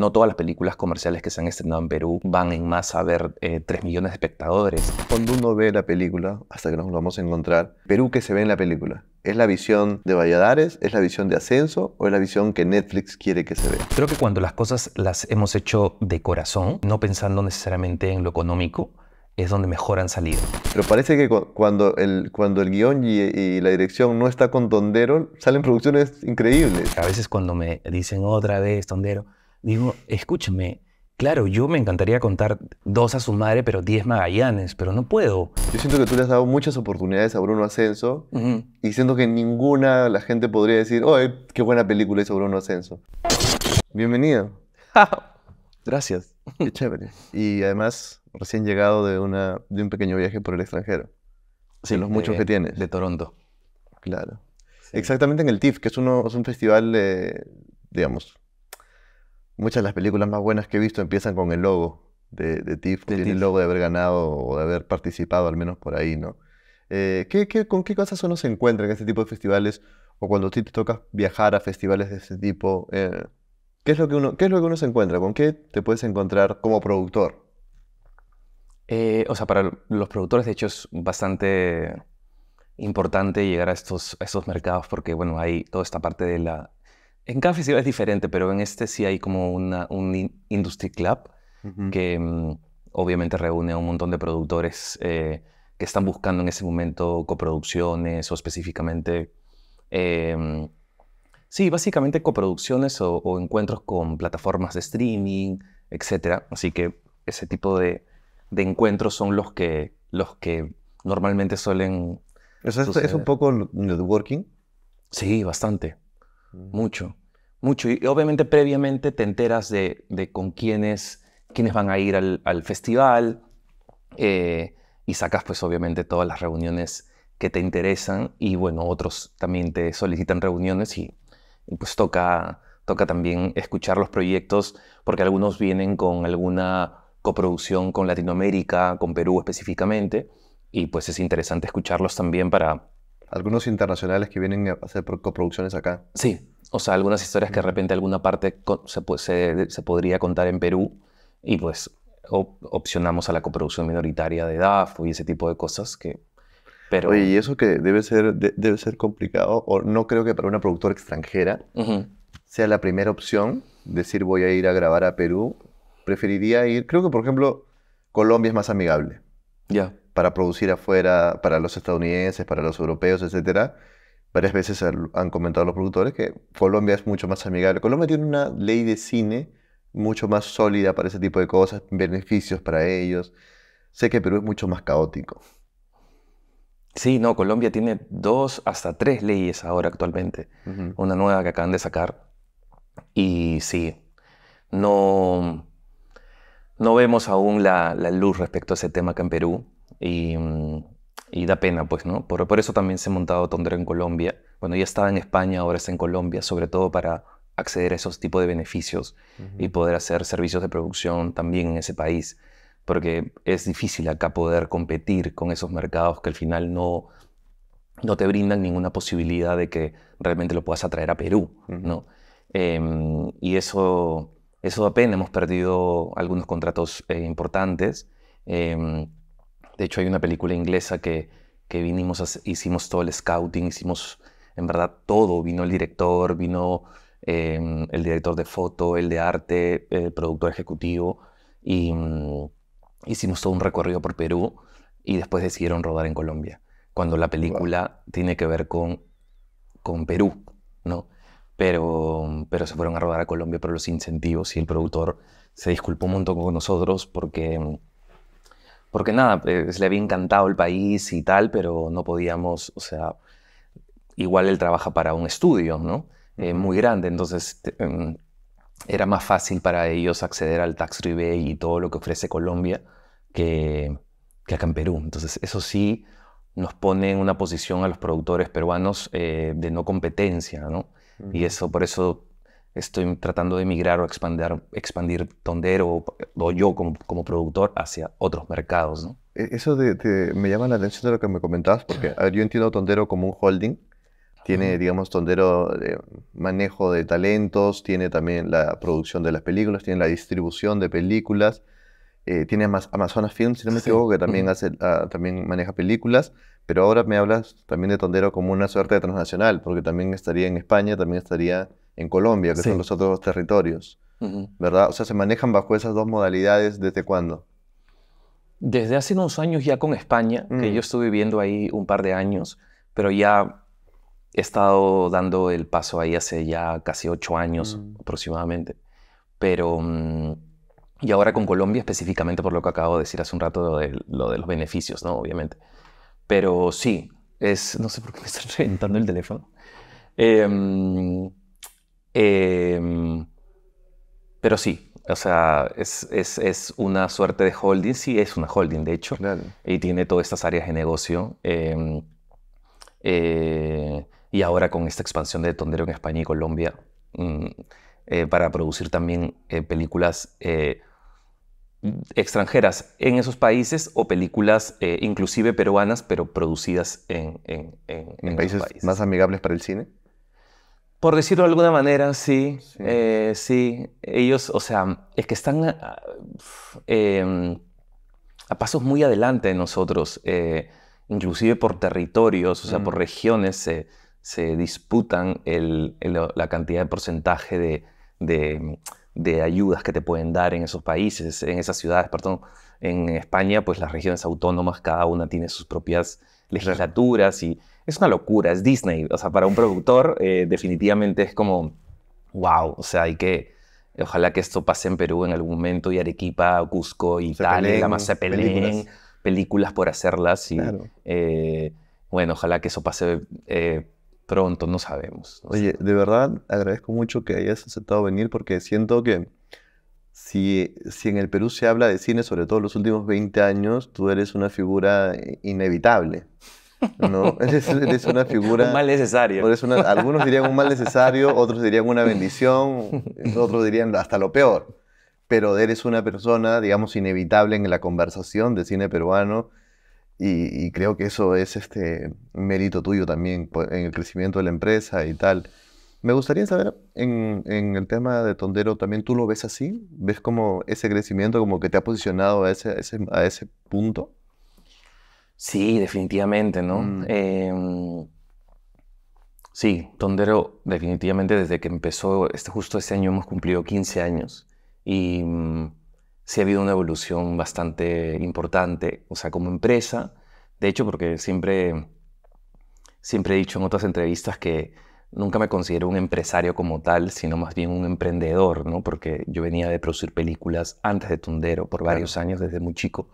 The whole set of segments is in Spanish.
No todas las películas comerciales que se han estrenado en Perú van en masa a ver 3 eh, millones de espectadores. Cuando uno ve la película, hasta que nos lo vamos a encontrar, Perú que se ve en la película. ¿Es la visión de Valladares? ¿Es la visión de Ascenso? ¿O es la visión que Netflix quiere que se vea? Creo que cuando las cosas las hemos hecho de corazón, no pensando necesariamente en lo económico, es donde mejor han salido. Pero parece que cuando el, cuando el guión y, la dirección no está con Tondero, salen producciones increíbles. A veces cuando me dicen otra vez Tondero, digo, escúchame, claro, yo me encantaría contar dos a su madre, pero diez Magallanes, pero no puedo. Yo siento que tú le has dado muchas oportunidades a Bruno Ascenso y siento que ninguna la gente podría decir, oh, qué buena película hizo Bruno Ascenso! Bienvenido. Gracias, qué chévere. Y además, recién llegado de, una, de un pequeño viaje por el extranjero. Sí, de los muchos que tienes. De Toronto. Claro. Exactamente en el TIFF, que es, uno, es un festival, de, digamos, muchas de las películas más buenas que he visto empiezan con el logo de, de TIFF, tiene el logo de haber ganado o de haber participado al menos por ahí, ¿no? Eh, ¿qué, con qué cosas uno se encuentra en este tipo de festivales o cuando te toca viajar a festivales de ese tipo? Eh, ¿qué, es lo que uno, ¿Qué es lo que uno se encuentra? ¿Con qué te puedes encontrar como productor? Eh, o sea, para los productores de hecho es bastante importante llegar a estos, a estos mercados porque, bueno, hay toda esta parte de la en cada festival es diferente, pero en este sí hay como un Industry Club que mm, obviamente reúne a un montón de productores eh, que están buscando en ese momento coproducciones o específicamente... Em, sí, básicamente coproducciones o, encuentros con plataformas de streaming, etc. Así que ese tipo de, encuentros son los que, los que normalmente suelen. ¿Es, este es un poco networking? Sí, bastante. Mm. Mucho mucho. Y obviamente previamente te enteras de, con quiénes, van a ir al, festival eh, y sacas pues obviamente todas las reuniones que te interesan y bueno, otros también te solicitan reuniones y, pues toca, toca también escuchar los proyectos porque algunos vienen con alguna coproducción con Latinoamérica, con Perú específicamente y pues es interesante escucharlos también para... Algunos internacionales que vienen a hacer coproducciones acá. Sí, o sea, algunas historias que de repente alguna parte se, puede se podría contar en Perú y pues opcionamos a la coproducción minoritaria de DAF y ese tipo de cosas que... Pero... Oye, y eso que debe ser, debe ser complicado, o no creo que para una productora extranjera sea la primera opción decir voy a ir a grabar a Perú. Preferiría ir, creo que por ejemplo Colombia es más amigable. Ya. Para producir afuera, para los estadounidenses, para los europeos, etcétera varias veces han comentado los productores que Colombia es mucho más amigable. Colombia tiene una ley de cine mucho más sólida para ese tipo de cosas, beneficios para ellos. Sé que Perú es mucho más caótico. Sí, no, Colombia tiene dos hasta tres leyes ahora actualmente. Una nueva que acaban de sacar. Y sí, no, no vemos aún la, luz respecto a ese tema acá en Perú. Y mm, y da pena, pues, ¿no? Por, eso también se ha montado Tondero en Colombia. Bueno, ya estaba en España, ahora está en Colombia, sobre todo para acceder a esos tipos de beneficios y poder hacer servicios de producción también en ese país. Porque es difícil acá poder competir con esos mercados que al final no, no te brindan ninguna posibilidad de que realmente lo puedas atraer a Perú, ¿no? Em, y eso, eso da pena, hemos perdido algunos contratos eh, importantes. Em, de hecho, hay una película inglesa que, que vinimos, hicimos todo el scouting, hicimos en verdad todo. Vino el director, vino em, el director de foto, el de arte, el productor ejecutivo. Y mm, hicimos todo un recorrido por Perú y después decidieron rodar en Colombia. Cuando la película tiene que ver con, con Perú, ¿no? Pero, pero se fueron a rodar a Colombia por los incentivos y el productor se disculpó un montón con nosotros porque porque nada, eh, le había encantado el país y tal, pero no podíamos, o sea, igual él trabaja para un estudio, ¿no? Eh, muy grande, entonces em, era más fácil para ellos acceder al tax rebate y todo lo que ofrece Colombia que, que acá en Perú. Entonces, eso sí nos pone en una posición a los productores peruanos eh, de no competencia, ¿no? Y eso, por eso estoy tratando de migrar o expandir, expandir Tondero o, yo como, productor hacia otros mercados. ¿no? E, eso me llama la atención de lo que me comentabas, porque yo entiendo Tondero como un holding. Tiene, digamos, Tondero manejo de talentos, tiene también la producción de las películas, tiene la distribución de películas, eh, tiene más Amazonas Films, si no me equivoco, que también, hace, ah, también maneja películas, pero ahora me hablas también de Tondero como una suerte de transnacional, porque también estaría en España, también estaría en Colombia, que son los otros territorios, ¿verdad? O sea, se manejan bajo esas dos modalidades desde cuándo? Desde hace unos años ya con España, que mm. yo estuve viviendo ahí un par de años, pero ya he estado dando el paso ahí hace ya casi ocho años mm. aproximadamente. Pero, mm, y ahora con Colombia específicamente por lo que acabo de decir hace un rato de lo de los beneficios, ¿no? Obviamente. Pero sí, es, no sé por qué me está reventando el teléfono. Eh, Em, pero sí, o sea, es, una suerte de holding, sí, es una holding, de hecho, y tiene todas estas áreas de negocio. Em, eh, y ahora con esta expansión de Tondero en España y Colombia, mm, eh, para producir también eh, películas extranjeras en esos países o películas inclusive peruanas, pero producidas en, países más amigables para el cine. Por decirlo de alguna manera, eh, sí, ellos, o sea, es que están ah, em, a, pasos muy adelante de nosotros, eh, inclusive por territorios, o sea, por mm. regiones se, disputan la cantidad de porcentaje de, ayudas que te pueden dar en esos países, en esas ciudades, perdón. En España, pues las regiones autónomas, cada una tiene sus propias legislaturas y es una locura, es Disney. O sea, para un productor eh, definitivamente es como, wow, o sea, hay que... Ojalá que esto pase en Perú en algún momento y Arequipa, Cusco y tal, además se peleen películas. por hacerlas. Y, eh, bueno, ojalá que eso pase eh, pronto, no sabemos. Oye, de verdad agradezco mucho que hayas aceptado venir porque siento que si, si en el Perú se habla de cine, sobre todo en los últimos 20 años, tú eres una figura inevitable. ¿no? Eres, una figura... un mal necesario. algunos dirían un mal necesario, otros dirían una bendición, otros dirían hasta lo peor. Pero eres una persona, digamos, inevitable en la conversación de cine peruano y, creo que eso es este mérito tuyo también pues, en el crecimiento de la empresa y tal. Me gustaría saber, en, el tema de Tondero, ¿también tú lo ves así? ¿Ves como ese crecimiento, como que te ha posicionado a ese punto? Sí, definitivamente, ¿no? Mm. Em, sí, Tondero, definitivamente desde que empezó, este, justo este año hemos cumplido 15 años y mm, sí ha habido una evolución bastante importante, o sea, como empresa, de hecho, porque siempre, siempre he dicho en otras entrevistas que nunca me considero un empresario como tal, sino más bien un emprendedor, ¿no? Porque yo venía de producir películas antes de Tondero por varios años, desde muy chico.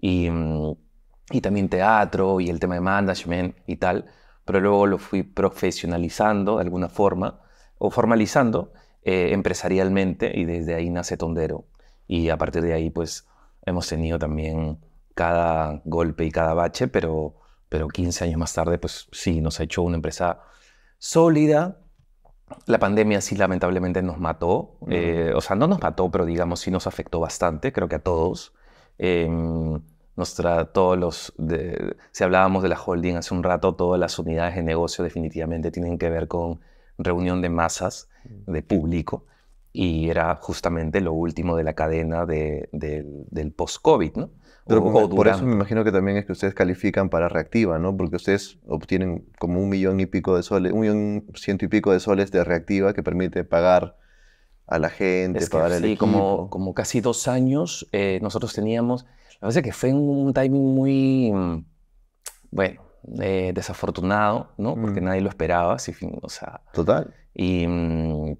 Y. Mm, y también teatro y el tema de management y tal, pero luego lo fui profesionalizando de alguna forma o formalizando eh, empresarialmente y desde ahí nace Tondero. Y a partir de ahí pues hemos tenido también cada golpe y cada bache, pero, pero 15 años más tarde pues sí, nos ha hecho una empresa sólida. La pandemia sí lamentablemente nos mató, eh, o sea, no nos mató, pero digamos sí nos afectó bastante, creo que a todos. Em, trae todos los, si hablábamos de la holding hace un rato, todas las unidades de negocio definitivamente tienen que ver con reunión de masas, mm. de público, y era justamente lo último de la cadena del post-COVID, ¿no? por, eso me imagino que también es que ustedes califican para reactiva, ¿no? Porque ustedes obtienen como un millón y pico de soles, un millón ciento y pico de soles de reactiva que permite pagar a la gente, sí, el Como, como casi dos años eh, nosotros teníamos lo que que fue un timing muy, mm, bueno, eh, desafortunado, ¿no? Porque mm. nadie lo esperaba, o sea... Total. Y, mm,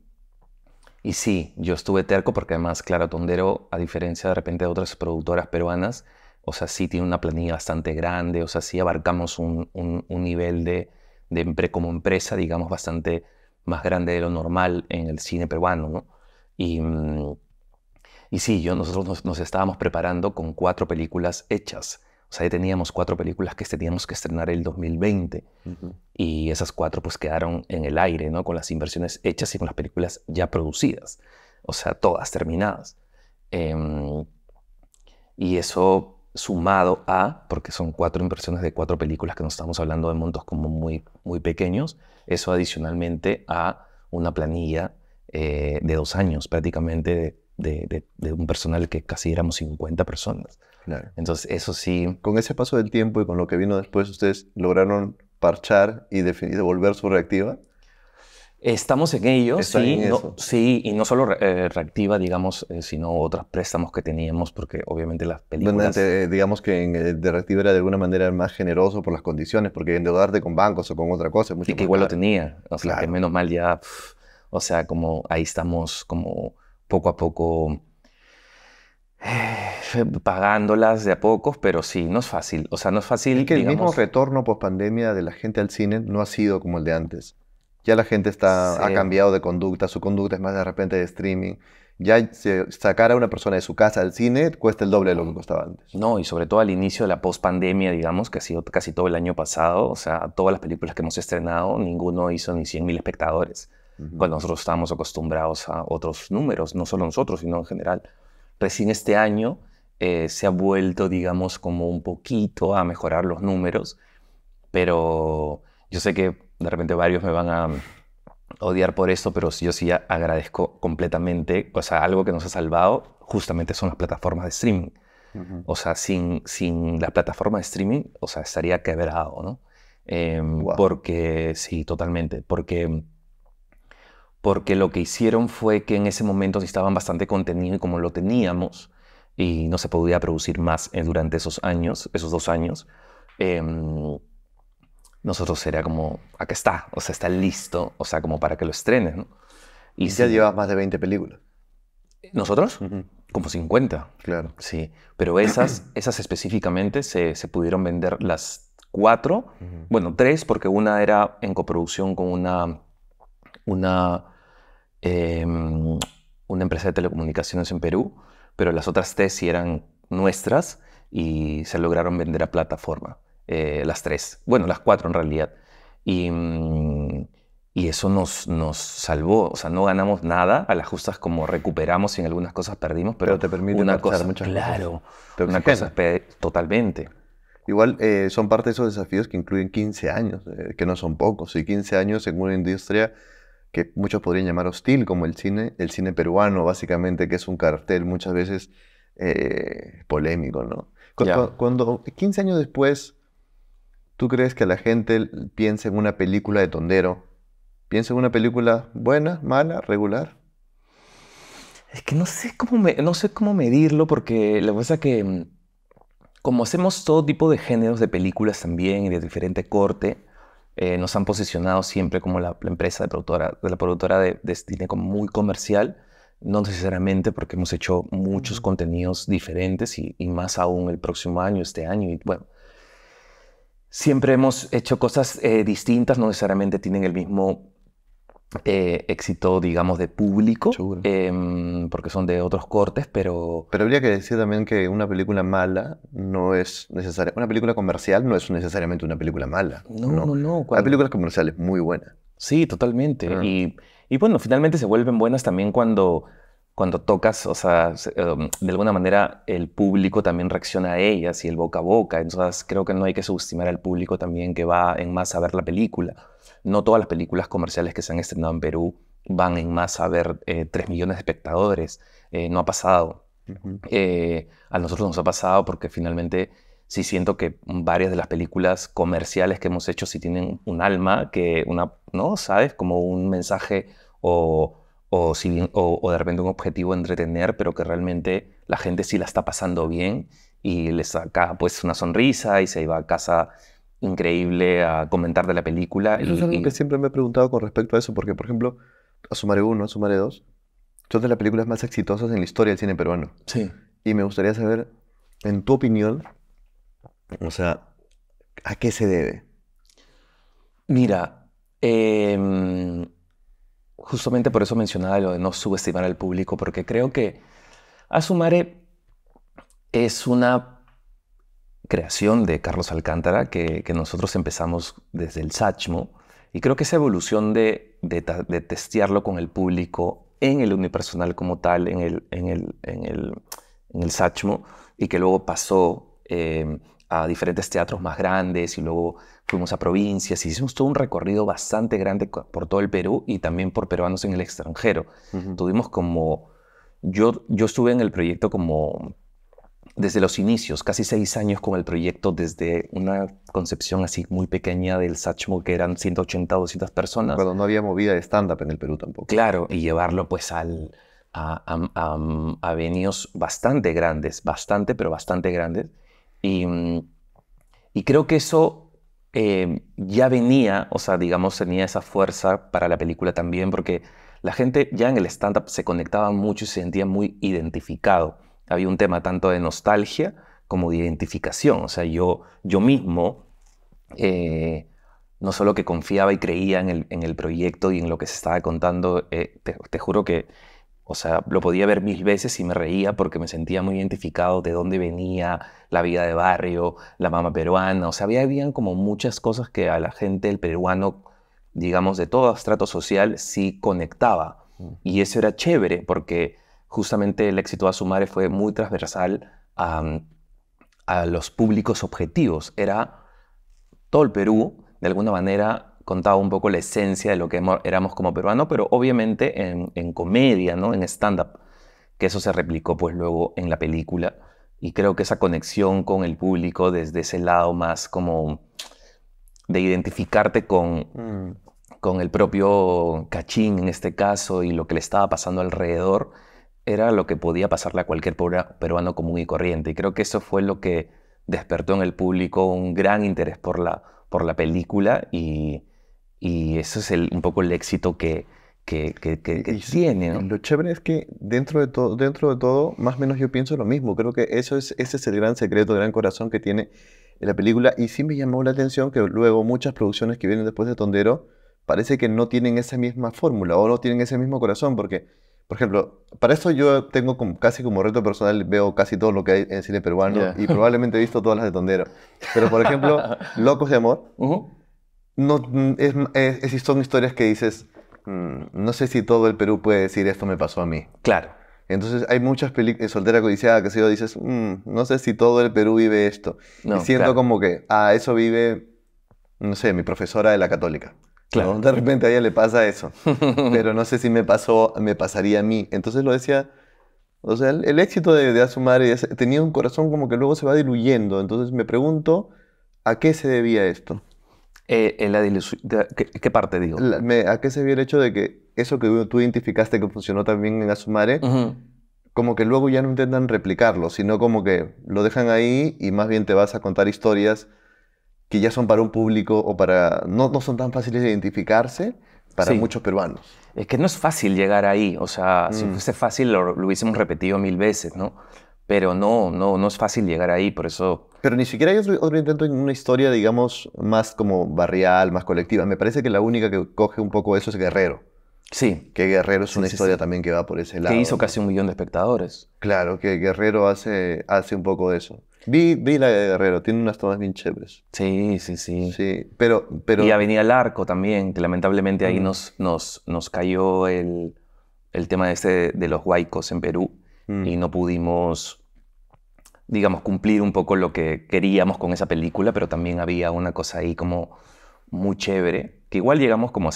y sí, yo estuve terco porque además claro Tondero, a diferencia de repente de otras productoras peruanas, o sea, sí tiene una planilla bastante grande, o sea, sí abarcamos un, un, nivel de, de, como empresa, digamos, bastante más grande de lo normal en el cine peruano, ¿no? Y y sí, yo, nosotros nos, estábamos preparando con cuatro películas hechas. O sea, ya teníamos cuatro películas que teníamos que estrenar el 2020. Y esas cuatro pues quedaron en el aire, ¿no? Con las inversiones hechas y con las películas ya producidas. O sea, todas terminadas. Em, y eso sumado a, porque son cuatro inversiones de cuatro películas que nos estamos hablando de montos como muy, muy pequeños, eso adicionalmente a una planilla eh, de dos años prácticamente de, un personal que casi éramos 50 personas. Claro. Entonces, eso sí. Con ese paso del tiempo y con lo que vino después, ¿ustedes lograron parchar y devolver su reactiva? Estamos en ello, sí, sí, y no solo eh, reactiva, digamos, eh, sino otros préstamos que teníamos, porque obviamente las películas... Eh, digamos que de reactiva era de alguna manera más generoso por las condiciones, porque endeudarte con bancos o con otra cosa... Es mucho y que igual lo tenía, o sea, que menos mal ya... o sea, como ahí estamos como poco a poco eh, pagándolas de a pocos, pero sí, no es fácil. O sea, no es fácil. que el mismo retorno post pandemia de la gente al cine no ha sido como el de antes. Ya la gente está, ha cambiado de conducta, su conducta es más de repente de streaming. Ya sacar a una persona de su casa al cine cuesta el doble de lo que costaba antes. No, y sobre todo al inicio de la post-pandemia, digamos, que ha sido casi todo el año pasado, o sea, todas las películas que hemos estrenado, ninguno hizo ni 100.000 espectadores. Cuando pues nosotros estábamos acostumbrados a otros números, no solo nosotros, sino en general. Recién este año eh, se ha vuelto, digamos, como un poquito a mejorar los números, pero yo sé que de repente varios me van a odiar por esto, pero yo sí agradezco completamente, o sea, algo que nos ha salvado justamente son las plataformas de streaming. O sea, sin, sin la plataforma de streaming, o sea, estaría quebrado, ¿no? Em, porque, sí, totalmente, porque porque lo que hicieron fue que en ese momento estaban bastante contenido y como lo teníamos y no se podía producir más eh, durante esos años, esos dos años, em, nosotros era como, acá está, o sea, está listo, o sea, como para que lo estrenes, ¿no? Y, se ya más de 20 películas. ¿Nosotros? Como 50. Claro. Sí, pero esas, esas específicamente se, pudieron vender las cuatro, bueno, tres, porque una era en coproducción con una una, em, una empresa de telecomunicaciones en Perú, pero las otras tres sí eran nuestras y se lograron vender a plataforma, eh, las tres, bueno, las cuatro en realidad. Y, mm, y eso nos, nos salvó, o sea, no ganamos nada, a las justas como recuperamos y en algunas cosas perdimos, pero, te permite una cosa, claro, Pero una cosa totalmente. Igual eh, son parte de esos desafíos que incluyen 15 años, eh, que no son pocos, y 15 años en una industria que muchos podrían llamar hostil, como el cine, el cine peruano, básicamente, que es un cartel muchas veces eh, polémico, ¿no? cuando 15 años después, ¿tú crees que la gente piensa en una película de tondero? ¿Piensa en una película buena, mala, regular? Es que no sé cómo, no sé cómo medirlo porque la cosa es que mm, como hacemos todo tipo de géneros de películas también y de diferente corte, eh, nos han posicionado siempre como la, empresa de productora, de la productora de, cine como muy comercial, no necesariamente porque hemos hecho muchos contenidos diferentes y, más aún el próximo año, este año y bueno. Siempre hemos hecho cosas eh, distintas, no necesariamente tienen el mismo eh, éxito, digamos, de público, em, porque son de otros cortes, pero... Pero habría que decir también que una película mala no es necesaria, una película comercial no es necesariamente una película mala. No, no, no. Hay películas comerciales muy buenas. Sí, totalmente. Ah. y, y, bueno, finalmente se vuelven buenas también cuando, cuando tocas, o sea, em, de alguna manera el público también reacciona a ellas y el boca a boca. Entonces creo que no hay que subestimar al público también que va en masa a ver la película no todas las películas comerciales que se han estrenado en Perú van en masa a ver 3 eh, millones de espectadores. Eh, no ha pasado. Eh, a nosotros nos ha pasado porque finalmente sí siento que varias de las películas comerciales que hemos hecho sí tienen un alma, que una, ¿no? ¿Sabes? Como un mensaje o, si, o, de repente un objetivo entretener, pero que realmente la gente sí la está pasando bien y le saca pues una sonrisa y se iba a casa increíble a comentar de la película. Eso que siempre me he preguntado con respecto a eso, porque, por ejemplo, a Sumare 1, a Sumare 2, son de las películas más exitosas en la historia del cine peruano. Sí. Y me gustaría saber, en tu opinión, o sea, ¿a qué se debe? Mira, em, justamente por eso mencionaba lo de no subestimar al público, porque creo que Asumare es una creación de Carlos Alcántara que, nosotros empezamos desde el Sachmo. Y creo que esa evolución de, de, testearlo con el público en el unipersonal como tal, en el, en Sachmo, y que luego pasó eh, a diferentes teatros más grandes y luego fuimos a provincias y hicimos todo un recorrido bastante grande por todo el Perú y también por peruanos en el extranjero. Tuvimos como... Yo, yo estuve en el proyecto como desde los inicios, casi seis años con el proyecto, desde una concepción así muy pequeña del Sachmo que eran 180 200 personas. Pero no había movida de stand-up en el Perú tampoco. Claro, y llevarlo pues al, a, a, a, bastante grandes, bastante, pero bastante grandes. Y, y creo que eso eh, ya venía, o sea, digamos, tenía esa fuerza para la película también, porque la gente ya en el stand-up se conectaba mucho y se sentía muy identificado había un tema tanto de nostalgia como de identificación. O sea, yo, yo mismo, eh, no solo que confiaba y creía en el, proyecto y en lo que se estaba contando, eh, te, juro que o sea, lo podía ver mil veces y me reía porque me sentía muy identificado de dónde venía la vida de barrio, la mamá peruana. O sea, había, habían como muchas cosas que a la gente, el peruano, digamos, de todo estrato social, sí conectaba. Mm. Y eso era chévere porque justamente el éxito de Asumare fue muy transversal a, los públicos objetivos. Era todo el Perú, de alguna manera, contaba un poco la esencia de lo que éramos como peruanos, pero obviamente en, comedia, ¿no? en stand-up, que eso se replicó pues luego en la película. Y creo que esa conexión con el público desde ese lado más como de identificarte con, mm. con el propio Cachín en este caso y lo que le estaba pasando alrededor, era lo que podía pasarle a cualquier peruano común y corriente. Y creo que eso fue lo que despertó en el público un gran interés por la, por la película y, y eso es un poco el éxito que, que, tiene. Lo chévere es que dentro de, todo, dentro de todo, más o menos yo pienso lo mismo. Creo que eso es, ese es el gran secreto, el gran corazón que tiene la película. Y sí me llamó la atención que luego muchas producciones que vienen después de Tondero parece que no tienen esa misma fórmula o no tienen ese mismo corazón porque por ejemplo, para eso yo tengo como, casi como reto personal, veo casi todo lo que hay en cine peruano y probablemente he visto todas las de Tondero. Pero por ejemplo, Locos de Amor, no, es, son historias que dices, mm, no sé si todo el Perú puede decir esto me pasó a mí. Claro. Entonces hay muchas películas, eh, Soltera Codiciada, que si dices, mm, no sé si todo el Perú vive esto. y siento como que, a ah, eso vive, no sé, mi profesora de la católica. Claro. De repente a ella le pasa eso, pero no sé si me, pasó, me pasaría a mí. Entonces lo decía, o sea, el, éxito de, Asumare tenía un corazón como que luego se va diluyendo, entonces me pregunto, ¿a qué se debía esto? en eh, eh, la ¿qué, parte digo? ¿A qué se debía el hecho de que eso que tú identificaste que funcionó también en Asumare, como que luego ya no intentan replicarlo, sino como que lo dejan ahí y más bien te vas a contar historias que ya son para un público o para... no, no son tan fáciles de identificarse para muchos peruanos. Es que no es fácil llegar ahí, o sea, si mm. fuese fácil lo, lo, hubiésemos repetido mil veces, ¿no? Pero no, no, no es fácil llegar ahí, por eso... Pero ni siquiera hay otro, intento en una historia, digamos, más como barrial, más colectiva. Me parece que la única que coge un poco eso es Guerrero. Sí. Que Guerrero es una historia también que va por ese lado. Que hizo casi un millón de espectadores. Claro, que Guerrero hace, hace un poco de eso. Vi, la de Guerrero, tiene unas tomas bien chéveres. Sí, sí, sí. Sí, pero... pero... Y Avenida arco también, que lamentablemente ahí nos, nos, nos cayó el, el tema este de los huaicos en Perú mm. y no pudimos, digamos, cumplir un poco lo que queríamos con esa película, pero también había una cosa ahí como muy chévere, que igual llegamos como a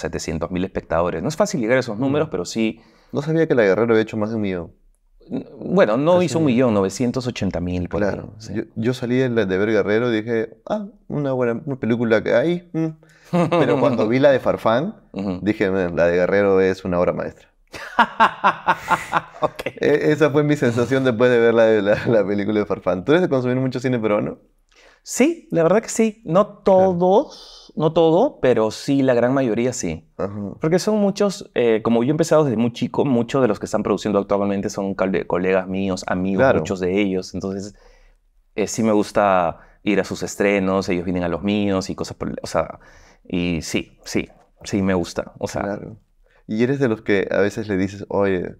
mil espectadores. No es fácil llegar a esos números, mm. pero sí... No sabía que la Guerrero había hecho más de un millón. Bueno, no hizo un millón, 980 mil. Por claro. yo, salí de, de ver Guerrero y dije, ah, una buena película que hay. Mm". Pero cuando vi la de Farfán, dije, la de Guerrero es una obra maestra. E, esa fue mi sensación después de ver la, la, película de Farfán. ¿Tú eres de consumir mucho cine peruano? Sí, la verdad que sí. No todos no todo, pero sí, la gran mayoría sí. Porque son muchos, eh, como yo he empezado desde muy chico, muchos de los que están produciendo actualmente son colegas míos, amigos, muchos de ellos. Entonces, eh, sí me gusta ir a sus estrenos, ellos vienen a los míos y cosas por... O sea, y sí, sí, sí me gusta. O sea... Y eres de los que a veces le dices, oye,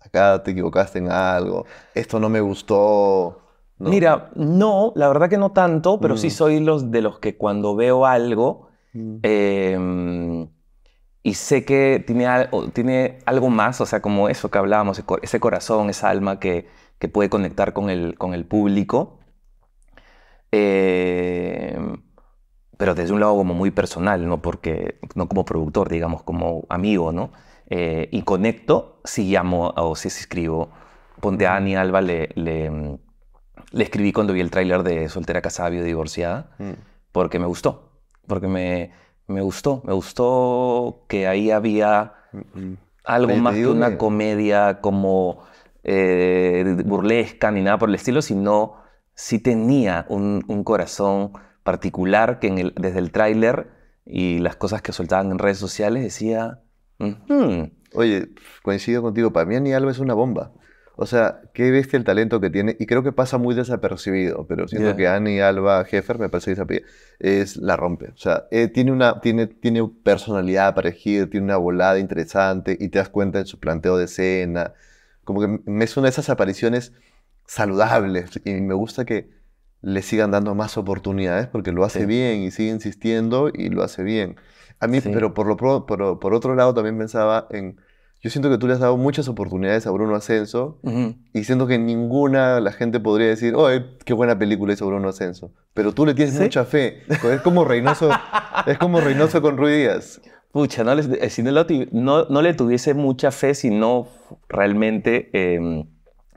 acá te equivocaste en algo, esto no me gustó. Mira, no, la verdad que no tanto, pero sí mm. soy los de los que cuando veo algo mm. em, y sé que tiene, algo, tiene algo más, o sea, como eso que hablábamos, ese corazón, esa alma que, puede conectar con el, con el público, em, pero desde un lado como muy personal, no, Porque, no como productor, digamos, como amigo, ¿no? Eh, y conecto si llamo o si escribo. Ponte a Ani Alba le le escribí cuando vi el tráiler de Soltera, Casada, Divorciada, mm. porque me gustó. Porque me, gustó, me gustó que ahí había mm, mm. algo más que una comedia como eh, burlesca ni nada por el estilo, sino sí tenía un, corazón particular que desde el tráiler y las cosas que soltaban en redes sociales decía... Oye, coincido contigo, para mí Ani Alba es una bomba. O sea, qué bestia el talento que tiene. Y creo que pasa muy desapercibido, pero siento que Annie Alba Heffer, me parece que es la rompe. O sea, eh, tiene, una, tiene, tiene personalidad para tiene una volada interesante y te das cuenta en su planteo de escena. Como que me es una de esas apariciones saludables y me gusta que le sigan dando más oportunidades porque lo hace bien y sigue insistiendo y lo hace bien. A mí, pero por, lo, por, por otro lado también pensaba en yo siento que tú le has dado muchas oportunidades a Bruno Ascenso y siento que ninguna la gente podría decir, oh, qué buena película hizo Bruno Ascenso. Pero tú le tienes mucha fe. Es como Reynoso, es como Reynoso con Ruiz Díaz. Pucha, no, eh, no, no, le tuviese mucha fe si no realmente em,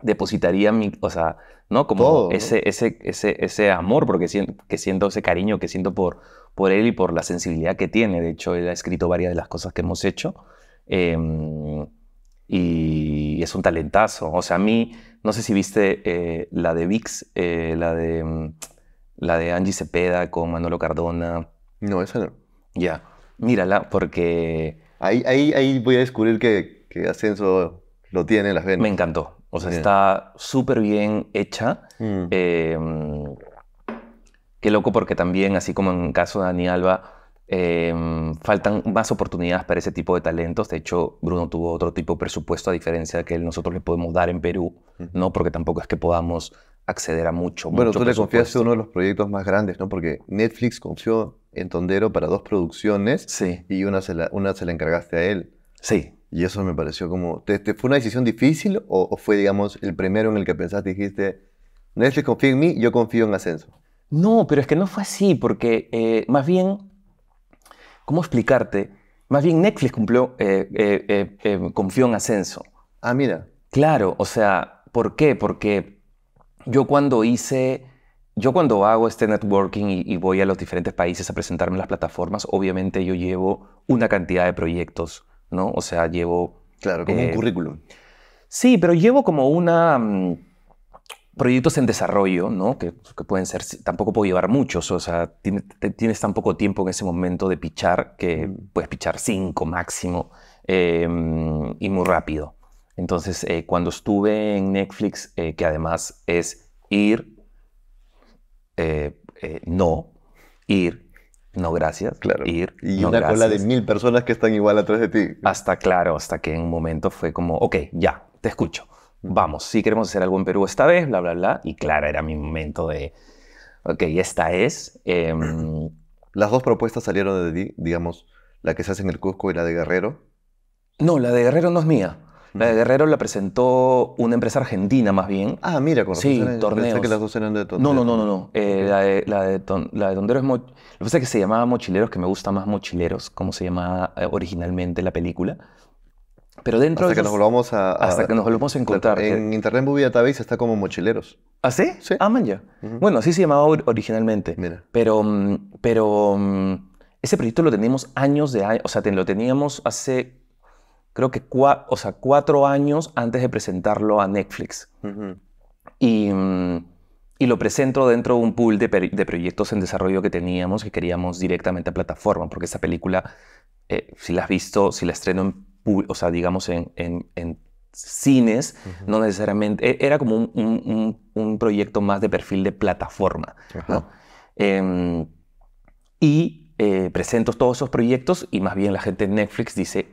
depositaría mi, o sea, ¿no? Como ese, Ese, ese, ese, amor porque siento, que siento, ese cariño que siento por, por él y por la sensibilidad que tiene. De hecho, él ha escrito varias de las cosas que hemos hecho. Em, y es un talentazo. O sea, a mí, no sé si viste eh, la de VIX, eh, la, de, mm, la de Angie Cepeda con Manolo Cardona. No, esa no. Ya, mírala porque... Ahí, ahí, voy a descubrir que, Ascenso lo tiene las venas. Me encantó. O sea, está súper bien hecha. Mm. Em, qué loco porque también, así como en el caso de Dani Alba, Em, faltan más oportunidades para ese tipo de talentos. De hecho, Bruno tuvo otro tipo de presupuesto a diferencia de que nosotros le podemos dar en Perú, ¿no? Porque tampoco es que podamos acceder a mucho. Bueno, tú le confiaste uno de los proyectos más grandes, ¿no? Porque Netflix confió en Tondero para dos producciones y una se, la, una se la encargaste a él. Sí. Y eso me pareció como... fue una decisión difícil o, fue, digamos, el primero en el que pensaste, y dijiste, Netflix confía en mí, yo confío en Ascenso? No, pero es que no fue así, porque eh, más bien ¿Cómo explicarte? Más bien Netflix cumplió, eh, eh, eh, eh, confió en Ascenso. Ah, mira. Claro, o sea, ¿por qué? Porque yo cuando hice, yo cuando hago este networking y voy a los diferentes países a presentarme en las plataformas, obviamente yo llevo una cantidad de proyectos, ¿no? O sea, llevo... Claro, como un currículum. Sí, pero llevo como una mm, proyectos en desarrollo, ¿no? Que, pueden ser, tampoco puedo llevar muchos, o sea, tienes, tan poco tiempo en ese momento de pichar que mm. puedes pichar cinco máximo em, y muy rápido. Entonces, eh, cuando estuve en Netflix, eh, que además es ir, eh, no, ir, no gracias, claro. ir, y no una cola de mil personas que están igual atrás de ti. Hasta claro, hasta que en un momento fue como, ok, ya, te escucho vamos, si queremos hacer algo en Perú esta vez, bla, bla, bla. Y claro, era mi momento de, ok, esta es. Em, las dos propuestas salieron de ti, digamos, la que se hace en el Cusco y la de Guerrero. No, la de Guerrero no es mía. La de Guerrero la presentó una empresa argentina más bien. Ah, mira, con Sí, Pensé que las dos eran de Tondero. No, no, no, no. Eh, la, de, la, Tondero es... Lo que pasa es que se llamaba Mochileros, que me gusta más Mochileros, como se llamaba eh, originalmente la película. Pero dentro hasta de que nos volvamos a, Hasta que nos volvamos a encontrar. En Internet Movie Database está como mochileros. ¿Ah, sí? Sí. Ah, man, ya. Bueno, así se llamaba originalmente. Pero, mm, pero mm, ese proyecto lo teníamos años de años. O sea, lo teníamos hace, creo que o sea, cuatro años antes de presentarlo a Netflix. y, mm, y, lo presento dentro de un pool de, proyectos en desarrollo que teníamos que queríamos directamente a plataforma. Porque esa película, eh, si la has visto, si la estreno en o sea, digamos, en, en, cines, no necesariamente, e-, era como un, un, proyecto más de perfil de plataforma, ¿no? Em, y eh, presento todos esos proyectos y más bien la gente de Netflix dice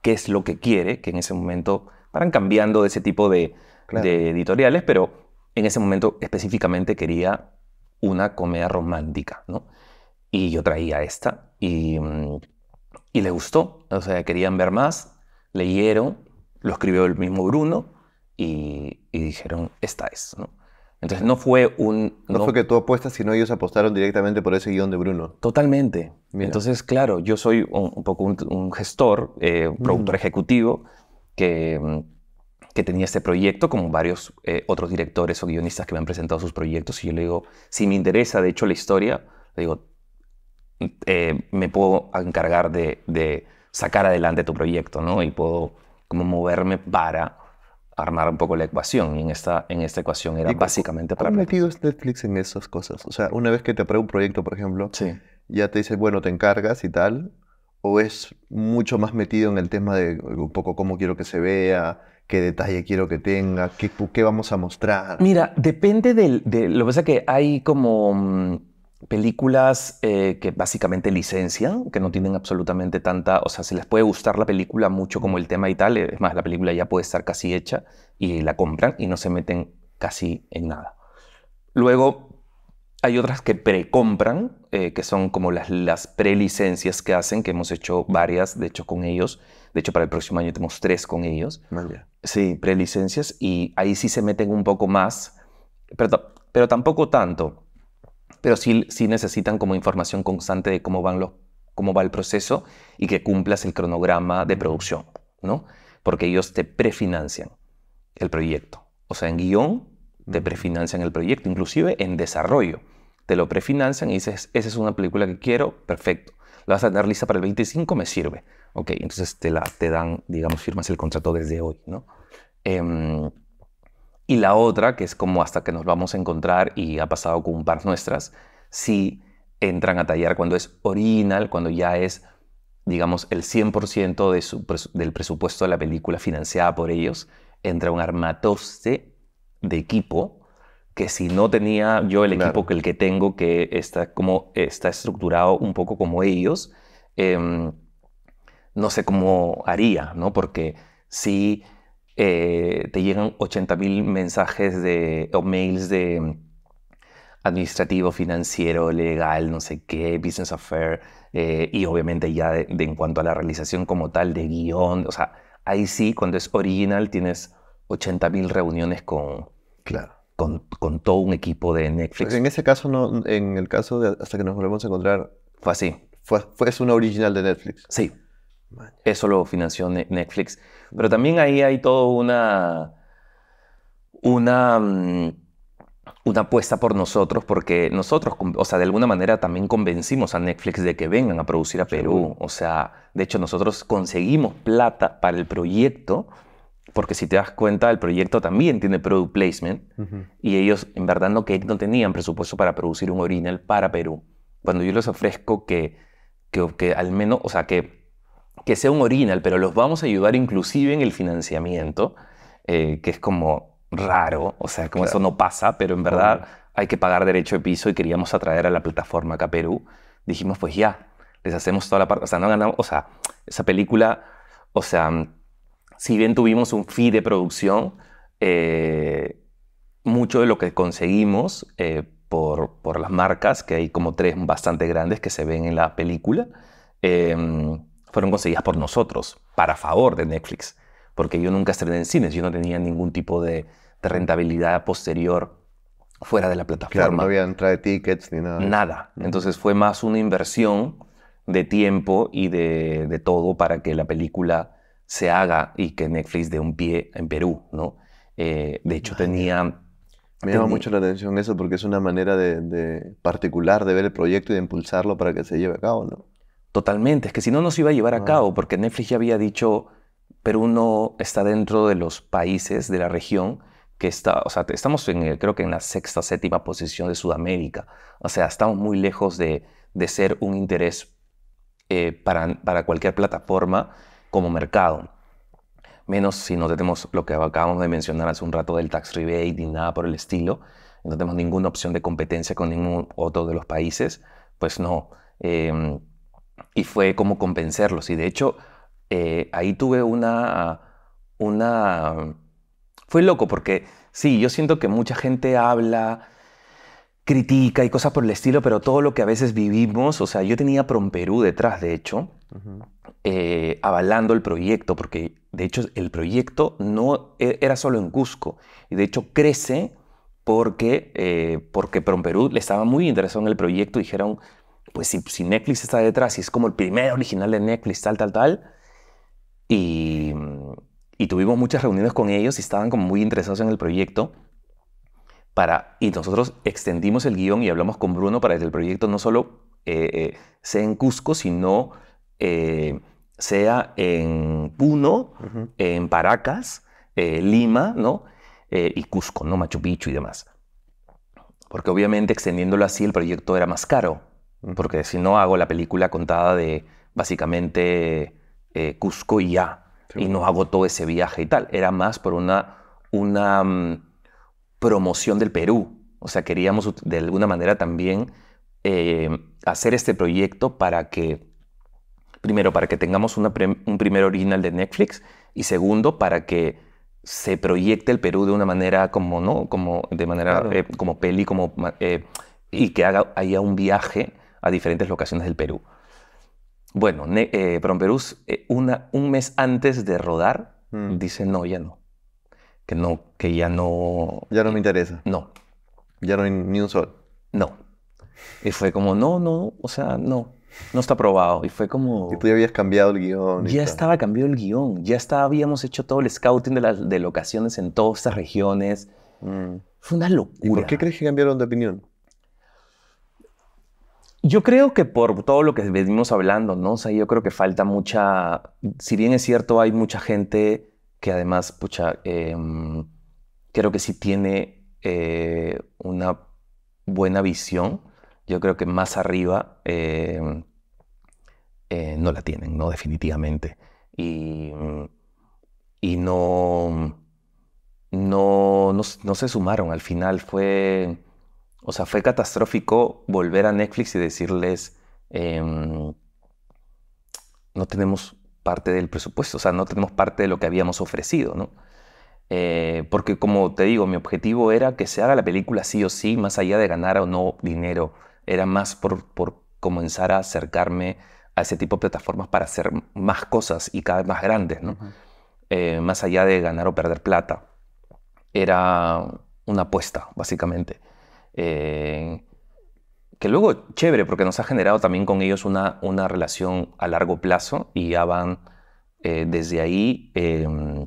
qué es lo que quiere, que en ese momento paran cambiando de ese tipo de, de editoriales, pero en ese momento específicamente quería una comedia romántica, ¿no? Y yo traía esta y, mm, y le gustó, o sea, querían ver más, leyeron, lo escribió el mismo Bruno y, dijeron, esta es, ¿no? Entonces no fue un... No, fue que tú apuestas, sino ellos apostaron directamente por ese guión de Bruno. Totalmente. Entonces, claro, yo soy un, poco un, gestor, eh, un productor ejecutivo que, que, tenía este proyecto, como varios eh, otros directores o guionistas que me han presentado sus proyectos, y yo le digo, si me interesa, de hecho, la historia, le digo, eh, me puedo encargar de sacar adelante tu proyecto, ¿no? Y puedo como moverme para armar un poco la ecuación. Y en esta, en esta ecuación era básicamente para... ¿Cómo metido Netflix en esas cosas? O sea, una vez que te aprueba un proyecto, por ejemplo, sí. ya te dice, bueno, te encargas y tal, o es mucho más metido en el tema de un poco cómo quiero que se vea, qué detalle quiero que tenga, qué, qué vamos a mostrar. Mira, depende del, de... Lo que pasa que hay como mm, películas eh, que básicamente licencian, que no tienen absolutamente tanta, o sea, se les puede gustar la película mucho como el tema y tal, es más, la película ya puede estar casi hecha y la compran y no se meten casi en nada. Luego hay otras que precompran, eh, que son como las, las prelicencias que hacen, que hemos hecho varias, de hecho, con ellos. De hecho, para el próximo año tenemos tres con ellos. Sí, prelicencias y ahí sí se meten un poco más, pero tampoco tanto pero sí, sí necesitan como información constante de cómo, van los, cómo va el proceso y que cumplas el cronograma de producción, ¿no? Porque ellos te prefinancian el proyecto. O sea, en guión te prefinancian el proyecto, inclusive en desarrollo. Te lo prefinancian y dices, esa es una película que quiero, perfecto. La vas a tener lista para el 25, me sirve. Ok, entonces te, la, te dan, digamos, firmas el contrato desde hoy, ¿no? Eh, y la otra, que es como hasta que nos vamos a encontrar y ha pasado con un par nuestras, si entran a tallar cuando es original, cuando ya es, digamos, el 100% de su, del presupuesto de la película financiada por ellos, entra un armatoste de equipo que si no tenía yo el equipo que el que tengo, que está, como, está estructurado un poco como ellos, em, no sé cómo haría, ¿no? Porque si eh, te llegan 80.000 mensajes de, o mails de mm, administrativo, financiero, legal, no sé qué, business affair, eh, y obviamente ya de, en cuanto a la realización como tal, de guión, o sea, ahí sí, cuando es original, tienes 80.000 reuniones con, claro. con, todo un equipo de Netflix. en ese caso, no, en el caso de hasta que nos volvemos a encontrar, fue así. Fue, fue, es una original de Netflix. Sí. Eso lo financió Netflix. Pero también ahí hay toda una, una, mm, una apuesta por nosotros, porque nosotros, o sea, de alguna manera también convencimos a Netflix de que vengan a producir a Perú. O sea, de hecho nosotros conseguimos plata para el proyecto, porque si te das cuenta, el proyecto también tiene product placement, y ellos en verdad no, que, no tenían presupuesto para producir un original para Perú. Cuando yo les ofrezco que, que, que al menos, o sea, que que sea un original, pero los vamos a ayudar inclusive en el financiamiento, eh, que es como raro, o sea, como eso no pasa, pero en verdad hay que pagar derecho de piso y queríamos atraer a la plataforma acá Perú. Dijimos, pues ya, les hacemos toda la parte, o sea, no ganamos, o sea, esa película, o sea, si bien tuvimos un fee de producción, eh, mucho de lo que conseguimos eh, por, por, las marcas, que hay como tres bastante grandes que se ven en la película, eh, fueron conseguidas por nosotros, para favor de Netflix, porque yo nunca estrené en cines, yo no tenía ningún tipo de, rentabilidad posterior fuera de la plataforma. Claro, no había entrada de tickets ni nada. Nada. Entonces fue más una inversión de tiempo y de, todo para que la película se haga y que Netflix dé un pie en Perú, ¿no? Eh, de hecho, tenía... Me llama mucho la atención eso porque es una manera de, de, particular de ver el proyecto y de impulsarlo para que se lleve a cabo, ¿no? Totalmente, es que si no, nos iba a llevar a cabo, porque Netflix ya había dicho, Perú no está dentro de los países de la región que está, o sea, estamos en creo que en la sexta, séptima posición de Sudamérica, o sea, estamos muy lejos de, ser un interés eh, para, cualquier plataforma como mercado menos si no tenemos lo que acabamos de mencionar hace un rato del tax rebate ni nada por el estilo, no tenemos ninguna opción de competencia con ningún otro de los países, pues no. Em, y fue como convencerlos. Y de hecho, eh, ahí tuve una, una... Fue loco porque sí, yo siento que mucha gente habla, critica y cosas por el estilo, pero todo lo que a veces vivimos, o sea, yo tenía Promperú detrás, de hecho, eh, avalando el proyecto, porque de hecho el proyecto no e, era solo en Cusco, y de hecho crece porque, eh, porque Promperú le estaba muy interesado en el proyecto, y dijeron, pues si, Netflix está detrás si es como el primer original de Netflix, tal, tal, tal, y, tuvimos muchas reuniones con ellos y estaban como muy interesados en el proyecto. Para, y nosotros extendimos el guión y hablamos con Bruno para que el proyecto no solo eh, eh, sea en Cusco, sino eh, sea en Puno, en Paracas, Lima, ¿no? y Cusco, ¿no? Machu Picchu y demás. Porque obviamente extendiéndolo así el proyecto era más caro porque si no hago la película contada de básicamente eh, Cusco y ya, y no hago todo ese viaje y tal. Era más por una, una mm, promoción del Perú. O sea, queríamos de alguna manera también eh, hacer este proyecto para que, primero, para que tengamos un primer original de Netflix y segundo, para que se proyecte el Perú de una manera como, ¿no? Como de manera, eh, como peli, como, y que haya un viaje a diferentes locaciones del Perú. Bueno, eh, Promperus, eh, un mes antes de rodar, mm. dice, no, ya no. Que no, que ya no... Ya no me eh, interesa. No. Ya no hay ni un sol. No. Y fue como, no, no, o sea, no. No está aprobado. Y fue como... Y tú ya habías cambiado el guión. Ya estaba cambiado el guión. Ya habíamos hecho todo el scouting de, las, de locaciones en todas estas regiones. Mm. Fue una locura. ¿Y ¿Por qué crees que cambiaron de opinión? Yo creo que por todo lo que venimos hablando, ¿no? O sea, yo creo que falta mucha, si bien es cierto, hay mucha gente que además, pucha, em, creo que sí tiene eh, una buena visión. Yo creo que más arriba em, eh, no la tienen, ¿no? Definitivamente. Y, y no, no, no se sumaron. Al final fue o sea, fue catastrófico volver a Netflix y decirles, em, no tenemos parte del presupuesto, o sea, no tenemos parte de lo que habíamos ofrecido, ¿no? Eh, porque como te digo, mi objetivo era que se haga la película sí o sí, más allá de ganar o no dinero, era más por, comenzar a acercarme a ese tipo de plataformas para hacer más cosas y cada vez más grandes, ¿no? Eh, más allá de ganar o perder plata. Era una apuesta, básicamente. Eh, que luego, chévere, porque nos ha generado también con ellos una, una relación a largo plazo y ya van eh, desde ahí em,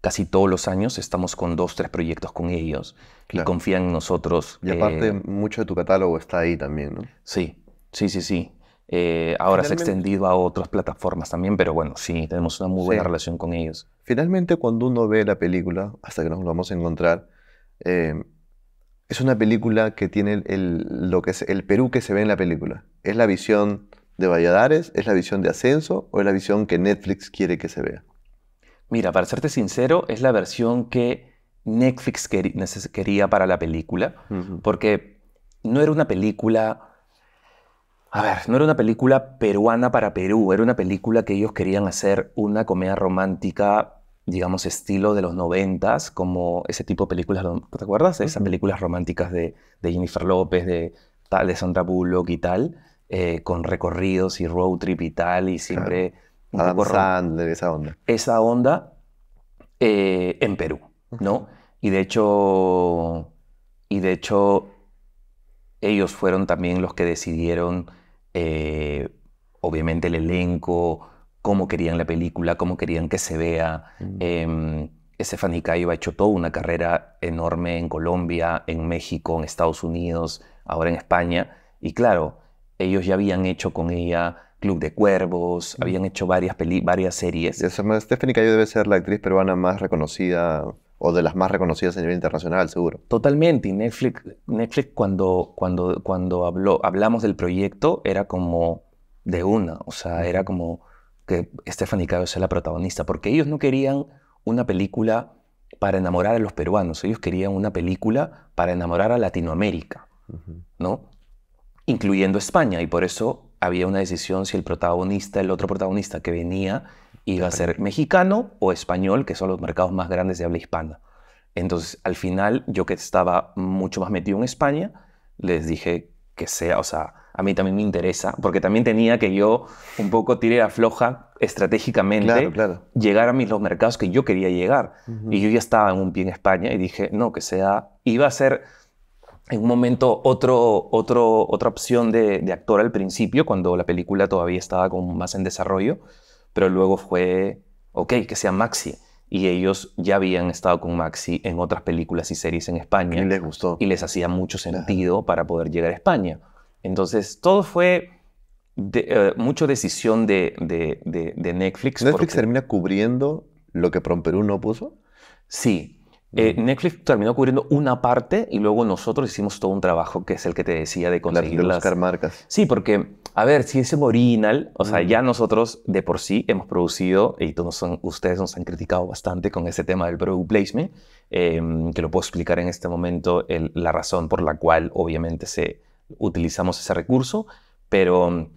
casi todos los años estamos con dos, tres proyectos con ellos y confían en nosotros. Y aparte, eh, mucho de tu catálogo está ahí también, ¿no? Sí, sí, sí, sí. ahora se ha extendido a otras plataformas también, pero bueno, sí, tenemos una muy buena relación con ellos. Finalmente, cuando uno ve la película, hasta que nos vamos a encontrar, es una película que tiene el, lo que es el Perú que se ve en la película. ¿Es la visión de Valladares? ¿Es la visión de Ascenso? ¿O es la visión que Netflix quiere que se vea? Mira, para serte sincero, es la versión que Netflix quería para la película, porque no era una película, a ver, no era una película peruana para Perú, era una película que ellos querían hacer una comedia romántica digamos, estilo de los noventas, como ese tipo de películas, ¿te acuerdas? Esas películas románticas de, Jennifer López, de, Sandra Bullock y tal, eh, con recorridos y road trip y tal, y siempre... Adam Sandler, esa onda. Esa onda eh, en Perú, ¿no? Y de hecho, y de hecho, ellos fueron también los que decidieron, eh, obviamente, el elenco, cómo querían la película, cómo querían que se vea. Mm. Em, Cayo ha hecho toda una carrera enorme en Colombia, en México, en Estados Unidos, ahora en España. Y claro, ellos ya habían hecho con ella Club de Cuervos, mm. habían hecho varias, varias series. yo Cayo debe ser la actriz peruana más reconocida o de las más reconocidas a nivel internacional, seguro. Totalmente. Y Netflix, Netflix cuando, cuando, cuando habló, hablamos del proyecto, era como de una. O sea, era como que Stephanie Caro sea la protagonista, porque ellos no querían una película para enamorar a los peruanos, ellos querían una película para enamorar a Latinoamérica, ¿no? Incluyendo España, y por eso había una decisión si el protagonista, el otro protagonista que venía, iba a ser mexicano o español, que son los mercados más grandes de habla hispana. Entonces, al final, yo que estaba mucho más metido en España, les dije que sea, o sea, a mí también me interesa, porque también tenía que yo un poco tirar a floja estratégicamente, llegar a mis, los mercados que yo quería llegar. Y yo ya estaba en un pie en España y dije, no, que sea, iba a ser en un momento otro, otro, otra opción de, actor al principio, cuando la película todavía estaba con, más en desarrollo, pero luego fue, ok, que sea Maxi y ellos ya habían estado con Maxi en otras películas y series en España. Y les gustó. Y les hacía mucho sentido para poder llegar a España. Entonces, todo fue de, eh, mucho decisión de, Netflix. ¿Netflix termina cubriendo lo que Promperú no puso? Sí. Eh, Netflix terminó cubriendo una parte y luego nosotros hicimos todo un trabajo que es el que te decía de conseguir las... marcas. Sí, porque, a ver, si es original, o sea, ya nosotros de por sí hemos producido, y todos son, ustedes nos han criticado bastante con ese tema del product placement, em, que lo puedo explicar en este momento, la razón por la cual obviamente se, utilizamos ese recurso, pero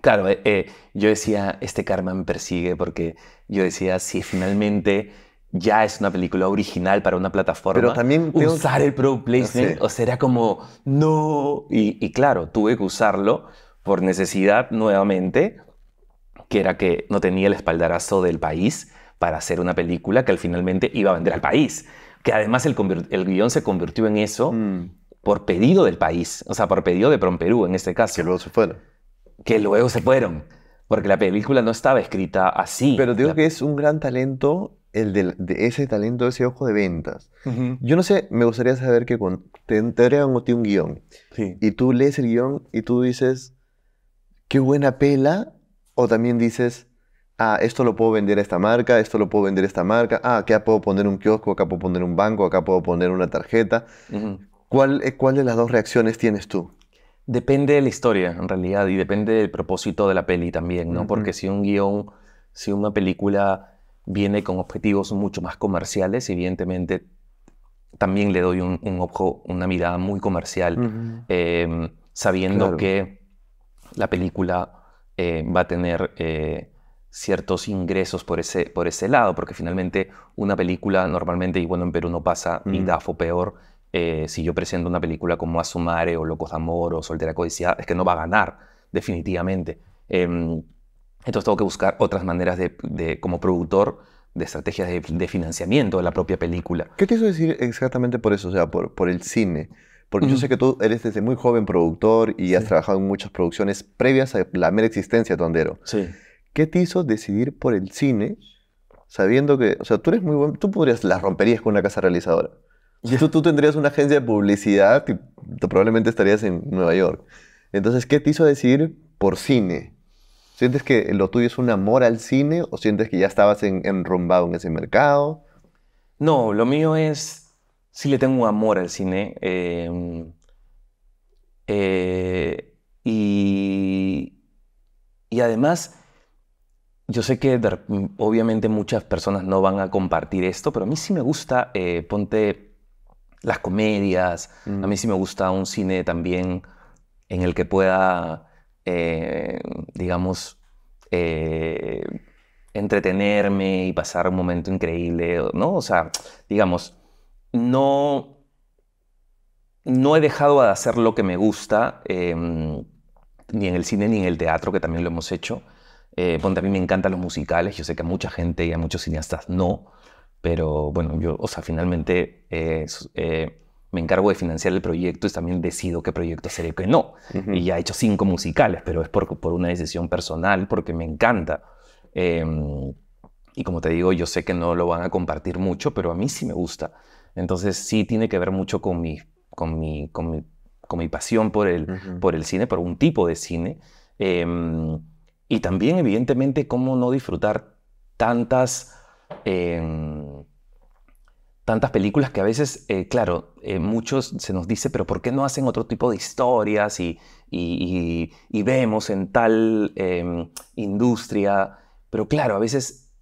claro, eh, eh, yo decía, este karma me persigue porque yo decía, si finalmente ya es una película original para una plataforma, pero también usar el Pro Placement, ah, o será como, no, y, claro, tuve que usarlo por necesidad nuevamente, que era que no tenía el espaldarazo del país para hacer una película que al finalmente iba a vender al país. Que además el, guión se convirtió en eso. Mm por pedido del país, o sea, por pedido de Perú en este caso. Que luego se fueron. Que luego se fueron, porque la película no estaba escrita así. Pero digo que es un gran talento, el de, ese talento, ese ojo de ventas. Yo no sé, me gustaría saber que cuando te entregan un guión y tú lees el guión y tú dices, qué buena pela, o también dices, ah, esto lo puedo vender a esta marca, esto lo puedo vender a esta marca, ah, acá puedo poner un kiosco, acá puedo poner un banco, acá puedo poner una tarjeta. Eh, ¿Cuál, de las dos reacciones tienes tú? Depende de la historia, en realidad, y depende del propósito de la peli también, ¿no? Porque si un guión, si una película viene con objetivos mucho más comerciales, evidentemente también le doy un, ojo, una mirada muy comercial, em, sabiendo que la película eh, va a tener eh, ciertos ingresos por ese, por ese lado, porque finalmente una película normalmente, y bueno, en Perú no pasa, ni peor, eh, si yo presento una película como Asumare o Locos de Amor o Soltera Codiciada, es que no va a ganar, definitivamente. Em, entonces tengo que buscar otras maneras de, como productor de estrategias de, financiamiento de la propia película. ¿Qué te hizo decir exactamente por eso? O sea, por, por el cine. Porque yo sé que tú eres desde muy joven productor y has trabajado en muchas producciones previas a la mera existencia de Tondero. Sí. ¿Qué te hizo decidir por el cine sabiendo que, o sea, tú eres muy bueno, tú podrías las romperías con una casa realizadora? Y tú tendrías una agencia de publicidad y probablemente estarías en Nueva York. Entonces, ¿qué te hizo decir por cine? ¿Sientes que lo tuyo es un amor al cine o sientes que ya estabas enrumbado en ese mercado? No, lo mío es, sí le tengo un amor al cine. Em, eh, y, y además, yo sé que obviamente muchas personas no van a compartir esto, pero a mí sí me gusta, eh, ponte, las comedias. A mí sí me gusta un cine también en el que pueda, eh, digamos, eh, entretenerme y pasar un momento increíble, ¿no? O sea, digamos, no, no he dejado de hacer lo que me gusta, em, ni en el cine ni en el teatro, que también lo hemos hecho. Eh, ponte, a mí me encantan los musicales, yo sé que a mucha gente y a muchos cineastas no, pero bueno, yo, o sea, finalmente eh, eh, me encargo de financiar el proyecto y también decido qué proyecto hacer y qué no. Y ya he hecho cinco musicales, pero es por, por una decisión personal, porque me encanta. Em, y como te digo, yo sé que no lo van a compartir mucho, pero a mí sí me gusta. Entonces sí tiene que ver mucho con mi, con mi, con mi, mi pasión por el, por el cine, por un tipo de cine. Em, y también, evidentemente, cómo no disfrutar tantas tantas películas que a veces, eh, claro, eh, muchos se nos dice, pero ¿por qué no hacen otro tipo de historias y, y vemos en tal em, industria? Pero claro, a veces,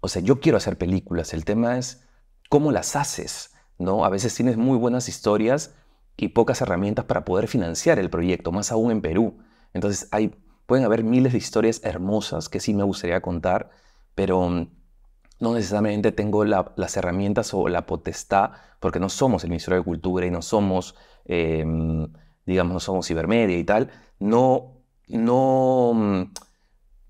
o sea, yo quiero hacer películas, el tema es cómo las haces, ¿no? A veces tienes muy buenas historias y pocas herramientas para poder financiar el proyecto, más aún en Perú. Entonces, hay, pueden haber miles de historias hermosas que sí me gustaría contar, pero no necesariamente tengo las herramientas o la potestad, porque no somos el Ministerio de Cultura y no somos, em, digamos, no somos cibermedia y tal, no, no, mm,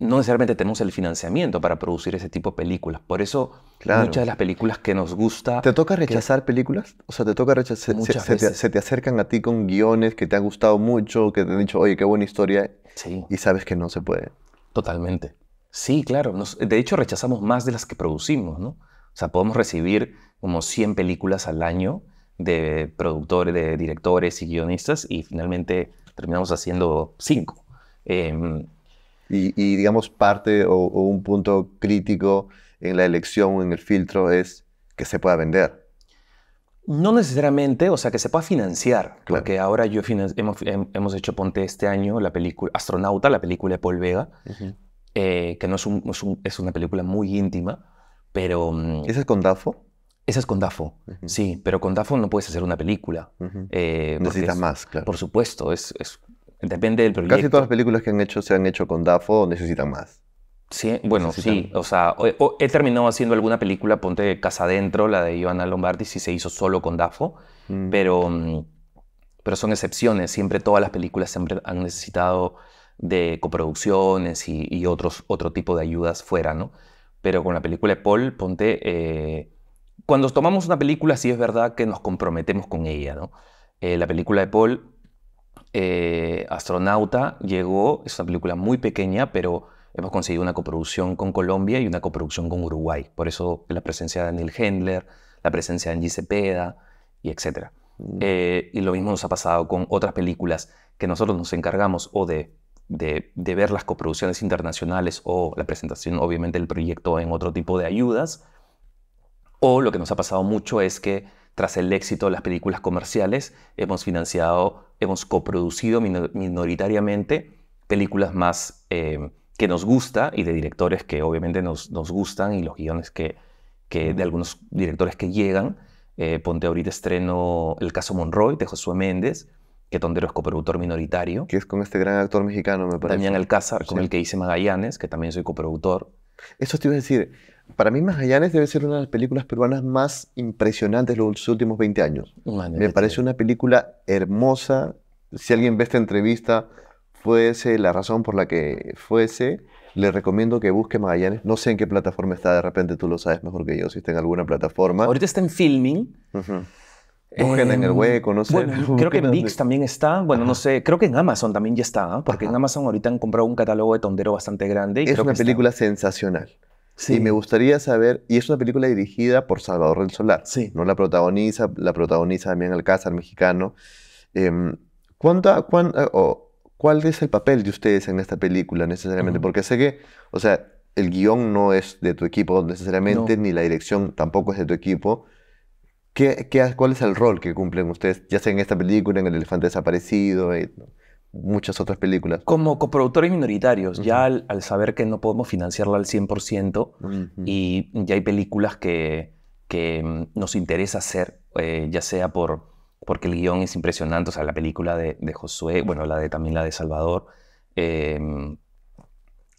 no necesariamente tenemos el financiamiento para producir ese tipo de películas. Por eso, muchas de las películas que nos gusta... ¿Te toca rechazar películas? O sea, ¿te toca rechazar? se, te, se, te, acercan a ti con guiones que te han gustado mucho, que te han dicho, oye, qué buena historia, sí. y sabes que no se puede. Totalmente. Sí, claro. de hecho, rechazamos más de las que producimos, ¿no? O sea, podemos recibir como 100 películas al año de productores, de directores y guionistas y finalmente terminamos haciendo 5. Em, y, digamos, parte o, un punto crítico en la elección, en el filtro, es que se pueda vender. No necesariamente, o sea, que se pueda financiar. Claro. Porque ahora yo hemos, hecho, ponte este año, la película Astronauta, la película de Paul Vega. Eh, que no es, es, una película muy íntima, pero... Mm, ¿Esa es con Dafo? Esa es con Dafo, sí, pero con Dafo no puedes hacer una película. Eh, Necesitas más, claro. Por supuesto, es, depende del proyecto. Casi todas las películas que han hecho se han hecho con Dafo necesitan más. Sí, bueno, sí, o sea, he terminado haciendo alguna película, ponte Casa Adentro, la de Ivana Lombardi, sí se hizo solo con Dafo, mm. pero, mm, pero son excepciones, siempre todas las películas siempre han necesitado de coproducciones y, otros, otro tipo de ayudas fuera, ¿no? Pero con la película de Paul, ponte, eh, cuando tomamos una película sí es verdad que nos comprometemos con ella, ¿no? Eh, la película de Paul, eh, Astronauta, llegó, es una película muy pequeña, pero hemos conseguido una coproducción con Colombia y una coproducción con Uruguay. Por eso la presencia de Daniel Hendler, la presencia de Angie Cepeda, y etc. Mm. y lo mismo nos ha pasado con otras películas que nosotros nos encargamos o de de, ver las coproducciones internacionales o la presentación, obviamente, del proyecto en otro tipo de ayudas. O lo que nos ha pasado mucho es que tras el éxito de las películas comerciales, hemos financiado, hemos coproducido minoritariamente películas más eh, que nos gusta y de directores que obviamente nos, gustan y los guiones que, de algunos directores que llegan. Eh, ponte ahorita estreno El caso Monroy de Josué Méndez, que Tondero es coproductor minoritario. Que es con este gran actor mexicano, me parece. en Alcázar, con el que hice Magallanes, que también soy coproductor. Eso te iba a decir. Para mí, Magallanes debe ser una de las películas peruanas más impresionantes de los últimos 20 años. me parece una película hermosa. Si alguien ve esta entrevista, fuese la razón por la que fuese, le recomiendo que busque Magallanes. No sé en qué plataforma está, de repente tú lo sabes mejor que yo, si está en alguna plataforma. Ahorita está en filming. Uh en el hueco, em, no sé. Bueno, creo que en VIX también está. Bueno, no sé. Creo que en Amazon también ya está, ¿ah? porque en Amazon ahorita han comprado un catálogo de tondero bastante grande. es una película sensacional. Sí. Y me gustaría saber, y es una película dirigida por Salvador del Solar. Sí. No la protagoniza, la protagoniza también Alcázar, mexicano. Em, eh, ¿Cuál es el papel de ustedes en esta película necesariamente? Porque sé que, o sea, el guión no es de tu equipo necesariamente, ni la dirección tampoco es de tu equipo ¿Qué, cuál es el rol que cumplen ustedes, ya sea en esta película, en El Elefante Desaparecido, en eh, muchas otras películas? Como coproductores minoritarios, ya al, saber que no podemos financiarla al 100% y ya hay películas que, que mm, nos interesa hacer, eh, ya sea por porque el guión es impresionante, o sea, la película de, Josué, bueno, la de, también la de Salvador, em,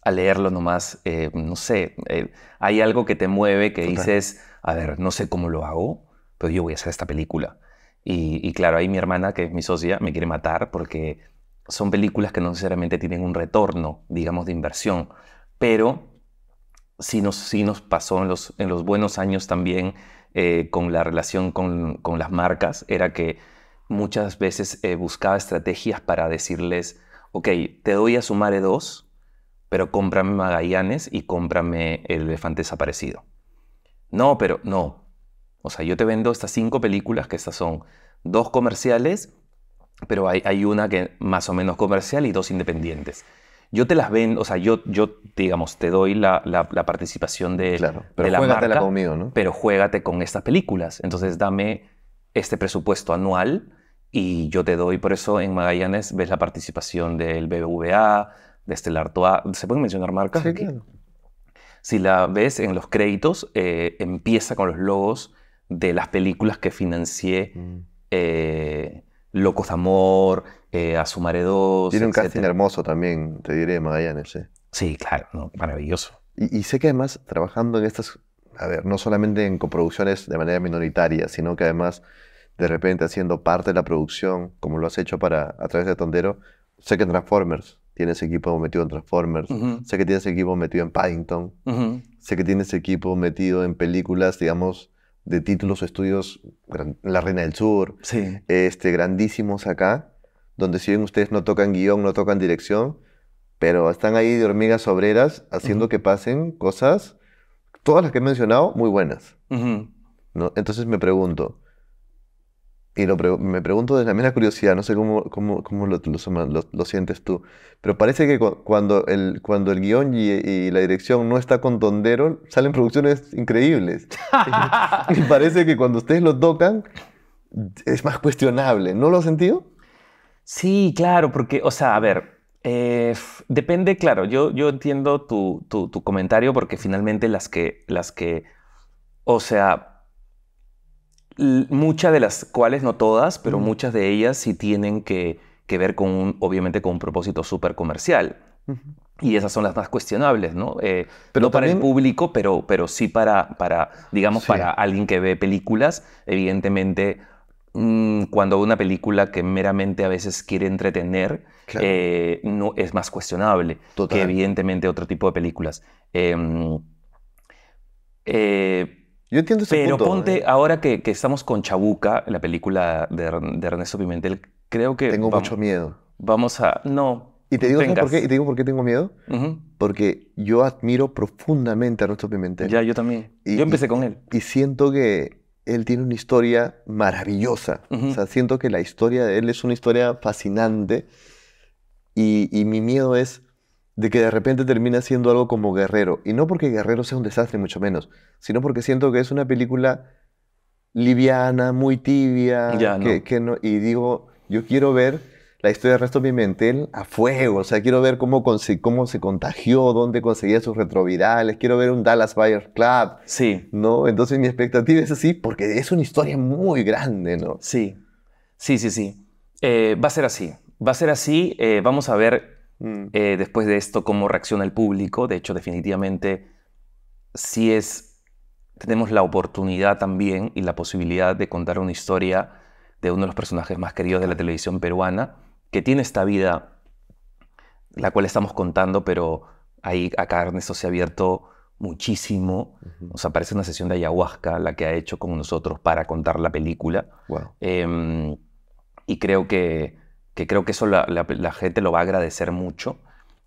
al leerlo nomás, eh, no sé, hay algo que te mueve que dices, a ver, no sé cómo lo hago, pero pues yo voy a hacer esta película. Y, claro, ahí mi hermana, que es mi socia, me quiere matar porque son películas que no necesariamente tienen un retorno, digamos, de inversión. Pero sí nos, nos pasó en los, en los buenos años también eh, con la relación con, las marcas, era que muchas veces eh, buscaba estrategias para decirles, ok, te doy a Sumare dos, pero cómprame Magallanes y cómprame el elefante desaparecido. No, pero no, o sea, yo te vendo estas cinco películas, que estas son dos comerciales, pero hay, una que más o menos comercial y dos independientes. Yo te las vendo, o sea, yo, yo digamos, te doy la, participación de, la marca, conmigo, ¿no? pero juégate con estas películas. Entonces dame este presupuesto anual y yo te doy, por eso en Magallanes ves la participación del BBVA, de Estelar A. ¿Se pueden mencionar marcas? Sí, claro. Si la ves en los créditos, eh, empieza con los logos de las películas que financié. Mm. Eh, Locos de Amor, eh, Asumare 2. Tiene un casting hermoso también, te diré, Magallanes. Sí, ¿eh? sí claro, maravilloso. Y, sé que además, trabajando en estas, a ver, no solamente en coproducciones de manera minoritaria, sino que además, de repente, haciendo parte de la producción, como lo has hecho para a través de Tondero, sé que en Transformers tienes equipo metido en Transformers, sé que tienes equipo metido en Paddington, sé que tienes equipo metido en películas, digamos, de títulos o estudios, La Reina del Sur, este, grandísimos acá, donde si bien ustedes no tocan guión, no tocan dirección, pero están ahí de hormigas obreras haciendo que pasen cosas, todas las que he mencionado, muy buenas. ¿no? Entonces me pregunto, y me pregunto desde la mera curiosidad, no sé cómo, cómo, lo, sientes tú, pero parece que cuando el, cuando el guión y, la dirección no está con Tondero, salen producciones increíbles. y, parece que cuando ustedes lo tocan, es más cuestionable. ¿No lo has sentido? Sí, claro, porque, o sea, a ver, eh, depende, claro, yo, yo entiendo tu, comentario porque finalmente las que, las que, o sea, muchas de las cuales, no todas, pero muchas de ellas sí tienen que, ver con obviamente, con un propósito súper comercial. Y esas son las más cuestionables, ¿no? Eh, no para el público, pero, pero sí para, para digamos, para alguien que ve películas. Evidentemente, mm, cuando una película que meramente a veces quiere entretener, eh, no, es más cuestionable que evidentemente otro tipo de películas. Em, eh, yo entiendo ese Pero ponte, ahora que, estamos con Chabuca, la película de, Ernesto Pimentel, creo que... Tengo mucho miedo. Vamos a... No. Y te digo, por qué? ¿Y te digo por qué tengo miedo. Porque yo admiro profundamente a Ernesto Pimentel. Ya, yo también. yo empecé con él. Y siento que él tiene una historia maravillosa. O sea, siento que la historia de él es una historia fascinante. Y, y mi miedo es de que de repente termina siendo algo como Guerrero. Y no porque Guerrero sea un desastre, mucho menos, sino porque siento que es una película liviana, muy tibia, y digo, yo quiero ver la historia de Ernesto Pimentel a fuego, o sea, quiero ver cómo, cómo se contagió, dónde conseguía sus retrovirales, quiero ver un Dallas Buyers Club. Sí. ¿No? Entonces mi expectativa es así porque es una historia muy grande, ¿no? Sí, sí, sí, sí. Eh, va a ser así, va a ser así, eh, vamos a ver Mm. Eh, después de esto, cómo reacciona el público. De hecho, definitivamente, sí es, tenemos la oportunidad también y la posibilidad de contar una historia de uno de los personajes más queridos de la televisión peruana, que tiene esta vida, la cual estamos contando, pero ahí acá Ernesto se ha abierto muchísimo. Nos aparece una sesión de ayahuasca, la que ha hecho con nosotros para contar la película. Em, y creo que que creo que eso la, gente lo va a agradecer mucho,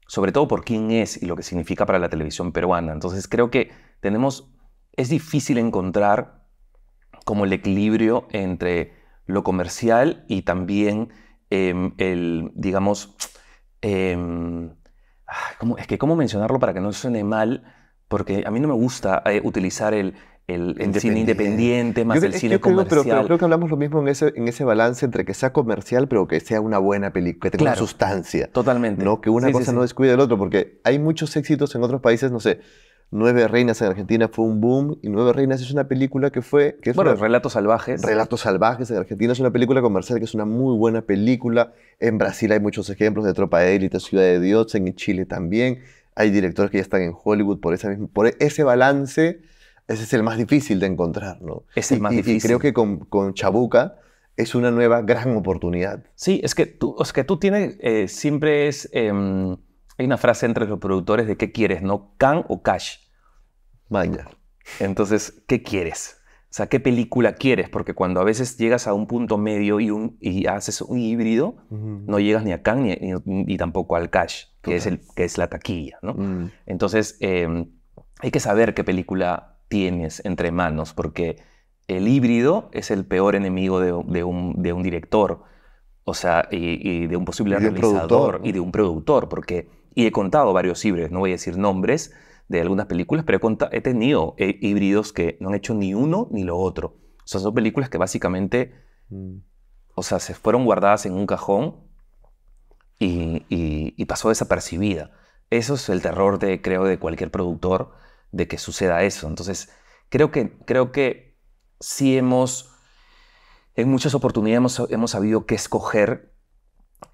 sobre todo por quién es y lo que significa para la televisión peruana. Entonces creo que tenemos, es difícil encontrar como el equilibrio entre lo comercial y también em, el, digamos, em, es que cómo mencionarlo para que no suene mal, porque a mí no me gusta eh, utilizar el el, cine independiente más el cine comercial. Pero, creo que hablamos lo mismo en ese, en ese balance entre que sea comercial, pero que sea una buena película, que tenga sustancia. Totalmente. ¿no? Que una cosa no descuide del otro, porque hay muchos éxitos en otros países, no sé. Nueve Reinas en Argentina fue un boom y Nueve Reinas es una película que fue... Que es bueno, Relatos Salvajes. Relatos Salvajes en Argentina es una película comercial que es una muy buena película. En Brasil hay muchos ejemplos de Tropa Élite, Ciudad de Dios, en Chile también. Hay directores que ya están en Hollywood por, esa por ese balance ese es el más difícil de encontrar, ¿no? Es el más difícil. Y creo que con, Chabuca es una nueva gran oportunidad. Sí, es que tú, que tú tienes, eh, siempre es, em, hay una frase entre los productores de qué quieres, ¿no? ¿Can o cash? Vaya. Entonces, ¿qué quieres? O sea, ¿qué película quieres? Porque cuando a veces llegas a un punto medio y, haces un híbrido, no llegas ni a can ni, tampoco al cash, que es, el, que es la taquilla, ¿no? Mm. Entonces, em, hay que saber qué película tienes entre manos, porque el híbrido es el peor enemigo de, un, director, o sea, y, de un posible realizador y de un productor, porque y he contado varios híbridos, no voy a decir nombres de algunas películas, pero he, tenido eh, híbridos que no han hecho ni uno ni lo otro. O sea, son películas que básicamente, mm. o sea, se fueron guardadas en un cajón y, y pasó desapercibida. Eso es el terror de, creo, de cualquier productor de que suceda eso. Entonces, creo que, creo que sí hemos, en muchas oportunidades hemos, sabido que escoger.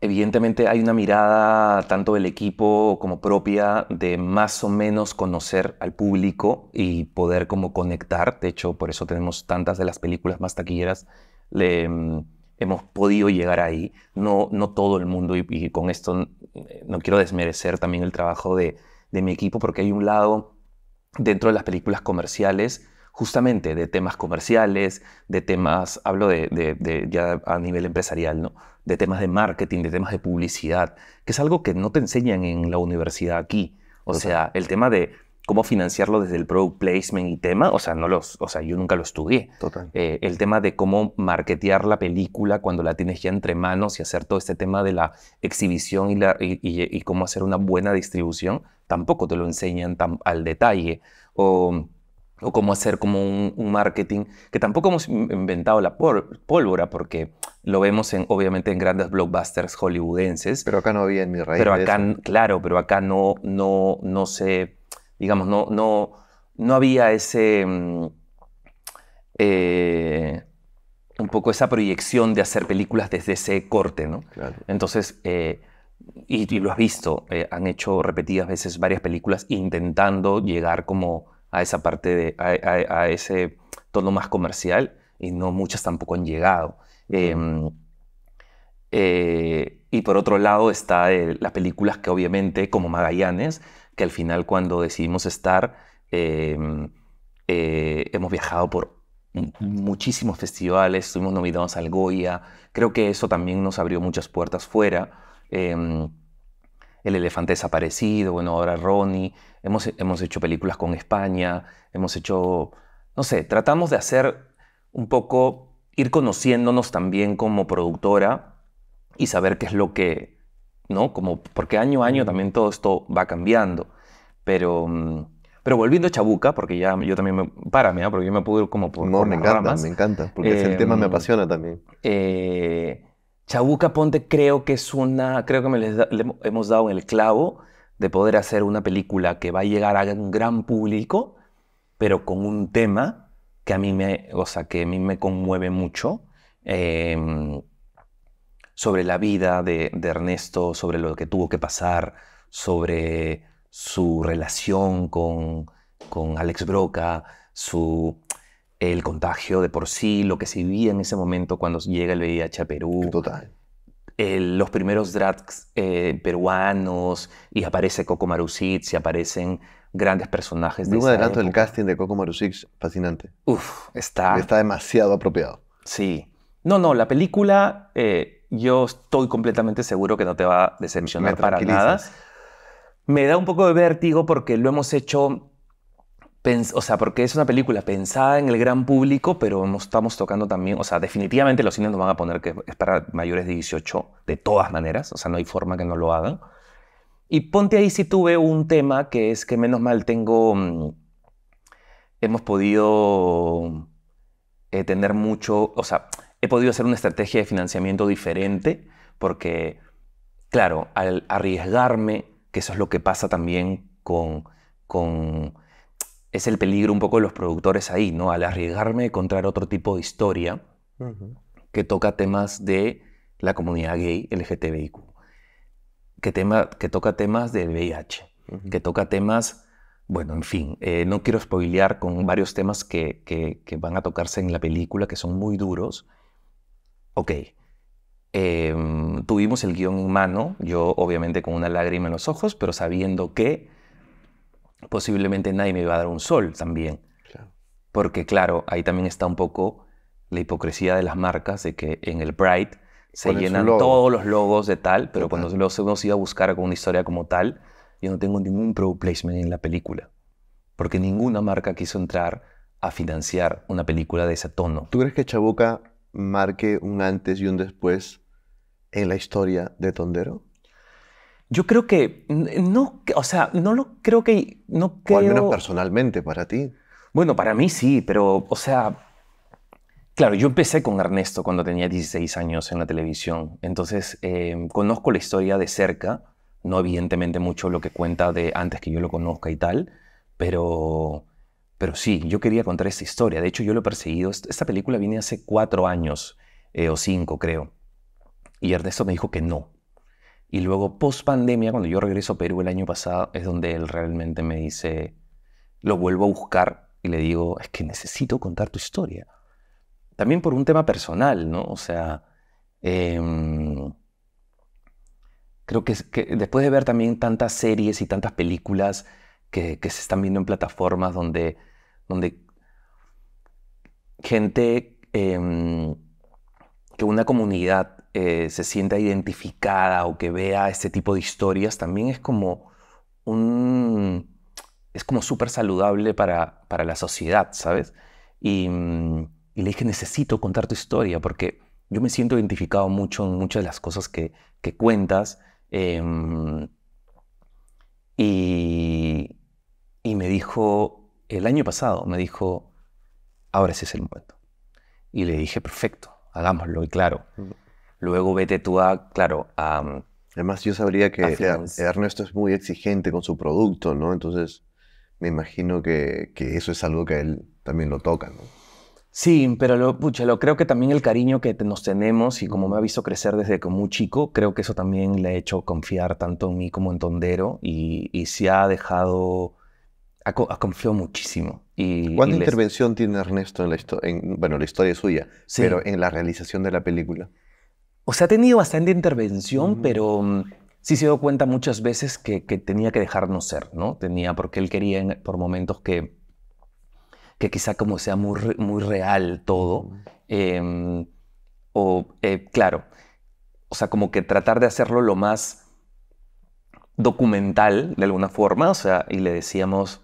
Evidentemente hay una mirada tanto del equipo como propia de más o menos conocer al público y poder como conectar. De hecho, por eso tenemos tantas de las películas más taquilleras. Le, mm, hemos podido llegar ahí. No, no todo el mundo, y, con esto eh, no quiero desmerecer también el trabajo de, de, mi equipo, porque hay un lado dentro de las películas comerciales, justamente de temas comerciales, de temas, hablo de, ya a nivel empresarial, ¿no? de temas de marketing, de temas de publicidad, que es algo que no te enseñan en la universidad aquí. O sea, el tema de cómo financiarlo desde el product placement y tema, o sea, no los, o sea, yo nunca lo estudié. Total. Eh, el tema de cómo marketear la película cuando la tienes ya entre manos y hacer todo este tema de la exhibición y, la, y, cómo hacer una buena distribución, tampoco te lo enseñan tan, al detalle. O, o cómo hacer como un, marketing, que tampoco hemos inventado la pólvora, porque lo vemos en, obviamente en grandes blockbusters hollywoodenses. Pero acá no había en mi raíz. Pero acá, claro, pero acá no, no, no se digamos, no, no, no había ese... Mm, eh, un poco esa proyección de hacer películas desde ese corte, ¿no? Entonces, eh, y, lo has visto, eh, han hecho repetidas veces varias películas intentando llegar como a esa parte, de, a, ese tono más comercial, y no muchas tampoco han llegado. Em, y por otro lado está las películas que obviamente, como Magallanes, al final cuando decidimos estar, em, eh, hemos viajado por muchísimos festivales, estuvimos nominados al Goya, creo que eso también nos abrió muchas puertas fuera. Em, el elefante desaparecido, bueno, ahora Ronnie, hemos, hemos hecho películas con España, hemos hecho, no sé, tratamos de hacer un poco, ir conociéndonos también como productora y saber qué es lo que, ¿no? Como porque año a año también todo esto va cambiando. Pero, mm, pero volviendo a Chabuca, porque ya yo también me... Párame, ¿eh? porque yo me puedo como por... No, me encanta, me encanta, porque es el tema me em, apasiona también. Eh, Chabuca Ponte creo que es una... Creo que hemos dado el clavo de poder hacer una película que va a llegar a un gran público, pero con un tema que a mí me, o sea, que a mí me conmueve mucho. Em, sobre la vida de, Ernesto, sobre lo que tuvo que pasar, sobre su relación con, con Alex Broca, su, el contagio de por sí, lo que se vivía en ese momento cuando llega el VIH a Perú. Total. los primeros drags eh, peruanos, y aparece Coco Marusitz y aparecen grandes personajes de, un adelanto del casting de Coco Marusitz. fascinante. Uf, está... Está demasiado apropiado. Sí. No, no, la película... Eh, yo estoy completamente seguro que no te va a decepcionar para nada. Me da un poco de vértigo porque lo hemos hecho, o sea, porque es una película pensada en el gran público, pero no estamos tocando también, o sea, definitivamente los cines nos van a poner que es para mayores de 18 de todas maneras, o sea, no hay forma que no lo hagan. Y ponte ahí si tuve un tema que es que menos mal tengo, mm, hemos podido eh, tener mucho, o sea, he podido hacer una estrategia de financiamiento diferente porque, claro, al arriesgarme, que eso es lo que pasa también con, es el peligro un poco de los productores ahí, ¿no? Al arriesgarme a encontrar otro tipo de historia que toca temas de la comunidad gay, LGTBIQ, que, tema, que toca temas del VIH, que toca temas, bueno, en fin, eh, no quiero spoilear con varios temas que, van a tocarse en la película que son muy duros, ok, em, tuvimos el guión en mano, yo obviamente con una lágrima en los ojos, pero sabiendo que posiblemente nadie me iba a dar un sol también. Porque claro, ahí también está un poco la hipocresía de las marcas, de que en el Bright se llenan todos los logos de tal, pero cuando los hemos iba a buscar con una historia como tal, yo no tengo ningún pro placement en la película. Porque ninguna marca quiso entrar a financiar una película de ese tono. ¿Tú crees que Chabuca marque un antes y un después en la historia de Tondero? Yo creo que no, o sea, no lo creo que no al menos personalmente para ti. Bueno, para mí sí, pero, o sea, claro, yo empecé con Ernesto cuando tenía 16 años en la televisión, entonces em, conozco la historia de cerca, no evidentemente mucho lo que cuenta de antes que yo lo conozca y tal, pero pero sí, yo quería contar esta historia. De hecho, yo lo he perseguido. Esta película viene hace cuatro años eh, o cinco, creo. Y Ernesto me dijo que no. Y luego, post pandemia, cuando yo regreso a Perú el año pasado, es donde él realmente me dice, lo vuelvo a buscar y le digo, es que necesito contar tu historia. También por un tema personal, ¿no? O sea, em, creo que, después de ver también tantas series y tantas películas que se están viendo en plataformas donde donde gente em, que una comunidad eh, se sienta identificada o que vea este tipo de historias también es como un es como súper saludable para, para, la sociedad, ¿sabes? Y, le dije, necesito contar tu historia porque yo me siento identificado mucho en muchas de las cosas que, cuentas. Em, y, y me dijo, el año pasado me dijo, ahora sí es el momento. Y le dije, perfecto, hagámoslo. Y claro, luego vete tú a, claro, a... Um, Además, yo sabría que Ernesto es muy exigente con su producto, ¿no? Entonces, me imagino que, eso es algo que a él también lo toca, ¿no? Sí, pero lo, pucha, lo, creo que también el cariño que nos tenemos y como me ha visto crecer desde que muy chico, creo que eso también le ha hecho confiar tanto en mí como en Tondero y, y se ha dejado ha, muchísimo. ¿Cuánta intervención tiene Ernesto en la, bueno, la historia suya, pero en la realización de la película? O sea, ha tenido bastante intervención, pero mm, sí se dio cuenta muchas veces que, tenía que dejarnos ser, ¿no? Tenía, porque él quería por momentos que, que quizá como sea muy, muy real todo. Em, o, eh, claro, o sea, como que tratar de hacerlo lo más documental de alguna forma, o sea, y le decíamos,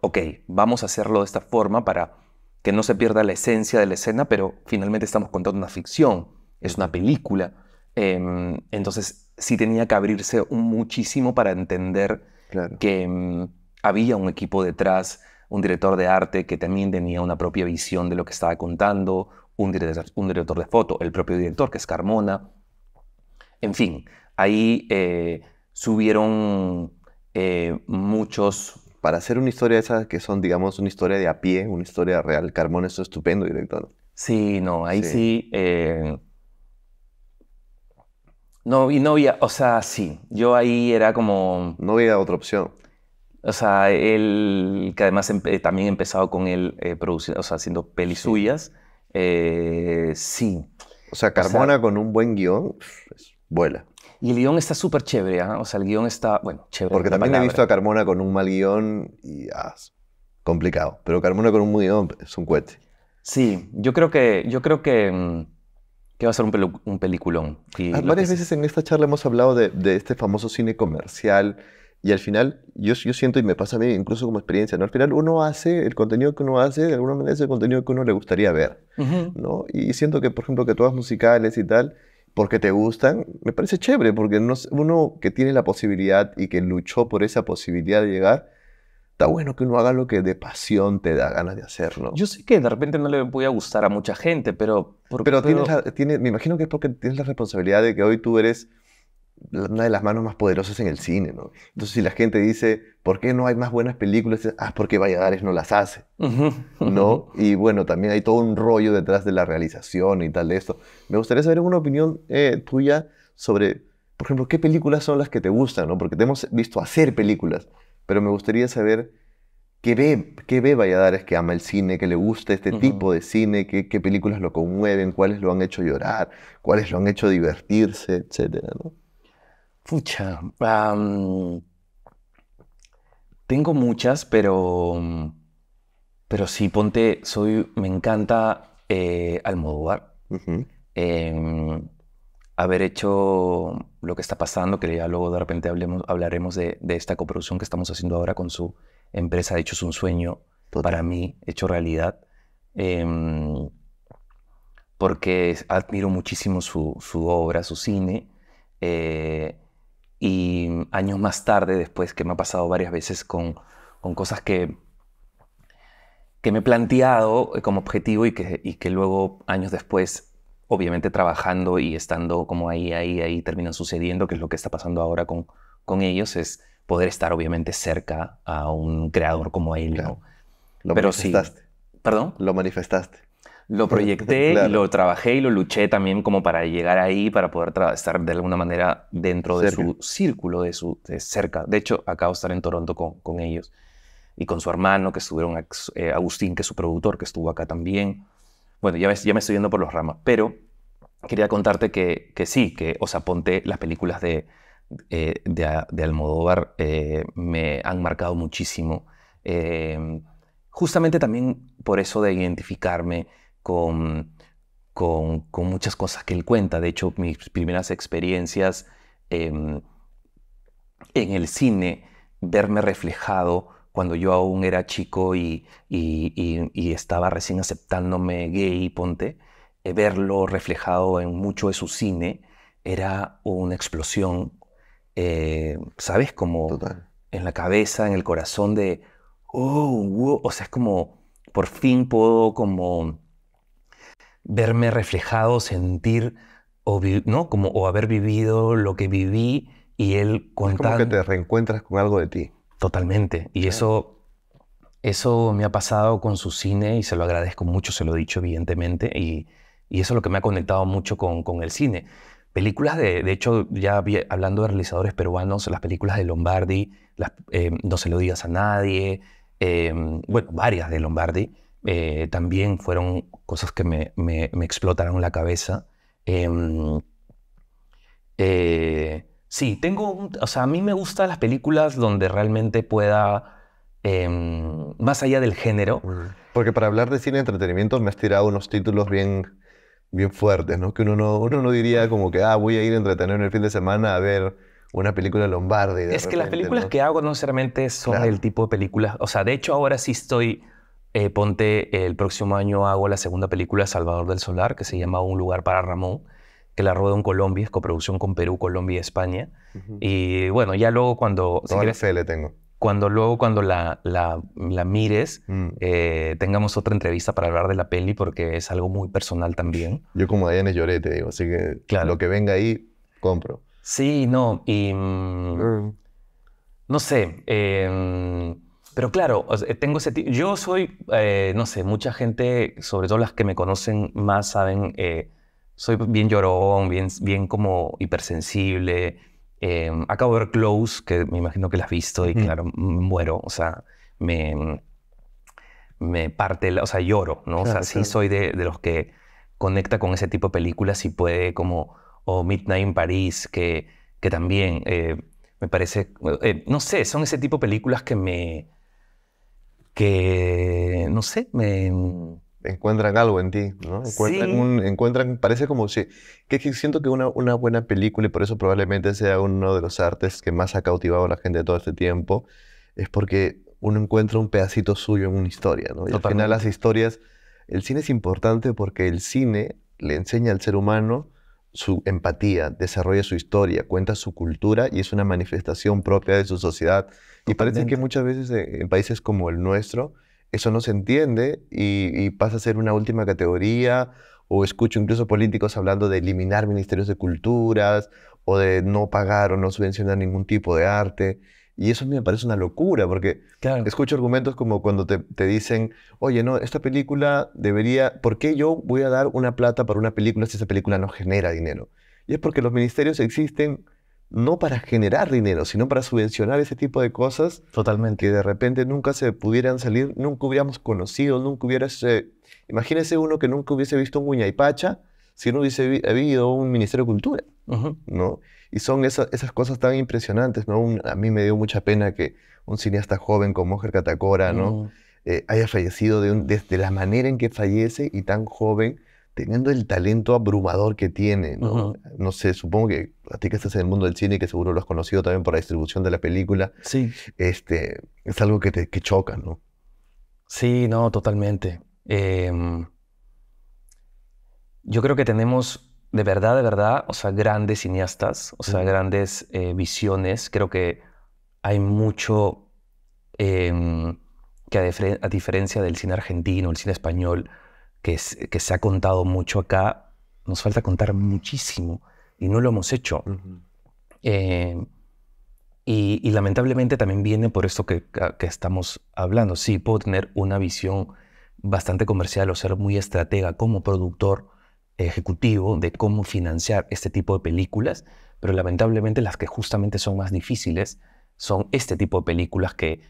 ok, vamos a hacerlo de esta forma para que no se pierda la esencia de la escena, pero finalmente estamos contando una ficción, es una película. Em, entonces sí tenía que abrirse muchísimo para entender que em, había un equipo detrás, un director de arte que también tenía una propia visión de lo que estaba contando, un director, un director de foto, el propio director que es Carmona. En fin, ahí eh, subieron eh, muchos para hacer una historia de esas que son, digamos, una historia de a pie, una historia real, Carmona es estupendo, director. Sí, no, ahí sí. Eh, no, y no había, o sea, sí, yo ahí era como... No había otra opción. O sea, él, que además em, eh, también he empezado con él eh, produciendo, o sea, haciendo pelis suyas, sí. O sea, Carmona con un buen guión, vuela. Y el guión está súper chévere, ¿eh? o sea, el guión está, bueno, chévere. Porque también he visto a Carmona con un mal guión y ah, complicado, pero Carmona con un muy guión es un cohete. Sí, yo creo que, yo creo que, mm, que va a ser un, peliculón. Y ah, varias veces en esta charla hemos hablado de, este famoso cine comercial y al final yo, yo siento y me pasa a mí incluso como experiencia, ¿no? Al final uno hace el contenido que uno hace, de alguna manera es el contenido que uno le gustaría ver, ¿no? Y siento que, por ejemplo, que todas musicales y tal porque te gustan, me parece chévere, porque uno que tiene la posibilidad y que luchó por esa posibilidad de llegar, está bueno que uno haga lo que de pasión te da ganas de hacerlo. Yo sé que de repente no le voy a gustar a mucha gente, pero... pero, me imagino que es porque tienes la responsabilidad de que hoy tú eres una de las manos más poderosas en el cine, ¿no? Entonces, si la gente dice, ¿por qué no hay más buenas películas? Ah, porque Valladares no las hace, ¿no? Y bueno, también hay todo un rollo detrás de la realización y tal de esto. Me gustaría saber una opinión eh, tuya sobre, por ejemplo, qué películas son las que te gustan, ¿no? Porque te hemos visto hacer películas, pero me gustaría saber qué ve, qué ve Valladares que ama el cine, que le gusta este tipo de cine, qué, qué películas lo conmueven, cuáles lo han hecho llorar, cuáles lo han hecho divertirse, etcétera, ¿no? Pucha. tengo muchas, pero. Pero sí, ponte. Soy. Me encanta eh, Almodóvar. Em, haber hecho lo que está pasando, que ya luego de repente hablaremos de, esta coproducción que estamos haciendo ahora con su empresa. De hecho, es un sueño para mí, hecho realidad. Em, porque admiro muchísimo su, su obra, su cine. Eh, y años más tarde, después que me ha pasado varias veces con, con cosas que, que me he planteado eh, como objetivo y que, que luego años después, obviamente trabajando y estando como ahí, ahí, ahí, terminan sucediendo, que es lo que está pasando ahora con, con ellos, es poder estar obviamente cerca a un creador como él. Lo manifestaste. ¿Perdón? Lo manifestaste. Lo proyecté, y lo trabajé y lo luché también como para llegar ahí, para poder estar de alguna manera dentro de su círculo, de su cerca. De hecho, acabo de estar en Toronto con, con ellos y con su hermano, que estuvieron, eh, Agustín, que es su productor, que estuvo acá también. Bueno, ya me, ya me estoy yendo por los ramas, pero quería contarte que, que sí, que, o sea, ponte las películas de, eh, de, de, Almodóvar eh, me han marcado muchísimo. justamente también por eso de identificarme, con, con, muchas cosas que él cuenta. De hecho, mis primeras experiencias em, en el cine, verme reflejado cuando yo aún era chico y, estaba recién aceptándome gay, y ponte, eh, verlo reflejado en mucho de su cine era una explosión, eh, ¿sabes? Como en la cabeza, en el corazón de, oh, o sea, es como, por fin puedo como verme reflejado, sentir o, ¿no? como, o haber vivido lo que viví y él contar como que te reencuentras con algo de ti. Totalmente. Y eso, eso me ha pasado con su cine y se lo agradezco mucho, se lo he dicho evidentemente. Y, eso es lo que me ha conectado mucho con, el cine. Películas de, hecho, ya hablando de realizadores peruanos, las películas de Lombardi, las, eh, No se lo digas a nadie, eh, bueno, varias de Lombardi, eh, también fueron cosas que me, explotaron la cabeza. Em, eh, sí, tengo, o sea, a mí me gustan las películas donde realmente pueda... Em, más allá del género. Porque para hablar de cine y entretenimiento me has tirado unos títulos bien, bien fuertes, ¿no? Que uno no, uno no diría como que, ah, voy a ir a entretenerme el fin de semana a ver una película lombarde es que las películas que hago no necesariamente son el tipo de películas. O sea, de hecho ahora sí estoy eh, ponte, el próximo año hago la segunda película Salvador del Solar, que se llama Un lugar para Ramón, que la rodeo en Colombia, es coproducción con Perú, Colombia y España. Y bueno, ya luego cuando... ¿Cuál la le tengo. Cuando luego, cuando la, la, mires, mm. eh, tengamos otra entrevista para hablar de la peli, porque es algo muy personal también. Yo como Diana lloré, te digo, así que claro. lo que venga ahí, compro. Sí, no, y... Mm, mm. No sé, eh, pero claro, tengo ese tipo. Yo soy, eh, no sé, mucha gente, sobre todo las que me conocen más, saben, eh, soy bien llorón, bien, bien como hipersensible. Em, acabo de ver Close, que me imagino que la has visto, y claro, muero. O sea, me, me parte, o sea, lloro, ¿no? o sea, sí soy de, los que conecta con ese tipo de películas y puede, como, o Midnight in Paris, que, que también eh, me parece, no sé, son ese tipo de películas que me que, no sé, me... Mm, encuentran algo en ti, ¿no? Encuentran, parece como si, que, siento que una, buena película, y por eso probablemente sea uno de los artes que más ha cautivado a la gente todo este tiempo, es porque uno encuentra un pedacito suyo en una historia, ¿no? Y al final las historias, el cine es importante porque el cine le enseña al ser humano su empatía, desarrolla su historia, cuenta su cultura y es una manifestación propia de su sociedad. Y parece que muchas veces eh, en países como el nuestro eso no se entiende y pasa a ser una última categoría o escucho incluso políticos hablando de eliminar ministerios de culturas o de no pagar o no subvencionar ningún tipo de arte. Y eso a mí me parece una locura, porque escucho argumentos como cuando te, te, dicen, oye, no, esta película debería, ¿por qué yo voy a dar una plata para una película si esa película no genera dinero? Y es porque los ministerios existen no para generar dinero, sino para subvencionar ese tipo de cosas. Totalmente. Y de repente nunca se pudieran salir, nunca hubiéramos conocido, nunca hubiese... Eh, imagínese uno que nunca hubiese visto un pacha si no hubiese habido un Ministerio de Cultura, ¿no? Y son esas esas cosas tan impresionantes, ¿no? a mí me dio mucha pena que un cineasta joven como Mujer Catacora, ¿no? Eh, haya fallecido de, de, la manera en que fallece y tan joven, teniendo el talento abrumador que tiene, ¿no? No sé, supongo que a ti que estás en el mundo del cine, que seguro lo has conocido también por la distribución de la película. Sí. Este, es algo que te que choca, ¿no? Sí, no, totalmente. Em, yo creo que tenemos de verdad, de verdad, o sea, grandes cineastas, o sea, grandes eh, visiones. Creo que hay mucho em, que a, diferencia del cine argentino, el cine español, que, que, se ha contado mucho acá, nos falta contar muchísimo y no lo hemos hecho. Em, y, lamentablemente también viene por esto que, que estamos hablando. Sí, puedo tener una visión bastante comercial o ser muy estratega como productor, ejecutivo de cómo financiar este tipo de películas, pero lamentablemente las que justamente son más difíciles son este tipo de películas que,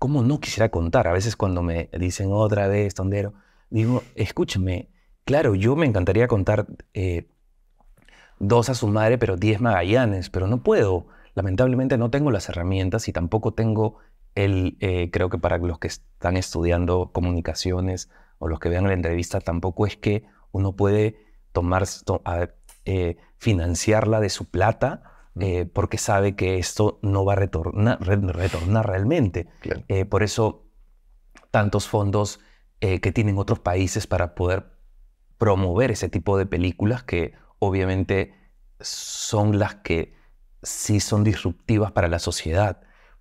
como no quisiera contar, a veces cuando me dicen otra vez, Tondero, digo, escúcheme, claro, yo me encantaría contar eh, dos a su madre, pero diez Magallanes, pero no puedo. Lamentablemente no tengo las herramientas y tampoco tengo el, eh, creo que para los que están estudiando comunicaciones o los que vean la entrevista, tampoco es que uno puede tomar, eh, financiarla de su plata. Eh, porque sabe que esto no va a retornar, realmente. Eh, por eso tantos fondos que tienen otros países para poder promover ese tipo de películas que obviamente son las que sí son disruptivas para la sociedad,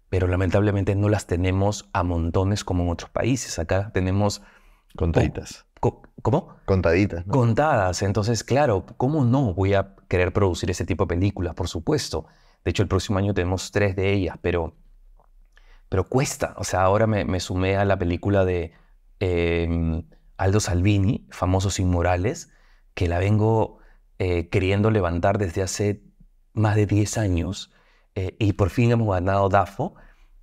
pero lamentablemente no las tenemos a montones como en otros países. Acá tenemos... Contaditas. ¿Cómo? Contaditas. Contadas. Entonces, claro, ¿cómo no voy a querer producir ese tipo de películas? Por supuesto. De hecho, el próximo año tenemos tres de ellas, pero, pero cuesta. O sea, ahora me, sumé a la película de em, Aldo Salvini, Famosos Inmorales, que la vengo eh, queriendo levantar desde hace más de 10 años. Eh, y por fin hemos ganado DAFO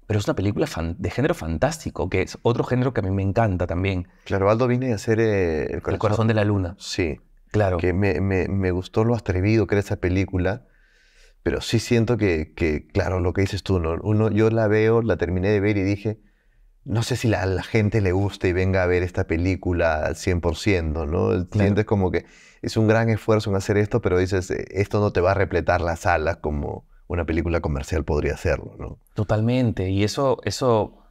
pero es una película de género fantástico, que es otro género que a mí me encanta también. Claro, Aldo viene a hacer eh, el, corazón, de la luna. Sí, claro. Que me, gustó lo atrevido que era esa película, pero sí siento que, claro, lo que dices tú, yo la veo, la terminé de ver y dije, no sé si la, la gente le guste y venga a ver esta película al 100%, ¿no? Sientes como que es un gran esfuerzo en hacer esto, pero dices, eh, esto no te va a repletar las alas como una película comercial podría hacerlo, Totalmente. Y eso, eso,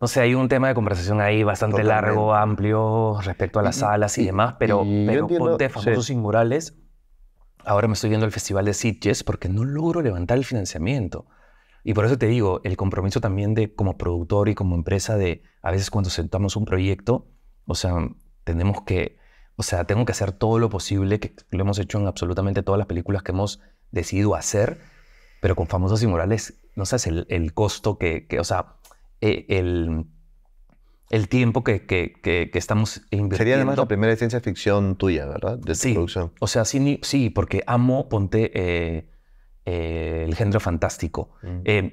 no sé, hay un tema de conversación ahí bastante largo, amplio, respecto a las salas y, demás, pero, pero ponte famosos sí. Ahora me estoy viendo el Festival de Sitges porque no logro levantar el financiamiento. Y por eso te digo, el compromiso también de como productor y como empresa de a veces cuando sentamos un proyecto, o sea, tenemos que, o sea, tengo que hacer todo lo posible, que lo hemos hecho en absolutamente todas las películas que hemos decido hacer, pero con Famosos y Morales, no sé, el, el costo que, o sea, eh, el, tiempo que, estamos invirtiendo. Sería además la primera ciencia ficción tuya, ¿verdad? De sí, O sea, sí, porque amo, ponte eh, eh, el género fantástico. Mm.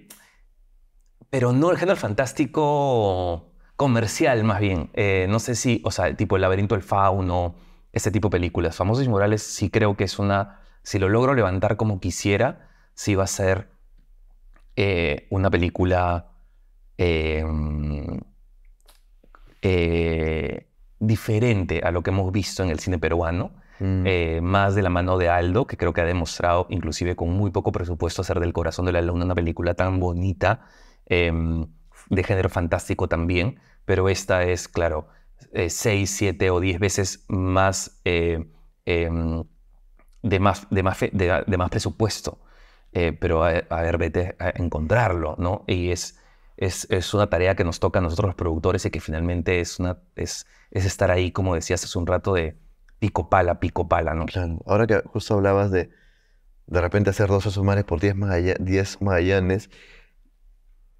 pero no el género fantástico comercial, más bien. no sé si, o sea, tipo El laberinto del fauno, ese tipo de películas. Famosos y Morales sí creo que es una si lo logro levantar como quisiera, sí va a ser eh, una película em, eh, diferente a lo que hemos visto en el cine peruano. Mm. Eh, más de la mano de Aldo, que creo que ha demostrado, inclusive con muy poco presupuesto, hacer del corazón de la luna una película tan bonita, em, de género fantástico también, pero esta es, claro, seis, siete o diez veces más em, de más, más, de, más presupuesto, eh, pero a, ver, vete a encontrarlo, ¿no? Y es, es, una tarea que nos toca a nosotros los productores y que finalmente es, una, es, es estar ahí, como decías hace un rato, de pico pala, pico pala, ¿no? Claro. Ahora que justo hablabas de de repente hacer 12 sumares por 10 magallanes, 10 magallanes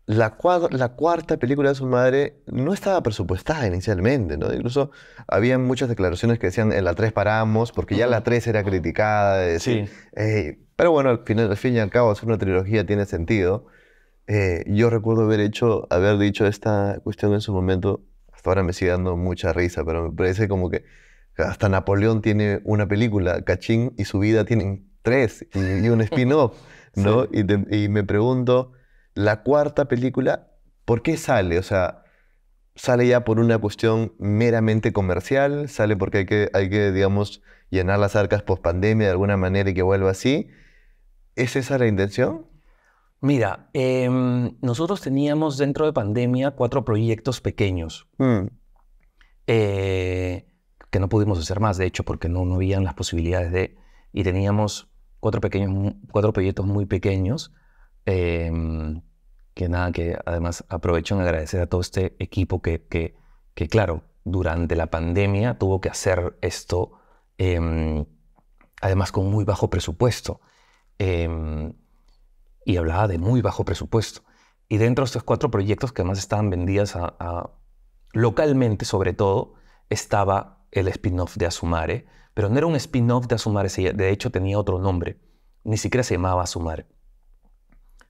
la, la, cuarta película de su madre no estaba presupuestada inicialmente, ¿no? Incluso había muchas declaraciones que decían en la 3 paramos, porque ya la 3 era criticada. sí. pero bueno, al, final, al fin y al cabo, hacer una trilogía tiene sentido. Eh, yo recuerdo haber, hecho, haber dicho esta cuestión en su momento, hasta ahora me sigue dando mucha risa, pero me parece como que hasta Napoleón tiene una película, Cachín y su vida tienen tres, y, un spin-off, ¿no? y me pregunto la cuarta película, ¿por qué sale? O sea, sale ya por una cuestión meramente comercial, sale porque hay que, hay que digamos, llenar las arcas post pandemia de alguna manera y que vuelva así. ¿Es esa la intención? Mira, em, nosotros teníamos dentro de pandemia cuatro proyectos pequeños mm. eh, que no pudimos hacer más, de hecho, porque no, no habían las posibilidades de... Y teníamos cuatro, pequeños, cuatro proyectos muy pequeños em, que nada, que además aprovecho en agradecer a todo este equipo que, claro, durante la pandemia tuvo que hacer esto, em, además con muy bajo presupuesto. Em, y hablaba de muy bajo presupuesto. Y dentro de estos cuatro proyectos que además estaban vendidas a, localmente, sobre todo, estaba el spin-off de Asumare, pero no era un spin-off de Asumare, de hecho tenía otro nombre, ni siquiera se llamaba Asumare.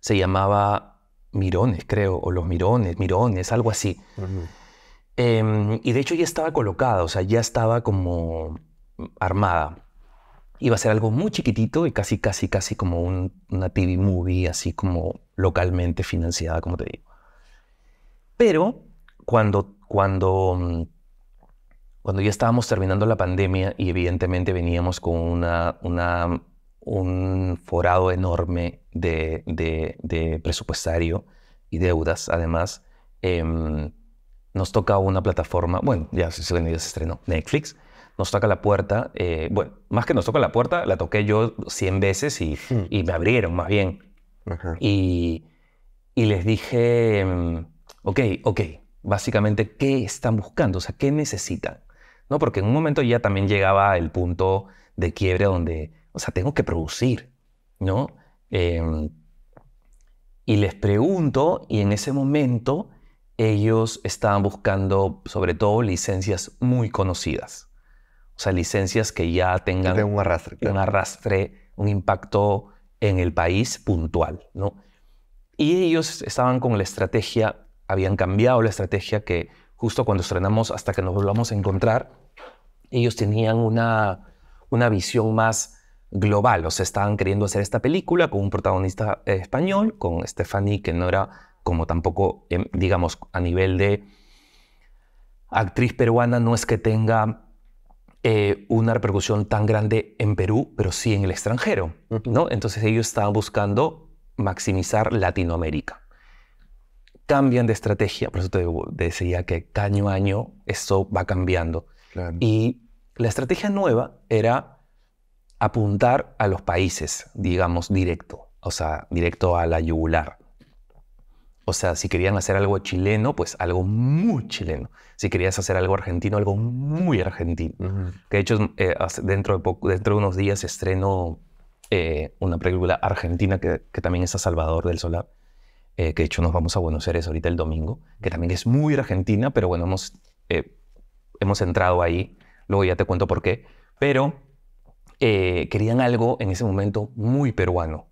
Se llamaba Mirones, creo, o los Mirones, Mirones, algo así. Em, y de hecho ya estaba colocada, o sea, ya estaba como armada. Iba a ser algo muy chiquitito y casi, casi, casi como una TV movie, así como localmente financiada, como te digo. Pero cuando, cuando, cuando ya estábamos terminando la pandemia y evidentemente veníamos con una, una un forado enorme de, presupuestario y deudas, además. Em, nos toca una plataforma, bueno, ya se, se estrenó, Netflix, nos toca la puerta, eh, bueno, más que nos toca la puerta, la toqué yo 100 veces y, hmm. y me abrieron más bien. Y, les dije, em, ok, ok, básicamente, ¿qué están buscando? O sea, ¿qué necesitan? ¿No? Porque en un momento ya también llegaba el punto de quiebre donde o sea, tengo que producir, ¿no? Em, y les pregunto, y en ese momento ellos estaban buscando sobre todo licencias muy conocidas. O sea, licencias que ya tengan un, arrastre, un arrastre, un impacto en el país puntual, ¿no? Y ellos estaban con la estrategia, habían cambiado la estrategia que justo cuando estrenamos hasta que nos volvamos a encontrar, ellos tenían una, una visión más global. O sea, estaban queriendo hacer esta película con un protagonista eh, español, con Stephanie, que no era como tampoco, em, digamos, a nivel de actriz peruana, no es que tenga eh, una repercusión tan grande en Perú, pero sí en el extranjero, ¿no? Entonces ellos estaban buscando maximizar Latinoamérica. Cambian de estrategia, por eso te decía que año a año esto va cambiando. Y la estrategia nueva era apuntar a los países, digamos, directo, o sea, directo a la yugular. O sea, si querían hacer algo chileno, pues algo muy chileno. Si querías hacer algo argentino, algo muy argentino. Que de hecho, eh, dentro, de dentro de unos días estreno eh, una película argentina que, también también a Salvador del Solar. Eh, que de hecho nos vamos a Buenos Aires ahorita el domingo, que también es muy argentina, pero bueno, hemos, hemos entrado ahí. Luego ya te cuento por qué. Pero eh, querían algo en ese momento muy peruano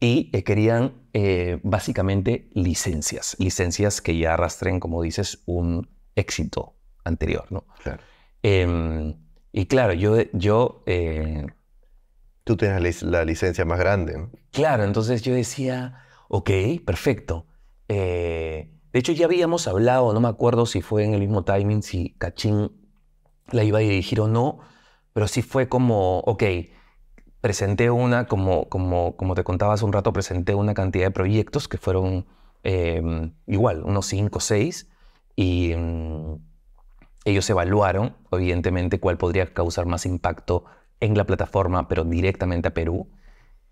y eh, querían eh, básicamente licencias, licencias que ya arrastren, como dices, un éxito anterior, ¿no? Claro. Em, y claro, yo... yo Tú tienes la licencia más grande. ¿no? Claro, entonces yo decía, ok, perfecto. de hecho, ya habíamos hablado, no me acuerdo si fue en el mismo timing, si Cachín la iba a dirigir o no, pero sí fue como, ok, presenté una, como, como, como te contaba hace un rato, presenté una cantidad de proyectos que fueron em, igual, unos cinco o 6, y mm, ellos evaluaron, evidentemente, cuál podría causar más impacto en la plataforma, pero directamente a Perú.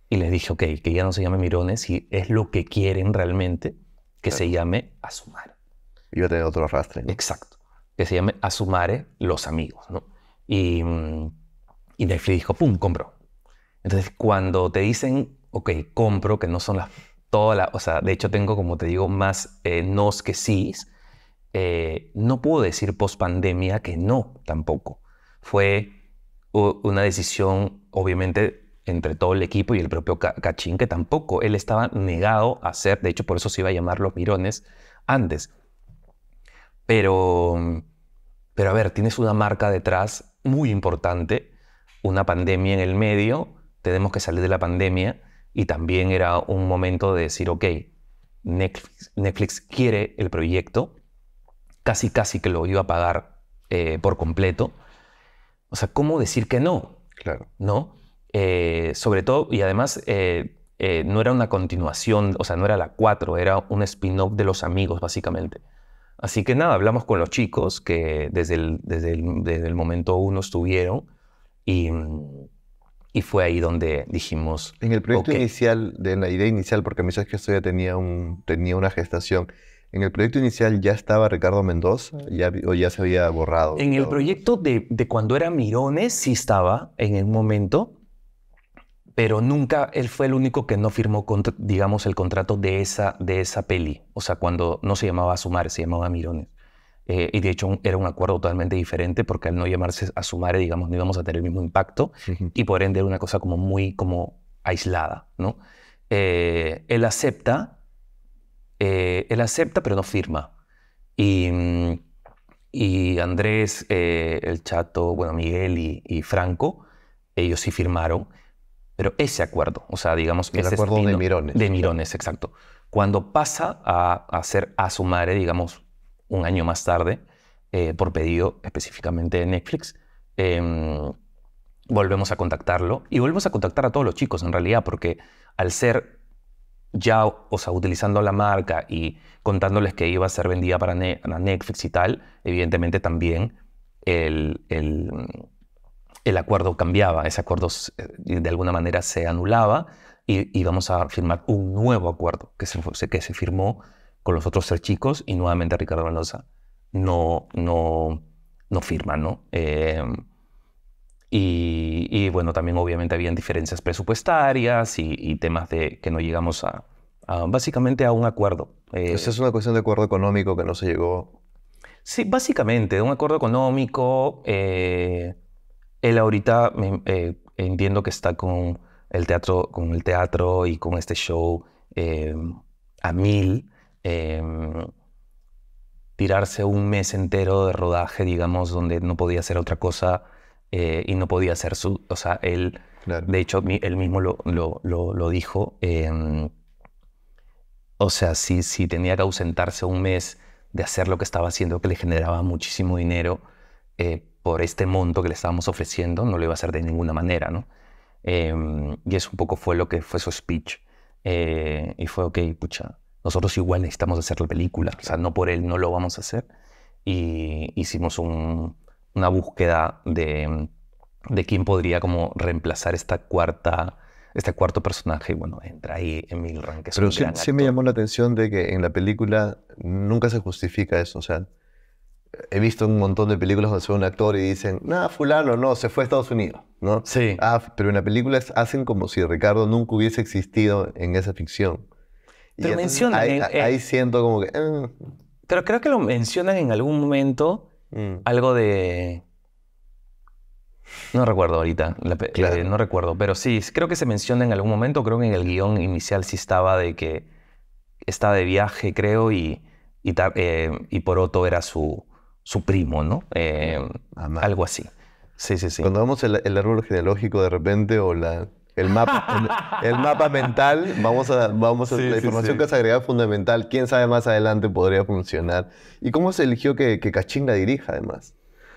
Y les dije, ok, que ya no se llame Mirones, y es lo que quieren realmente, que se llame Asumare. Y yo a tener otro arrastre. Exacto. Que se llame Asumare los amigos, ¿no? Y, Netflix dijo, ¡pum!, compro. Entonces, cuando te dicen, ok, compro, que no son las, todas las, o sea, de hecho tengo, como te digo, más eh, nos que sís, eh, no puedo decir post pandemia que no tampoco. Fue una decisión, obviamente, entre todo el equipo y el propio Cachín, que tampoco él estaba negado a hacer, de hecho, por eso se iba a llamar los mirones antes. Pero, pero a ver, tienes una marca detrás muy importante, una pandemia en el medio, tenemos que salir de la pandemia y también era un momento de decir, ok, Netflix, quiere el proyecto, casi casi que lo iba a pagar eh, por completo. O sea, ¿cómo decir que no? Claro. ¿No? Eh, sobre todo, y además eh, no era una continuación, o sea, no era la 4, era un spin-off de los amigos, básicamente. Así que nada, hablamos con los chicos que desde el, desde el, desde el momento uno estuvieron y, y, fue ahí donde dijimos... En el proyecto inicial, de la idea inicial, porque mí sabes que esto ya tenía, un, tenía una gestación, ¿en el proyecto inicial ya estaba Ricardo Mendoza ya, o ya se había borrado? En el proyecto de, de cuando era Mirones sí estaba en el momento, pero nunca él fue el único que no firmó, digamos, el contrato de esa, de esa peli. O sea, cuando no se llamaba Sumare, se llamaba Mirones. Eh, y de hecho era un acuerdo totalmente diferente porque al no llamarse a Sumare, digamos, no íbamos a tener el mismo impacto y por ende era una cosa como muy como aislada, ¿no? Eh, él acepta, eh, él acepta pero no firma. Y, y Andrés, el Chato, bueno, Miguel y, y Franco, ellos sí firmaron pero ese acuerdo, o sea, digamos... El ese acuerdo de Mirones. De Mirones, exacto. Cuando pasa a, ser a su madre, digamos, un año más tarde, eh, por pedido específicamente de Netflix, em, volvemos a contactarlo y volvemos a contactar a todos los chicos en realidad, porque al ser ya, o sea, utilizando la marca y contándoles que iba a ser vendida para, Netflix y tal, evidentemente también el, el acuerdo cambiaba, ese acuerdo eh, de alguna manera se anulaba y íbamos a firmar un nuevo acuerdo que se, que se firmó con los otros tres chicos y nuevamente Ricardo Mendoza no, no, no firma, ¿no? Em, y, bueno, también obviamente habían diferencias presupuestarias y, temas de que no llegamos a, básicamente a un acuerdo. Eh. Esa es una cuestión de acuerdo económico que no se llegó. Sí, básicamente, un acuerdo económico. Eh, él ahorita eh, entiendo que está con el teatro, con el teatro y con este show em, a mil. Em, tirarse un mes entero de rodaje, digamos, donde no podía hacer otra cosa eh, y no podía hacer su... O sea, él, de hecho, él mismo lo, lo, dijo. Em, o sea, si, si tenía que ausentarse un mes de hacer lo que estaba haciendo, que le generaba muchísimo dinero, eh, por este monto que le estábamos ofreciendo, no lo iba a hacer de ninguna manera, ¿no? Em, y eso un poco fue lo que fue su speech. Eh, y fue, ok, pucha, nosotros igual necesitamos hacer la película, o sea, no por él no lo vamos a hacer. Y hicimos una búsqueda de, de quién podría como reemplazar esta cuarta este cuarto personaje, y bueno, entra ahí Emil Rank. Pero sí, me llamó la atención de que en la película nunca se justifica eso. O sea, he visto un montón de películas donde se un actor y dicen, nada, fulano, no, se fue a Estados Unidos, ¿no? Sí. Ah, pero en las películas hacen como si Ricardo nunca hubiese existido en esa ficción. Pero mencionan. Ahí, siento como que. Eh". Pero creo que lo mencionan en algún momento mm. algo de. No recuerdo ahorita, eh, no recuerdo, pero sí, creo que se menciona en algún momento, creo que en el guión inicial sí estaba de que estaba de viaje, creo, y, y, eh, y otro era su, su primo, ¿no? Eh, algo así. Sí, sí, sí. Cuando vemos el, árbol genealógico de repente o la, el mapa, el, mapa mental, vamos a, vamos a la información que has agregado fundamental. Quién sabe más adelante podría funcionar. ¿Y cómo se eligió que, que Cachín la dirija, además?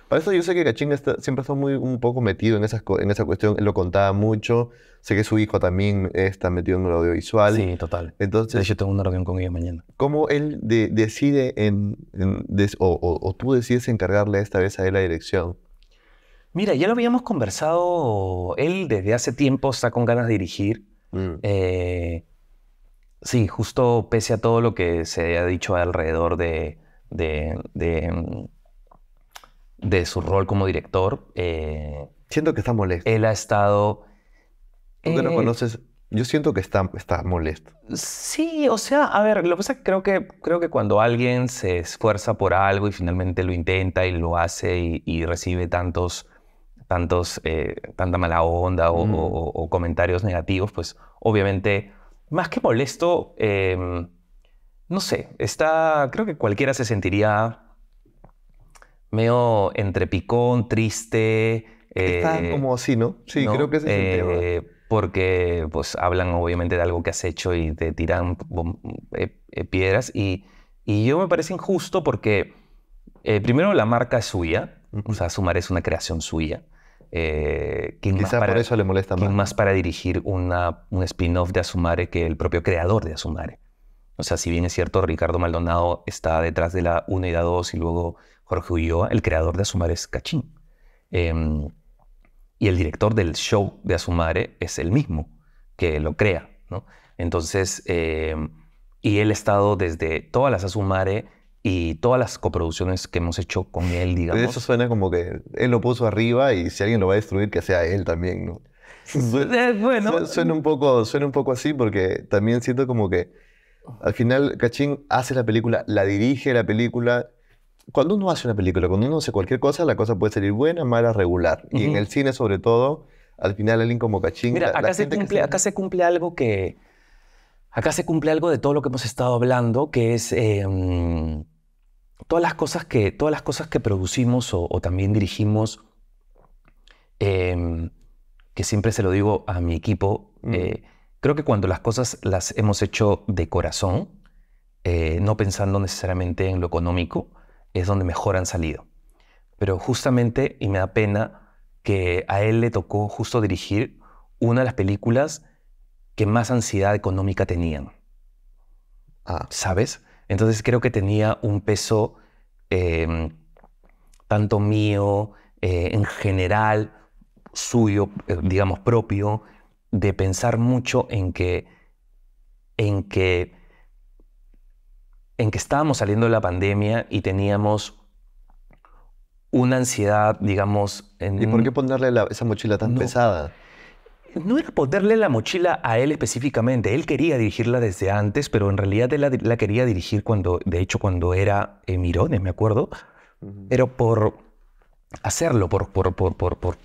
Para eso yo sé que Cachín siempre está muy, un poco metido en, en esa cuestión, Él lo contaba mucho, sé que su hijo también está metido en el audiovisual. Sí, total. Entonces, de hecho, tengo una reunión con ella mañana. ¿Cómo él decide, o, tú decides encargarle esta vez a él la dirección? Mira, ya lo habíamos conversado, él desde hace tiempo está con ganas de dirigir. Mm. Eh, sí, justo pese a todo lo que se ha dicho alrededor de de su rol como director. Eh, siento que está molesto. Él ha estado... Tú que no eh, conoces, yo siento que está, está molesto. Sí, o sea, a ver, lo que pasa es que creo que, creo que cuando alguien se esfuerza por algo y finalmente lo intenta y lo hace y, recibe tantos, tantos, eh, tanta mala onda mm. o, comentarios negativos, pues obviamente, más que molesto, em, no sé, está, creo que cualquiera se sentiría Meo entre picón, triste. Está eh, como así, ¿no? Sí, creo que es el eh, Porque pues, hablan obviamente de algo que has hecho y te tiran eh, piedras. Y, y, yo me parece injusto porque, primero, la marca es suya. O sea, Sumar es una creación suya. Eh, Quizás más para, eso le molesta más. para dirigir una, un spin-off de Asumare que el propio creador de Asumare? O sea, si bien es cierto, Ricardo Maldonado está detrás de la 1 y la 2 y luego Jorge Ulloa, el creador de es Cachín. Em, y el director del show de Azumare es el mismo que lo crea, ¿no? Entonces, em, y él ha estado desde todas las Azumare y todas las coproducciones que hemos hecho con él, pues digamos. Eso suena como que él lo puso arriba y si alguien lo va a destruir, que sea él también, ¿no? Eh, un poco, suena un poco así porque también siento como que al final Cachín hace la película, la dirige la película, cuando uno hace una película, cuando uno hace cualquier cosa, la cosa puede salir buena, mala, regular. Y en el cine, sobre todo, al final alguien como Cachín... Mira, acá, se cumple, algo que... Acá se cumple algo de todo lo que hemos estado hablando, que es... Em, todas las cosas que, todas las cosas que producimos o, también dirigimos, em, que siempre se lo digo a mi equipo, mm. eh, creo que cuando las cosas las hemos hecho de corazón, eh, no pensando necesariamente en lo económico, es donde mejor han salido. Pero justamente, y me da pena, que a él le tocó justo dirigir una de las películas que más ansiedad económica tenían. Ah. ¿Sabes? Entonces creo que tenía un peso em, tanto mío, eh, en general, suyo, eh, digamos, propio, de pensar mucho en que, en que en que estábamos saliendo de la pandemia y teníamos una ansiedad, digamos... ¿Y por qué ponerle esa mochila tan pesada? No era ponerle la mochila a él específicamente. Él quería dirigirla desde antes, pero en realidad la, quería dirigir cuando, de hecho, cuando era eh, Mirones, me acuerdo. Pero por hacerlo, por, por, por, por,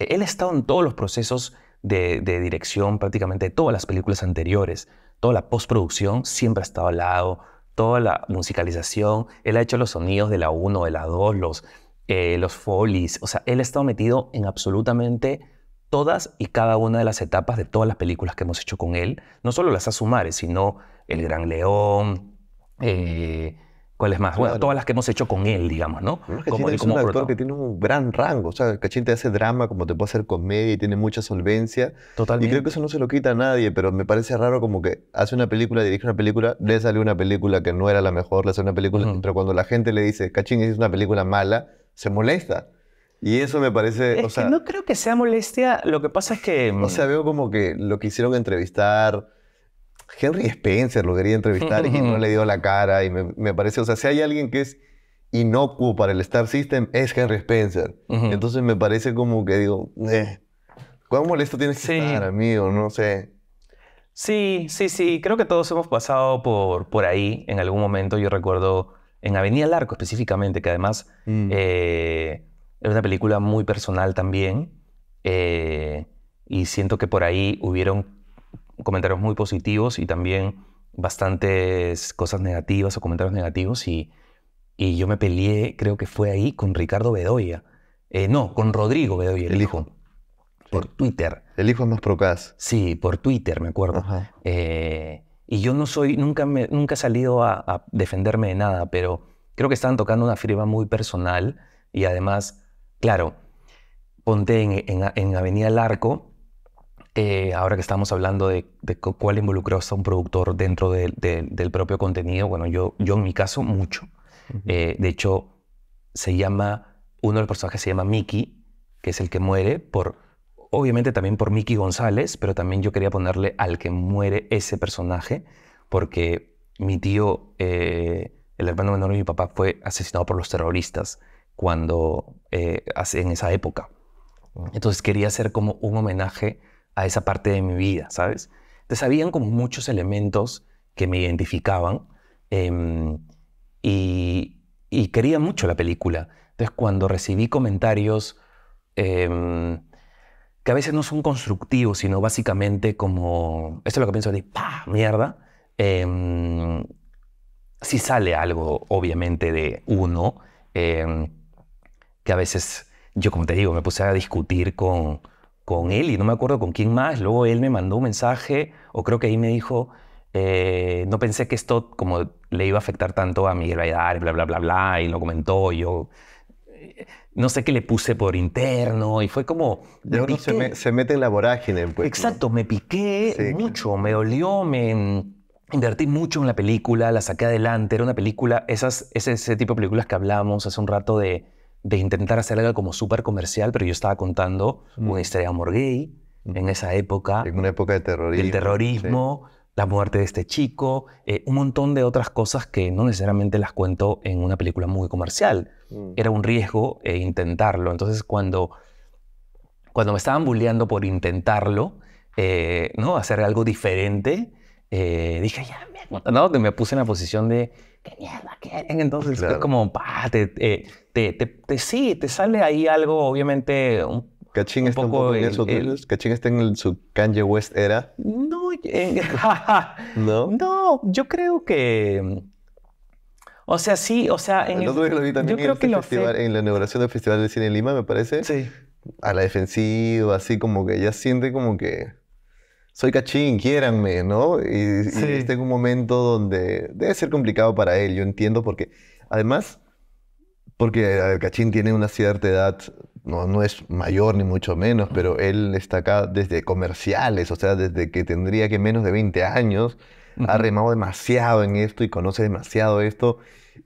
Él ha estado en todos los procesos de, de, dirección prácticamente todas las películas anteriores. Toda la postproducción siempre ha estado al lado toda la musicalización, él ha hecho los sonidos de la 1, de la 2, los, eh, los folies, o sea, él ha estado metido en absolutamente todas y cada una de las etapas de todas las películas que hemos hecho con él, no solo las Azumares, sino El Gran León, eh, ¿Cuáles más? Bueno, todas las que hemos hecho con él, digamos, ¿no? como, es un actor que tiene un gran rango. O sea, Cachín te hace drama, como te puede hacer comedia y tiene mucha solvencia. Totalmente. Y creo que eso no se lo quita a nadie, pero me parece raro como que hace una película, dirige una película, le sale una película que no era la mejor, le hace una película, pero cuando la gente le dice, Cachín es una película mala, se molesta. Y eso me parece... o sea, que no creo que sea molestia, lo que pasa es que... O sea, mm, veo como que lo que hicieron entrevistar Henry Spencer lo quería entrevistar y no le dio la cara. Y me, parece, o sea, si hay alguien que es inocuo para el Star System, es Henry Spencer. Entonces me parece como que digo, eh, ¿cuán molesto tienes que estar, amigo? No sé. Sí, sí, sí. Creo que todos hemos pasado por, por ahí en algún momento. Yo recuerdo en Avenida Larco específicamente, que además mm. eh, es una película muy personal también. Eh, y siento que por ahí hubieron comentarios muy positivos y también bastantes cosas negativas o comentarios negativos y, y yo me peleé, creo que fue ahí, con Ricardo Bedoya. Eh, no, con Rodrigo Bedoya, el, hijo. Por Twitter. El hijo es más provocas Sí, por Twitter, me acuerdo. Eh, y yo no soy, nunca, nunca he salido a, defenderme de nada, pero creo que estaban tocando una firma muy personal y además, claro, ponte en, en, en Avenida Larco eh, ahora que estamos hablando de, cuál involucró a un productor dentro del propio contenido, bueno, yo, yo en mi caso, mucho. Eh, de hecho, se llama, uno de los personajes se llama Mickey, que es el que muere por, obviamente también por Mickey González, pero también yo quería ponerle al que muere ese personaje, porque mi tío, eh, el hermano menor de mi papá, fue asesinado por los terroristas cuando, en esa época. Entonces quería hacer como un homenaje a esa parte de mi vida, ¿sabes? Entonces habían como muchos elementos que me identificaban em, y, quería mucho la película. Entonces cuando recibí comentarios em, que a veces no son constructivos, sino básicamente como, esto es lo que pienso de, ¡pah! Mierda. Em, si sale algo, obviamente, de uno, que a veces, yo como te digo, me puse a discutir con, con él y no me acuerdo con quién más. Luego él me mandó un mensaje, o creo que ahí me dijo, eh, no pensé que esto como le iba a afectar tanto a Miguel y bla, bla, bla, bla, y lo comentó yo. Eh, no sé qué le puse por interno y fue como... se, mete en la vorágine. Pues, Exacto, me piqué mucho, me dolió, me invertí mucho en la película, la saqué adelante, era una película, esas, ese tipo de películas que hablamos hace un rato de de intentar hacer algo como súper comercial, pero yo estaba contando mm. una historia de amor gay mm. en esa época. En una época de terrorismo. El terrorismo, la muerte de este chico, eh, un montón de otras cosas que no necesariamente las cuento en una película muy comercial. Mm. Era un riesgo eh, intentarlo. Entonces, cuando, cuando me estaban bulleando por intentarlo, eh, ¿no? hacer algo diferente, dije, ya, me, ¿no? me puse en la posición de, ¿qué mierda quieren? Entonces, como, "Pa, te, te, sí, te sale ahí algo, obviamente, Cachín está en está en su Kanye West era. No, eh, no, yo creo que... Mm, o sea, sí, o sea... En el festival, en la inauguración del Festival de Cine en Lima, me parece. Sí. A la defensiva, así como que ya siente como que soy cachín, quiéranme, ¿no? Y, está y, un momento donde debe ser complicado para él, yo entiendo, porque además porque el Cachín tiene una cierta edad, no, no es mayor ni mucho menos, pero él está acá desde comerciales, o sea, desde que tendría que menos de 20 años, ha remado demasiado en esto y conoce demasiado esto.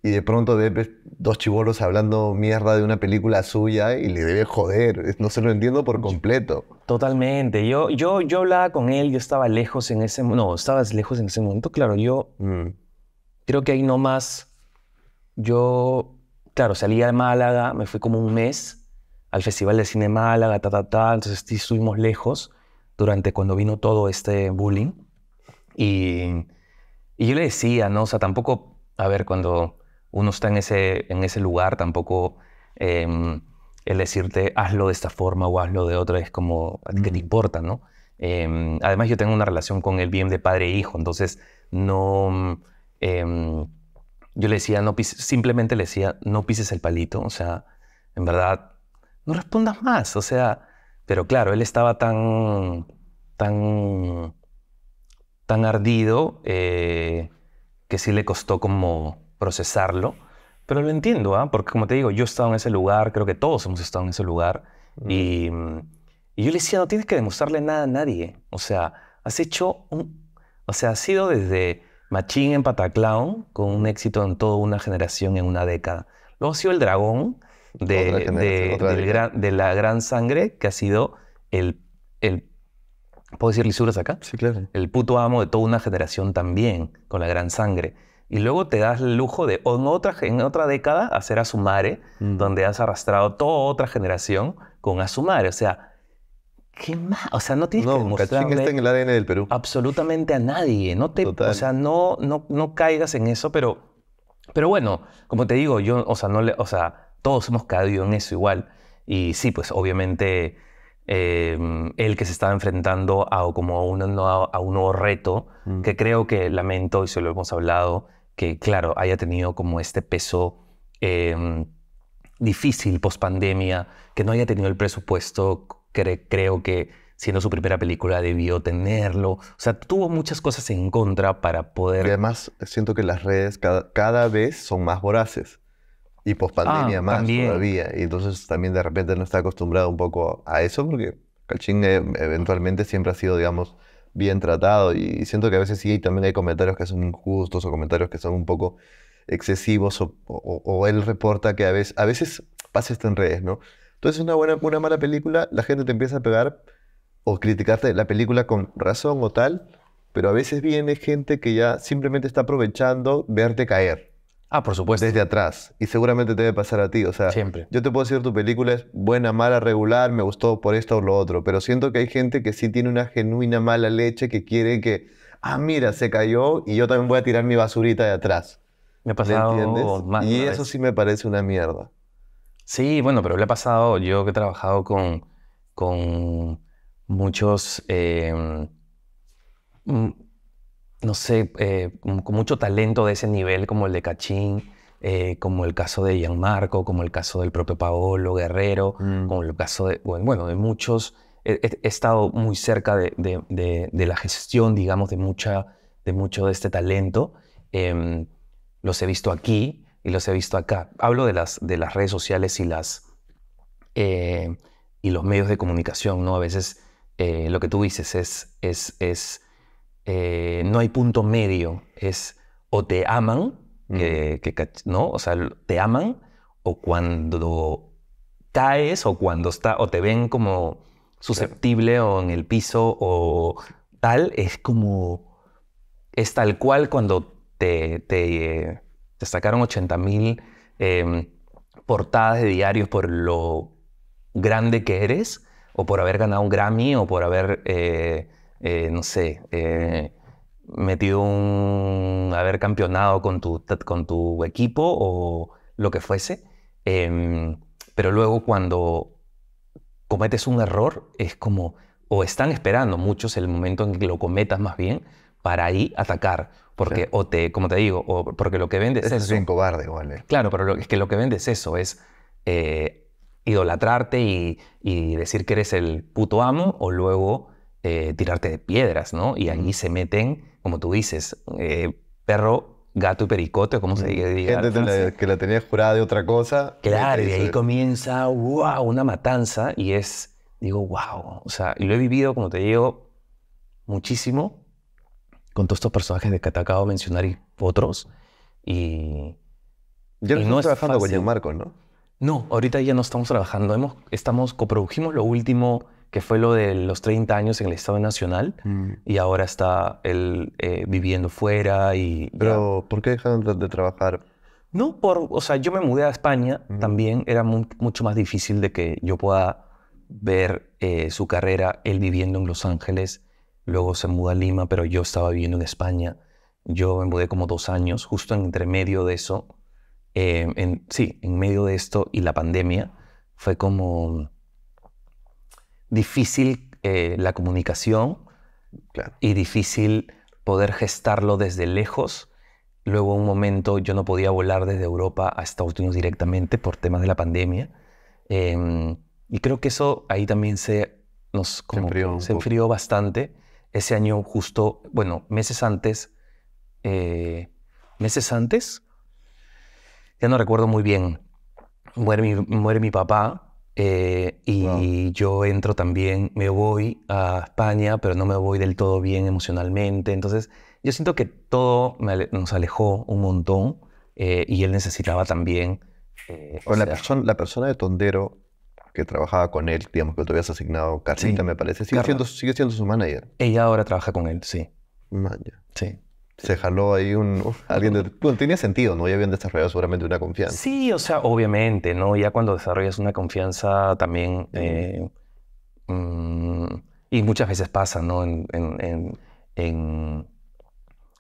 Y de pronto ves dos chivolos hablando mierda de una película suya y le debe joder. No se lo entiendo por completo. Totalmente. Yo, yo, yo hablaba con él, yo estaba lejos en ese No, estabas lejos en ese momento, claro. Yo mm. creo que ahí nomás yo claro, salí a Málaga, me fui como un mes al Festival de Cine Málaga, ta, ta, ta. Entonces estuvimos lejos durante cuando vino todo este bullying. Y, y, yo le decía, ¿no? O sea, tampoco, a ver, cuando uno está en ese, en ese lugar, tampoco em, el decirte hazlo de esta forma o hazlo de otra es como, que te importa, no? Em, además, yo tengo una relación con el bien de padre e hijo, entonces no. Em, yo le decía, no simplemente le decía, no pises el palito, o sea, en verdad, no respondas más, o sea, pero claro, él estaba tan, tan, tan ardido eh, que sí le costó como procesarlo, pero lo entiendo, ¿ah? porque como te digo, yo he estado en ese lugar, creo que todos hemos estado en ese lugar, y, yo le decía, no tienes que demostrarle nada a nadie, o sea, has hecho un, o sea, ha sido desde Machín en Pataclown, con un éxito en toda una generación, en una década. Luego ha sido El Dragón, de, la Gran Sangre, que ha sido el, ¿Puedo decir lisuras acá? Sí, claro. El puto amo de toda una generación también, con la gran sangre. Y luego te das el lujo de, en otra, en otra década, hacer su mm. donde has arrastrado toda otra generación con a Asumare. O sea, ¿Qué más? O sea, no tienes que está en el ADN del Perú. Absolutamente a nadie. No te, o sea, no, no, no caigas en eso, pero, pero bueno, como te digo, yo, o sea, no le, o sea, todos hemos caído en eso igual. Y sí, pues obviamente él em, que se estaba enfrentando a como a un, a un nuevo reto, mm. que creo que lamento, y se lo hemos hablado, que claro, haya tenido como este peso em, difícil post pandemia, que no haya tenido el presupuesto creo que siendo su primera película debió tenerlo. O sea, tuvo muchas cosas en contra para poder... Y además siento que las redes cada, vez son más voraces. Y post pandemia ah, más todavía. Y entonces también de repente no está acostumbrado un poco a eso porque Calchín eh, eventualmente siempre ha sido, digamos, bien tratado. Y siento que a veces sí, también hay comentarios que son injustos o comentarios que son un poco excesivos o, él reporta que a veces, a veces pasa esto en redes, ¿no? Entonces, una, buena, una mala película, la gente te empieza a pegar o criticarte la película con razón o tal, pero a veces viene gente que ya simplemente está aprovechando verte caer. Ah, por supuesto. Desde atrás. Y seguramente te debe pasar a ti. O sea, Siempre. yo te puedo decir tu película es buena, mala, regular, me gustó por esto o lo otro, pero siento que hay gente que sí tiene una genuina mala leche que quiere que, ah, mira, se cayó y yo también voy a tirar mi basurita de atrás. Me ha pasado y eso sí me parece una mierda. Sí, bueno, pero le ha pasado, yo que he trabajado con, muchos, em, mm, no sé, eh, mm, con mucho talento de ese nivel, como el de Cachín, eh, como el caso de Gianmarco, como el caso del propio Paolo Guerrero, mm. como el caso de, bueno, de muchos. He, estado muy cerca de, la gestión, digamos, de, mucha, de mucho de este talento. Em, los he visto aquí y los he visto acá. Hablo de las, de las redes sociales y, las, eh, y los medios de comunicación, ¿no? A veces eh, lo que tú dices es, es, eh, no hay punto medio, es o te aman, ¿no? O sea, te aman, o cuando caes, o cuando está, o te ven como susceptible o en el piso o tal, es como, es tal cual cuando te te sacaron 80.000 em, portadas de diarios por lo grande que eres, o por haber ganado un Grammy, o por haber, eh, eh, no sé, eh, metido un. haber campeonado con tu, con tu equipo o lo que fuese. Em, pero luego cuando cometes un error, es como. o están esperando muchos el momento en que lo cometas más bien para ahí atacar porque, o te, como te digo, porque lo que vendes es. Eso es cobarde, igual. Eh. Claro, pero es que lo que vendes es eso, es eh, idolatrarte y, decir que eres el puto amo, o luego eh, tirarte de piedras, ¿no? Y ahí se meten, como tú dices, perro gato y pericote, como se diga. Gente que la tenías jurada de otra cosa. Claro, y ahí comienza, wow, una matanza y es, digo, wow, o sea, y lo he vivido, como te digo, muchísimo con todos estos personajes de que te acabo de mencionar y otros. Y. Ya no, estás trabajando con con ¿no? No, ahorita ya no estamos trabajando. Hemos, estamos, coprodujimos lo último que fue lo de los 30 años en el Estado Nacional mm. y ahora está él eh, viviendo fuera y... Pero, ¿por qué dejaron de, trabajar? No, por, o sea, yo me mudé a España, mm. también era mucho más difícil de que yo pueda ver eh, su carrera, él viviendo en Los Ángeles luego se muda a Lima, pero yo estaba viviendo en España. Yo me mudé como dos años, justo entre medio de eso, eh, sí, en medio de esto y la pandemia, fue como difícil eh, la comunicación y difícil poder gestarlo desde lejos. Luego, un momento, yo no podía volar desde Europa a Estados Unidos directamente por temas de la pandemia. Em, y creo que eso ahí también se nos como, se enfrió bastante ese año justo, bueno, meses antes, eh, meses antes, ya no recuerdo muy bien, muere mi, muere mi papá eh, y yo entro también, me voy a España, pero no me voy del todo bien emocionalmente, entonces yo siento que todo nos alejó un montón eh, y él necesitaba también... la persona de Tondero que trabajaba con él, digamos que te habías asignado, Carlita, me parece, sigue siendo, sigue siendo su manager. Ella ahora trabaja con él, sí. Sí. Se jaló ahí un, alguien Bueno, tenía sentido, ¿no? Ya habían desarrollado seguramente una confianza. Sí, o sea, obviamente, ¿no? Ya cuando desarrollas una confianza también... Eh, mm, y muchas veces pasa, ¿no? En, en,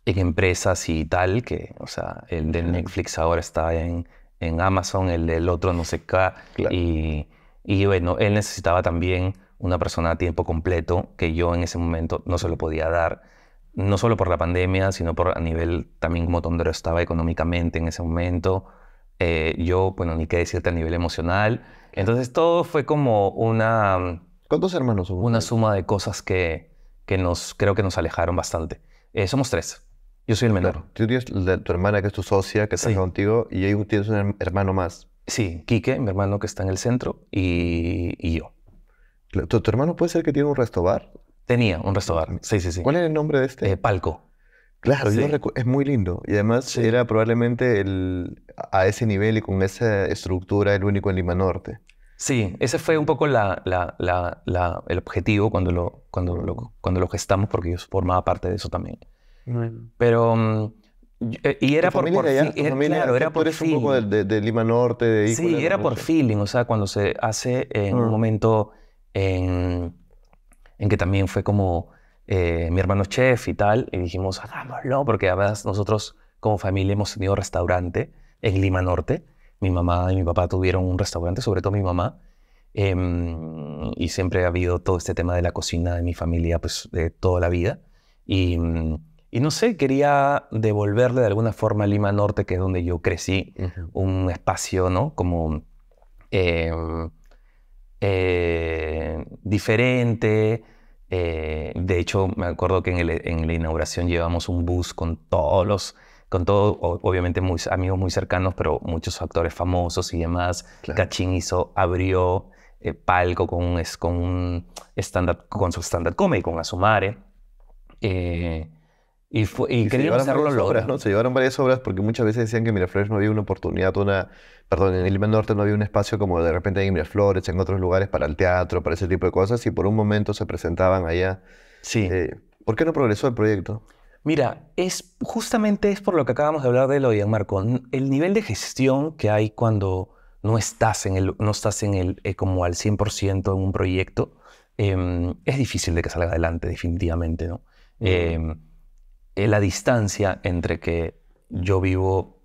empresas y tal, que, o sea, el de Netflix ahora está en, Amazon, el del otro no sé qué. Y, y bueno, él necesitaba también una persona a tiempo completo que yo en ese momento no se lo podía dar, no solo por la pandemia, sino por a nivel también como Tondero estaba económicamente en ese momento. Eh, yo, bueno, ni qué decirte a nivel emocional. Entonces todo fue como una... ¿Cuántos hermanos Una suma de cosas que, que nos, creo que nos alejaron bastante. Eh, somos tres. Yo soy el menor. Tú tienes tu hermana que es tu socia, que está contigo, y ahí tienes un hermano más. Sí, Quique, mi hermano que está en el centro, y, yo. ¿Tu, hermano puede ser que tiene un restobar? Tenía un restobar, mm. sí, sí, sí. ¿Cuál es el nombre de este? Eh, Palco. Claro, es muy lindo. Y además era probablemente el, a ese nivel y con esa estructura el único en Lima Norte. Sí, ese fue un poco el objetivo cuando lo, cuando, cuando lo gestamos, porque yo formaba parte de eso también. Pero mm, eh, y era por, por eh, era, era por feeling. un poco de, Lima Norte, Sí, era por feeling, o sea, cuando se hace en un ah. momento en, en, que también fue como eh, mi hermano chef y tal, y dijimos, hagámoslo, porque además nosotros como familia hemos tenido restaurante en Lima Norte. Mi mamá y mi papá tuvieron un restaurante, sobre todo mi mamá, em, y siempre ha habido todo este tema de la cocina de mi familia, pues de toda la vida. Y mm, y no sé, quería devolverle de alguna forma a Lima Norte, que es donde yo crecí, un espacio, ¿no? Como eh, eh, diferente. Eh, de hecho, me acuerdo que en, en, la inauguración llevamos un bus con todos los, con todos, obviamente muy, amigos muy cercanos, pero muchos actores famosos y demás. Claro. hizo, abrió palco con, un, con, un con su Standard comedy, con Asumare. Eh, y, y, ¿no? Se llevaron varias obras porque muchas veces decían que en Miraflores no había una oportunidad, perdón, en el Lima Norte no había un espacio como de repente hay en Miraflores, en otros lugares para el teatro, para ese tipo de cosas, y por un momento se presentaban allá. Sí. Eh, ¿Por qué no progresó el proyecto? Mira, es justamente es por lo que acabamos de hablar de lo de Marco. El nivel de gestión que hay cuando no estás en el, no estás en el, eh, como al 100% en un proyecto, em, es difícil de que salga adelante definitivamente, ¿no? Eh, la distancia entre que yo vivo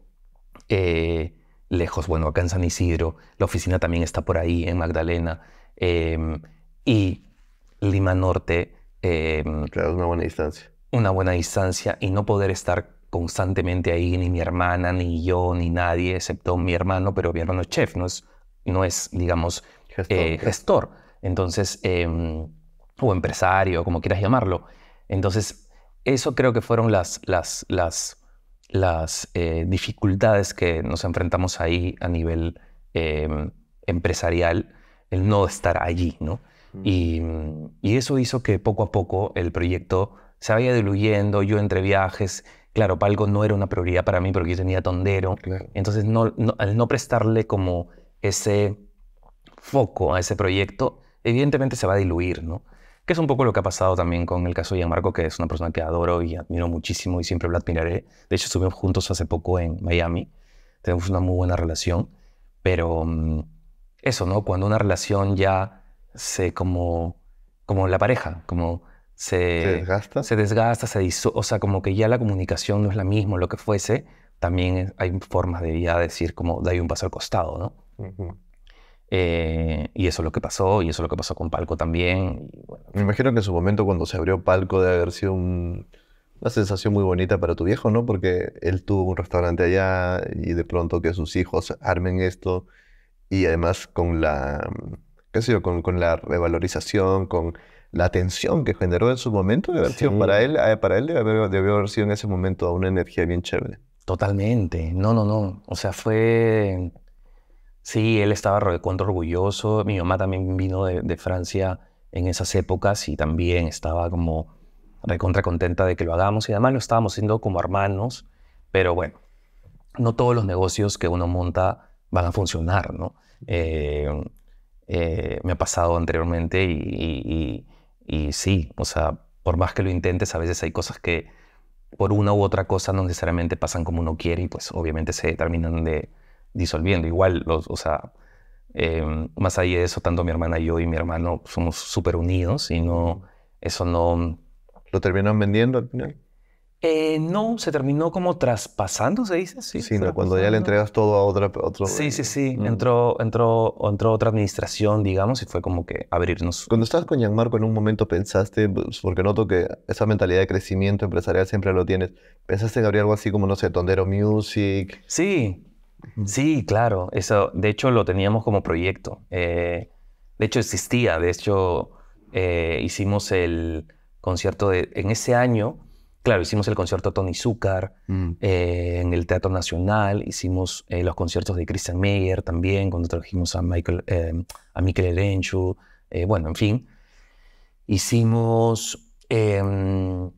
eh, lejos, bueno, acá en San Isidro, la oficina también está por ahí, en Magdalena, em, y Lima Norte. Em, claro, es una buena distancia. Una buena distancia y no poder estar constantemente ahí, ni mi hermana, ni yo, ni nadie, excepto mi hermano, pero mi hermano es chef, no es, digamos, gestor. Eh, Entonces, em, o empresario, como quieras llamarlo. Entonces, eso creo que fueron las, eh, dificultades que nos enfrentamos ahí a nivel em, empresarial, el no estar allí, ¿no? Y, eso hizo que poco a poco el proyecto se vaya diluyendo, yo entre viajes, claro, Palco no era una prioridad para mí porque yo tenía tondero, entonces al no prestarle como ese foco a ese proyecto, evidentemente se va a diluir, ¿no? que es un poco lo que ha pasado también con el caso de Jean-Marco, que es una persona que adoro y admiro muchísimo y siempre lo admiraré. De hecho, estuvimos juntos hace poco en Miami, tenemos una muy buena relación, pero mm, eso, ¿no? Cuando una relación ya se como, como la pareja, como se, desgasta, se desgasta, se o sea, como que ya la comunicación no es la misma, lo que fuese, también hay formas de ya decir como de ahí un paso al costado, ¿no? Eh, y eso es lo que pasó, y eso es lo que pasó con Palco también. Y Me imagino que en su momento cuando se abrió Palco debe haber sido una sensación muy bonita para tu viejo, ¿no? Porque él tuvo un restaurante allá y de pronto que sus hijos armen esto y además con la, qué sé yo, con, con la revalorización, con la atención que generó en su momento, para él, eh, para él debe haber sido en ese momento una energía bien chévere. Totalmente, no, no, no. O sea, fue Sí, él estaba recontra orgulloso. Mi mamá también vino de, Francia en esas épocas y también estaba como recontra contenta de que lo hagamos. Y además lo estábamos haciendo como hermanos. Pero bueno, no todos los negocios que uno monta van a funcionar, ¿no? Eh, eh, me ha pasado anteriormente y, y, sí, o sea, por más que lo intentes, a veces hay cosas que por una u otra cosa no necesariamente pasan como uno quiere y pues obviamente se terminan de disolviendo. Igual, los, o sea, em, más allá de eso, tanto mi hermana y yo y mi hermano somos súper unidos y no, eso no... ¿Lo terminaron vendiendo al final? Eh, no, se terminó como traspasando, se dice. Sí, cuando ya le entregas todo a otra, otro. Sí, sí, eh, sí. Mm. Entró, entró, entró otra administración, digamos, y fue como que abrirnos. Cuando estabas con Gianmarco, en un momento pensaste, pues, porque noto que esa mentalidad de crecimiento empresarial siempre lo tienes, pensaste en abrir algo así como, no sé, Tondero Music. Sí, Sí, claro. Eso, de hecho, lo teníamos como proyecto. Eh, de hecho, existía. De hecho, eh, hicimos el concierto de, en ese año. Claro, hicimos el concierto Tony Zucker mm. eh, en el Teatro Nacional, hicimos los conciertos de Christian Meyer también, cuando trajimos a Michael, a Michael bueno, en fin. Hicimos em,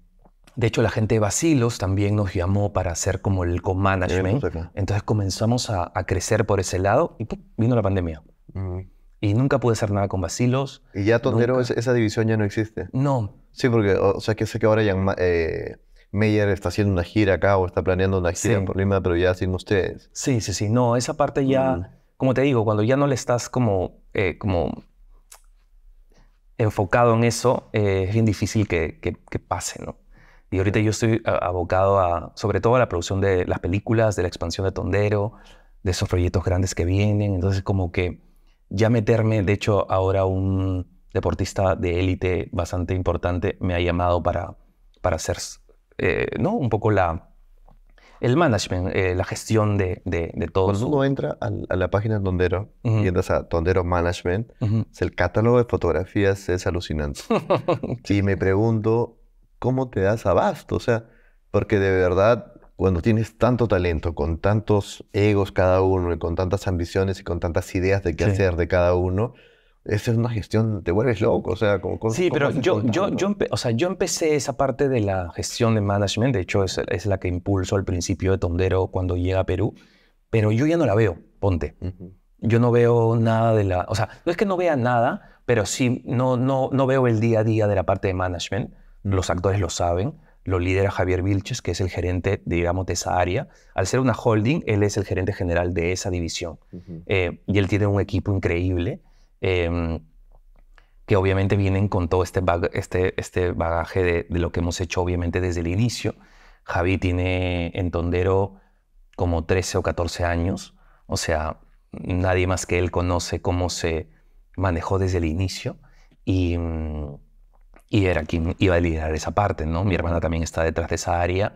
de hecho, la gente de Basilos también nos llamó para hacer como el co-management. Entonces comenzamos a, crecer por ese lado y vino la pandemia. Mm. Y nunca pude hacer nada con Basilos. ¿Y ya Tondero, esa división ya no existe? No. Sí, porque, o, sea, que sé que ahora ya, eh, Meyer está haciendo una gira acá o está planeando una gira en por Lima, pero ya sin ustedes. Sí, sí, sí. No, esa parte ya, mm. como te digo, cuando ya no le estás como, eh, como enfocado en eso, eh, es bien difícil que pase, ¿no? Y ahorita yo estoy eh, abocado a, sobre todo a la producción de las películas, de la expansión de Tondero, de esos proyectos grandes que vienen. Entonces, como que ya meterme, de hecho, ahora un deportista de élite bastante importante me ha llamado para, para hacer, eh, ¿no? Un poco la, el management, eh, la gestión de, de, todo. Cuando uno entra a, la página de Tondero y entras a Tondero Management, el catálogo de fotografías es alucinante. Y me pregunto, ¿cómo te das abasto? O sea, porque de verdad, cuando tienes tanto talento, con tantos egos cada uno, y con tantas ambiciones y con tantas ideas de qué hacer de cada uno, esa es una gestión, te vuelves loco, o sea, como Sí, pero yo, yo, yo, o sea, yo empecé esa parte de la gestión de management, de hecho es, es, la que impulso al principio de Tondero cuando llega a Perú, pero yo ya no la veo, ponte. Yo no veo nada de la, o sea, no es que no vea nada, pero sí no, no, no veo el día a día de la parte de management los actores lo saben, lo lidera Javier Vilches, que es el gerente, digamos, de esa área. Al ser una holding, él es el gerente general de esa división. Eh, y él tiene un equipo increíble, em, que obviamente vienen con todo este, este, este bagaje de, de, lo que hemos hecho, obviamente, desde el inicio. Javi tiene en Tondero como 13 o 14 años, o sea, nadie más que él conoce cómo se manejó desde el inicio. Y mm, y era quien iba a liderar esa parte, ¿no? Mi hermana también está detrás de esa área,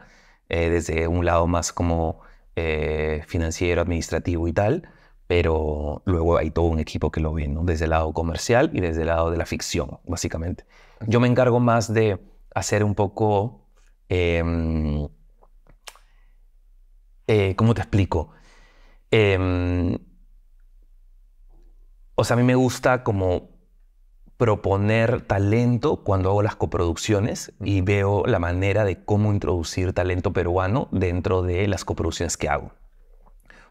eh, desde un lado más como eh, financiero, administrativo y tal, pero luego hay todo un equipo que lo ve, ¿no? Desde el lado comercial y desde el lado de la ficción, básicamente. Yo me encargo más de hacer un poco, em, eh, ¿cómo te explico? Em, o sea, a mí me gusta como proponer talento cuando hago las coproducciones y veo la manera de cómo introducir talento peruano dentro de las coproducciones que hago.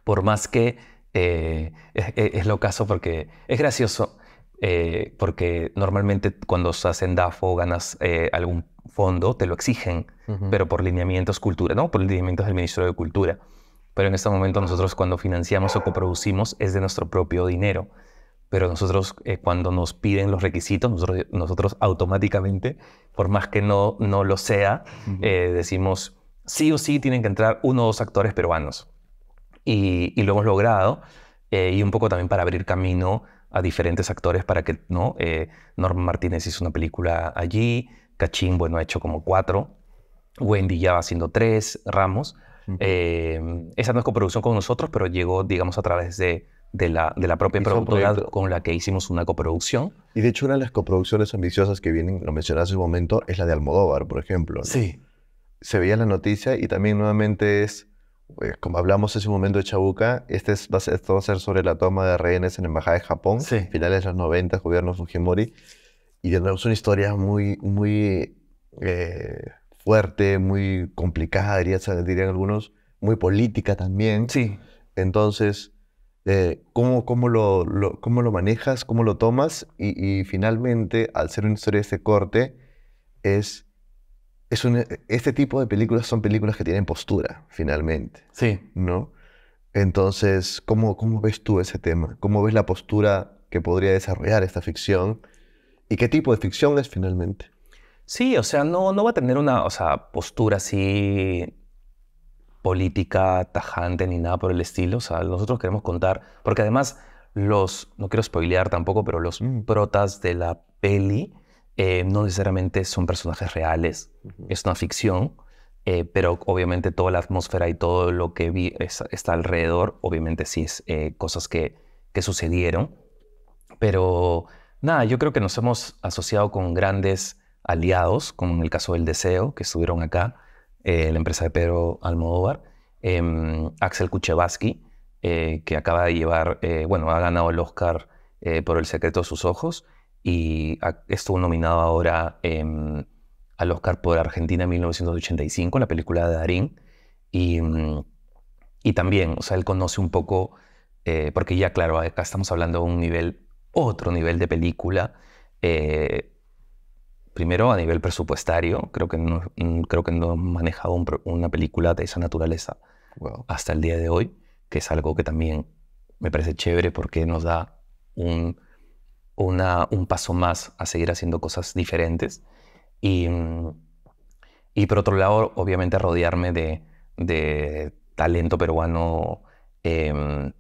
Por más que eh, e, e, es, lo caso porque es gracioso, eh, porque normalmente cuando se hacen DAFO ganas eh, algún fondo, te lo exigen, pero por lineamientos cultura, ¿no? Por lineamientos del Ministerio de Cultura. Pero en este momento nosotros cuando financiamos o coproducimos es de nuestro propio dinero pero nosotros eh, cuando nos piden los requisitos, nosotros, nosotros automáticamente, por más que no, no lo sea, eh, decimos, sí o sí tienen que entrar uno o dos actores peruanos. Y, y lo hemos logrado, eh, y un poco también para abrir camino a diferentes actores para que, ¿no? Norman Martínez hizo una película allí, Cachín, bueno, ha hecho como cuatro, Wendy ya va haciendo tres, Ramos. esa no es coproducción con nosotros, pero llegó, digamos, a través de de la, de la propia productora con la que hicimos una coproducción. Y de hecho, una de las coproducciones ambiciosas que vienen, lo mencionaste hace un momento, es la de Almodóvar, por ejemplo. Sí. Se veía la noticia y también nuevamente es, eh, como hablamos ese momento de Chabuca, este va a ser, esto va a ser sobre la toma de rehenes en la Embajada de Japón, finales de los 90, gobierno Fujimori. Y de nuevo es una historia muy, muy eh, fuerte, muy complicada, dirían, dirían algunos, muy política también. Sí. Entonces, cómo, lo, lo, manejas, cómo lo tomas y, finalmente, al ser una historia de este corte, es, es este tipo de películas son películas que tienen postura, finalmente. Sí. ¿No? Entonces, ¿cómo, ¿cómo ves tú ese tema? ¿Cómo ves la postura que podría desarrollar esta ficción? ¿Y qué tipo de ficción es finalmente? Sí, o sea, no, no va a tener una o postura así política tajante ni nada por el estilo. O sea, nosotros queremos contar, porque además los, no quiero spoilear tampoco, pero los mm. protas de la peli eh, no necesariamente son personajes reales, es una ficción, eh, pero obviamente toda la atmósfera y todo lo que vi, está alrededor, obviamente sí es eh, cosas que, que sucedieron. Pero nada, yo creo que nos hemos asociado con grandes aliados, como en el caso del Deseo, que estuvieron acá. Eh, la empresa de Pedro Almodóvar, em, Axel Kuchevaski, eh, que acaba de llevar, eh, bueno, ha ganado el Oscar por El secreto de sus ojos y estuvo nominado ahora em, al Oscar por Argentina en 1985, la película de Darín. Mm, y, también, o sea, él conoce un poco, porque ya claro, acá estamos hablando de un nivel, otro nivel de película, primero a nivel presupuestario, creo que no, mm, creo que no manejado una película de esa naturaleza hasta el día de hoy, que es algo que también me parece chévere porque nos da un, paso más a seguir haciendo cosas diferentes. Y, mm, por otro lado, obviamente rodearme de, talento peruano em,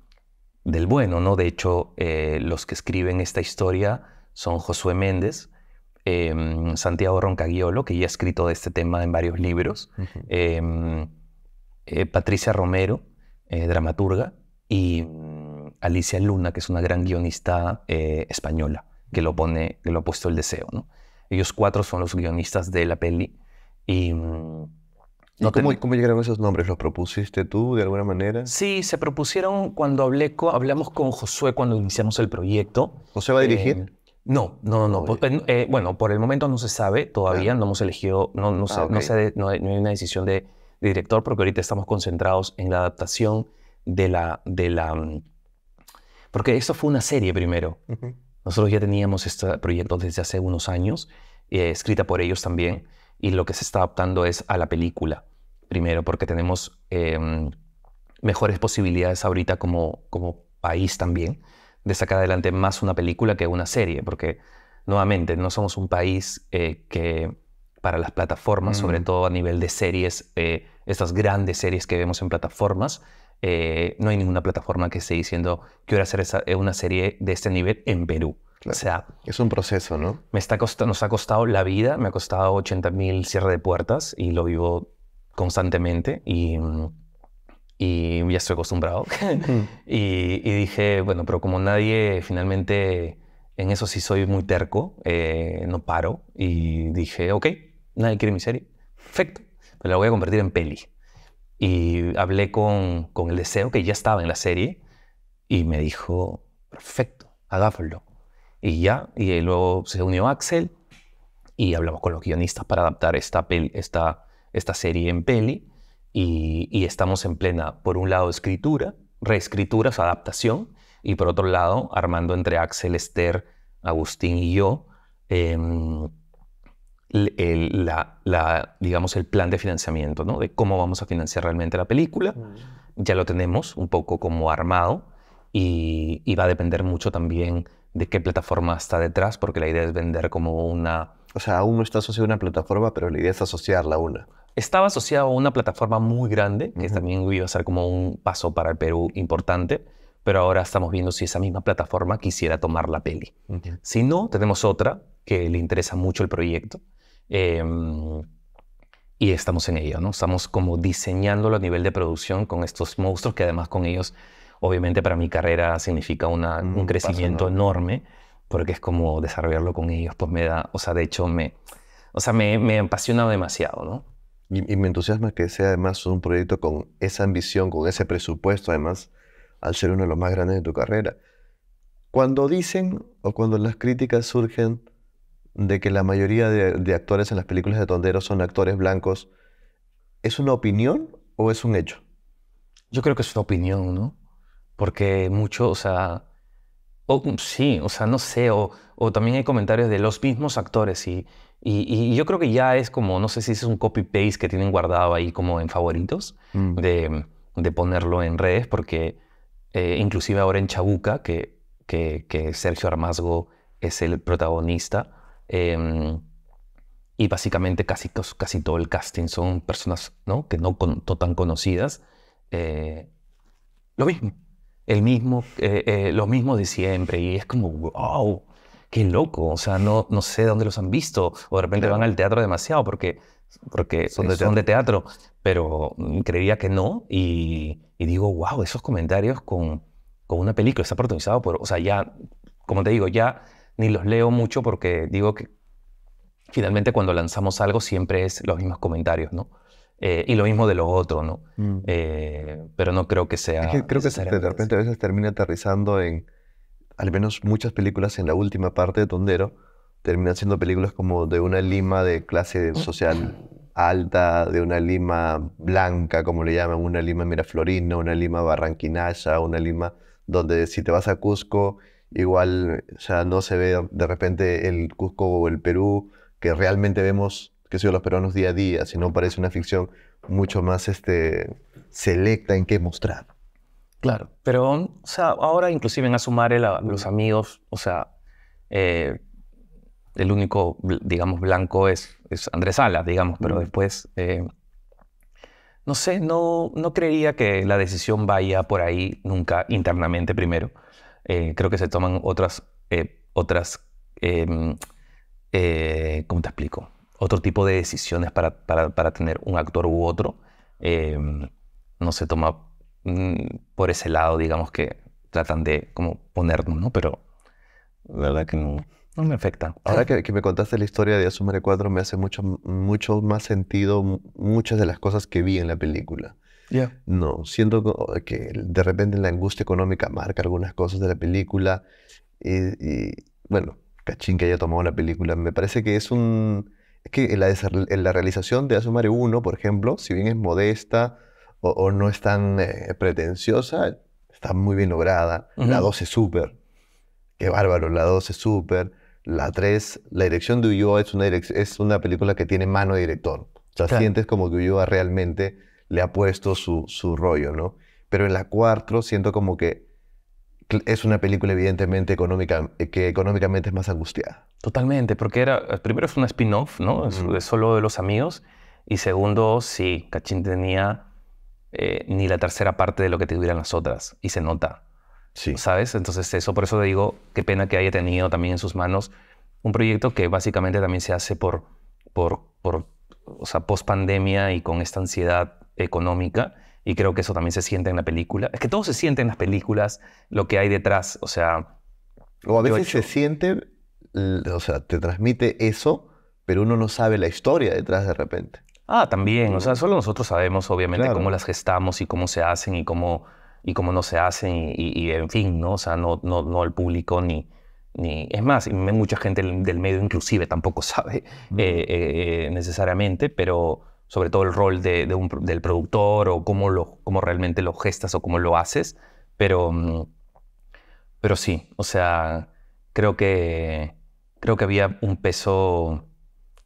del bueno, ¿no? De hecho, eh, los que escriben esta historia son Josué Méndez, Em, Santiago Roncaguiolo, que ya ha escrito de este tema en varios libros, em, eh, Patricia Romero, eh, dramaturga, y mm, Alicia Luna, que es una gran guionista eh, española, que lo, pone, que lo ha puesto el deseo. ¿no? Ellos cuatro son los guionistas de la peli. Y, mm, no cómo, llegaron esos nombres? ¿Los propusiste tú de alguna manera? Sí, se propusieron cuando hablé hablamos con Josué cuando iniciamos el proyecto. ¿Josué va a dirigir? Em, no, no, no. Pues, eh, eh, bueno, por el momento no se sabe, todavía ah. no hemos elegido, no, hay una decisión de, director porque ahorita estamos concentrados en la adaptación de la... Mm, porque eso fue una serie primero. Nosotros ya teníamos este proyecto desde hace unos años, eh, escrita por ellos también, y lo que se está adaptando es a la película primero porque tenemos em, mejores posibilidades ahorita como país también de sacar adelante más una película que una serie, porque nuevamente no somos un país eh, que para las plataformas, sobre mm. todo a nivel de series, eh, estas grandes series que vemos en plataformas, eh, no hay ninguna plataforma que esté diciendo quiero hacer esa, una serie de este nivel en Perú. O sea, es un proceso, ¿no? Me está nos ha costado la vida, me ha costado 80 mil cierre de puertas y lo vivo constantemente mm, y ya estoy acostumbrado. Mm. y, dije, bueno, pero como nadie finalmente, en eso sí soy muy terco, eh, no paro. Y dije, ok, nadie quiere mi serie, perfecto, pero la voy a convertir en peli. Y hablé con, con el deseo que ya estaba en la serie y me dijo, perfecto, hagámoslo. Y ya, y luego se unió Axel y hablamos con los guionistas para adaptar esta, peli, esta, esta serie en peli y, estamos en plena, por un lado, escritura, reescritura, adaptación, y por otro lado, armando entre Axel, Esther, Agustín y yo, em, el, la, digamos, el plan de financiamiento, De cómo vamos a financiar realmente la película. Mm. Ya lo tenemos un poco como armado y, va a depender mucho también de qué plataforma está detrás, porque la idea es vender como una... O sea, aún no está asociada a una plataforma, pero la idea es asociarla a una. Estaba asociado a una plataforma muy grande, que también iba a ser como un paso para el Perú importante, pero ahora estamos viendo si esa misma plataforma quisiera tomar la peli. Si no, tenemos otra que le interesa mucho el proyecto. Em, y estamos en ello, ¿no? Estamos como diseñándolo a nivel de producción con estos monstruos que además con ellos, obviamente para mi carrera significa un crecimiento enorme, porque es como desarrollarlo con ellos, pues me da, o sea, de hecho me, o sea, me, me apasiona demasiado, ¿no? Y, me entusiasma que sea además un proyecto con esa ambición, con ese presupuesto, además, al ser uno de los más grandes de tu carrera. Cuando dicen o cuando las críticas surgen de que la mayoría de, actores en las películas de Tondero son actores blancos, ¿es una opinión o es un hecho? Yo creo que es una opinión, ¿no? Porque mucho, o sea, o, mm, sí, o sea, no sé, o, también hay comentarios de los mismos actores y, y, yo creo que ya es como, no sé si es un copy-paste que tienen guardado ahí como en favoritos mm. de, ponerlo en redes, porque eh, inclusive ahora en Chabuca, que, que, Sergio Armazgo es el protagonista, em, y básicamente casi, casi todo el casting son personas ¿no? que no, con, tan conocidas, eh, lo mismo el mismo, eh, eh, lo mismo de siempre. Y es como, wow, qué loco. O sea, no, no sé dónde los han visto. O de repente van al teatro demasiado porque, porque son, de, son, de, teatro. Pero mm, creía que no. Y, digo, wow, esos comentarios con, con una película está protagonizado por. O sea, ya, como te digo, ya ni los leo mucho porque digo que finalmente cuando lanzamos algo siempre es los mismos comentarios, ¿no? Eh, y lo mismo de los otros, ¿no? Mm. Eh, pero no creo que sea. creo que de repente a veces termina aterrizando en. Al menos muchas películas en la última parte de Tondero terminan siendo películas como de una Lima de clase social alta, de una Lima blanca, como le llaman, una Lima miraflorina, una Lima barranquinaya, una Lima donde si te vas a Cusco, igual ya no se ve de repente el Cusco o el Perú que realmente vemos qué sé yo, los peruanos día a día, sino parece una ficción mucho más este, selecta en qué mostrar. Claro, pero sea, ahora inclusive en Asumare los amigos, o sea, eh, el único, digamos, blanco es, es Andrés Salas, digamos, pero después, eh, no sé, no, no creería que la decisión vaya por ahí nunca internamente primero. Eh, creo que se toman otras, otras em, ¿cómo te explico? otro tipo de decisiones para, para, para tener un actor u otro. Eh, no se toma mm, por ese lado, digamos que tratan de como ponernos, ¿no? Pero la verdad que no, me afecta. Ahora que, me contaste la historia de Asumere 4, me hace mucho, mucho más sentido muchas de las cosas que vi en la película. Ya. No, siento que de repente la angustia económica marca algunas cosas de la película eh, y bueno, cachín que haya tomado la película. Me parece que es un es que en la, realización de Asumare 1, por ejemplo, si bien es modesta o, no es tan eh, pretenciosa, está muy bien lograda. La 2 es súper. Qué bárbaro, la 2 es súper. La 3, la dirección de Ulloa es una, es una película que tiene mano de director. O sea, sientes como que Ulloa realmente le ha puesto su, su rollo, ¿no? Pero en la 4 siento como que es una película evidentemente económica, eh, que económicamente es más angustiada. Totalmente, porque era, primero es una spin-off, ¿no? Es solo de los amigos. Y segundo, sí, Cachín tenía eh, ni la tercera parte de lo que tuvieran las otras. Y se nota. Sí. ¿Sabes? Entonces, eso, por eso te digo, qué pena que haya tenido también en sus manos un proyecto que básicamente también se hace por, por, por o sea, post pandemia y con esta ansiedad económica y creo que eso también se siente en la película. Es que todo se siente en las películas, lo que hay detrás, o sea... O a veces se siente, o sea, te transmite eso, pero uno no sabe la historia detrás de repente. Ah, también, o sea, solo nosotros sabemos obviamente cómo las gestamos y cómo se hacen y cómo, y cómo no se hacen y, en fin, ¿no? O sea, no, no, no el público ni... Ni, es más, mucha gente del medio inclusive tampoco sabe eh, eh, eh, necesariamente, pero, sobre todo el rol del productor o cómo, lo, cómo realmente lo gestas o cómo lo haces, pero, mm, pero sí, o sea, creo que, creo que había un peso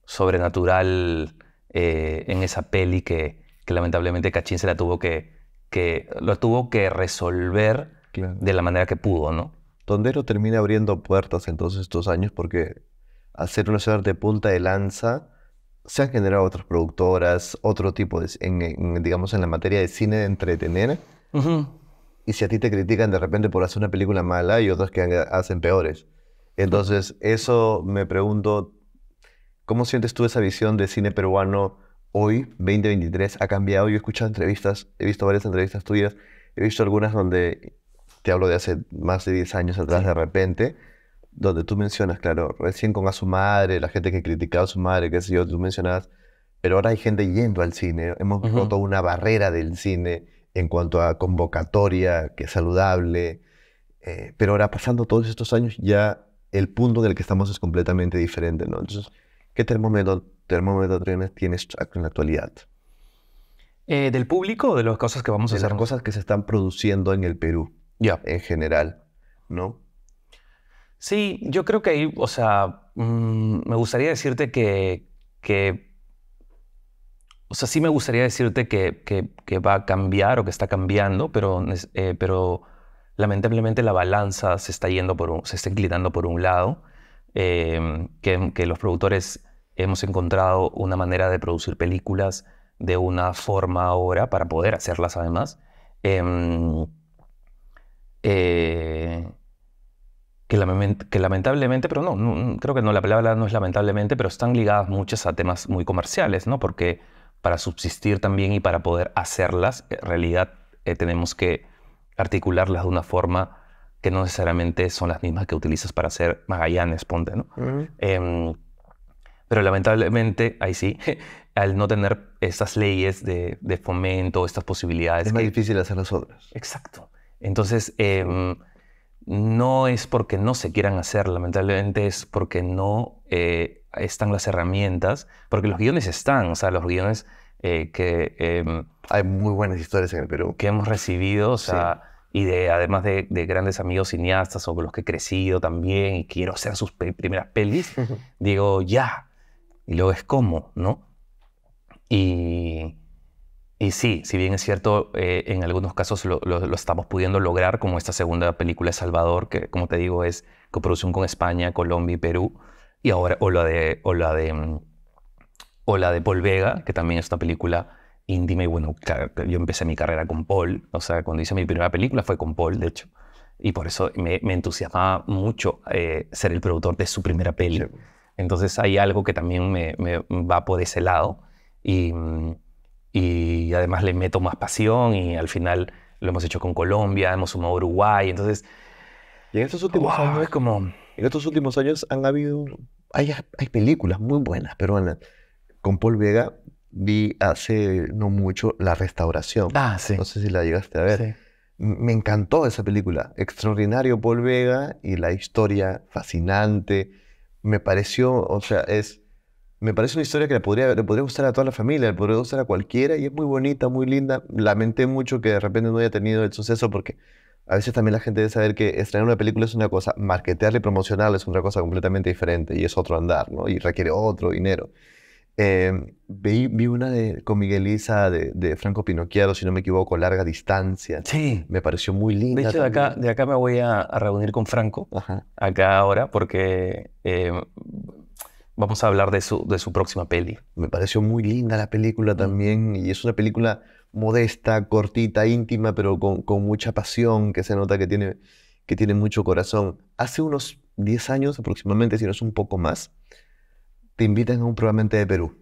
sobrenatural eh, en esa peli que, lamentablemente Cachín se la tuvo que, que lo tuvo que resolver de la manera que pudo, ¿no? Tondero termina abriendo puertas entonces estos años porque hacer una ciudad de punta de lanza se han generado otras productoras, otro tipo de, digamos, en la materia de cine de entretener. Y si a ti te critican de repente por hacer una película mala y otras que hacen peores. Entonces, eso me pregunto, ¿cómo sientes tú esa visión de cine peruano hoy, 2023? ¿Ha cambiado? Yo he escuchado entrevistas, he visto varias entrevistas tuyas, he visto algunas donde te hablo de hace más de 10 años atrás de repente donde tú mencionas, claro, recién con a su madre, la gente que criticaba a su madre, qué sé yo, tú mencionabas, pero ahora hay gente yendo al cine, hemos roto una barrera del cine en cuanto a convocatoria, que es saludable, eh, pero ahora pasando todos estos años ya el punto en el que estamos es completamente diferente, ¿no? Entonces, ¿qué termómetro, termómetro tienes en la actualidad? Eh, ¿Del público o de las cosas que vamos a hacer? cosas que se están produciendo en el Perú, ya en general, ¿no? Sí, yo creo que ahí, o sea, mm, me gustaría decirte que, o sea, sí me gustaría decirte que, va a cambiar o que está cambiando, pero, eh, pero lamentablemente la balanza se está yendo por se está inclinando por un lado, em, que, los productores hemos encontrado una manera de producir películas de una forma ahora para poder hacerlas además. Em, eh, que, lamentablemente, pero no, creo que no, la palabra no es lamentablemente, pero están ligadas muchas a temas muy comerciales, ¿no? Porque para subsistir también y para poder hacerlas, en eh, realidad eh, tenemos que articularlas de una forma que no necesariamente son las mismas que utilizas para hacer Magallanes, ponte, ¿no? Em, pero lamentablemente, ahí sí, al no tener estas leyes de, fomento, estas posibilidades... Es más difícil hacer las otras. Exacto. Entonces, em, no es porque no se quieran hacer, lamentablemente es porque no eh, están las herramientas, porque los guiones están, o sea, los guiones eh, que... Em, Hay muy buenas historias en el Perú. Que hemos recibido, o sea, y de, además de, grandes amigos cineastas o con los que he crecido también y quiero hacer sus primeras pelis, digo, ya. Y luego es como, ¿no? Y y sí, si bien es cierto, eh, en algunos casos lo, estamos pudiendo lograr, como esta segunda película de Salvador, que como te digo es coproducción con España, Colombia y Perú, y ahora, o la de, o la de, mm, o la de Paul Vega, que también es una película íntima. y bueno, yo empecé mi carrera con Paul, o sea, cuando hice mi primera película fue con Paul, de hecho, y por eso me, entusiasmaba mucho eh, ser el productor de su primera peli. Entonces hay algo que también me, me va por ese lado, y mm, y además le meto más pasión y al final lo hemos hecho con Colombia, hemos sumado Uruguay, entonces... Y en estos últimos años... Es como... En estos últimos años han habido... Hay, hay películas muy buenas pero Con Paul Vega vi hace no mucho La Restauración. Ah, sí. No sé si la llegaste a ver. Sí. Me encantó esa película. Extraordinario Paul Vega y la historia fascinante. Me pareció, o sea, es me parece una historia que le podría, le gustar a toda la familia, le podría gustar a cualquiera y es muy bonita, muy linda. Lamenté mucho que de repente no haya tenido el suceso porque a veces también la gente debe saber que estrenar una película es una cosa, marquetearla y promocionarla es una cosa completamente diferente y es otro andar, ¿no? Y requiere otro dinero. Em, vi, una con Migueliza de, de Franco Pinocchiaro, si no me equivoco, Larga Distancia. Sí. Me pareció muy linda. De hecho, de acá, de acá me voy a, reunir con Franco, acá ahora, porque... Eh, Vamos a hablar de su, de su próxima peli. Me pareció muy linda la película también y es una película modesta, cortita, íntima, pero con, con mucha pasión, que se nota que tiene, que tiene mucho corazón. Hace unos 10 años aproximadamente, si no es un poco más, te invitan a un programa de Perú.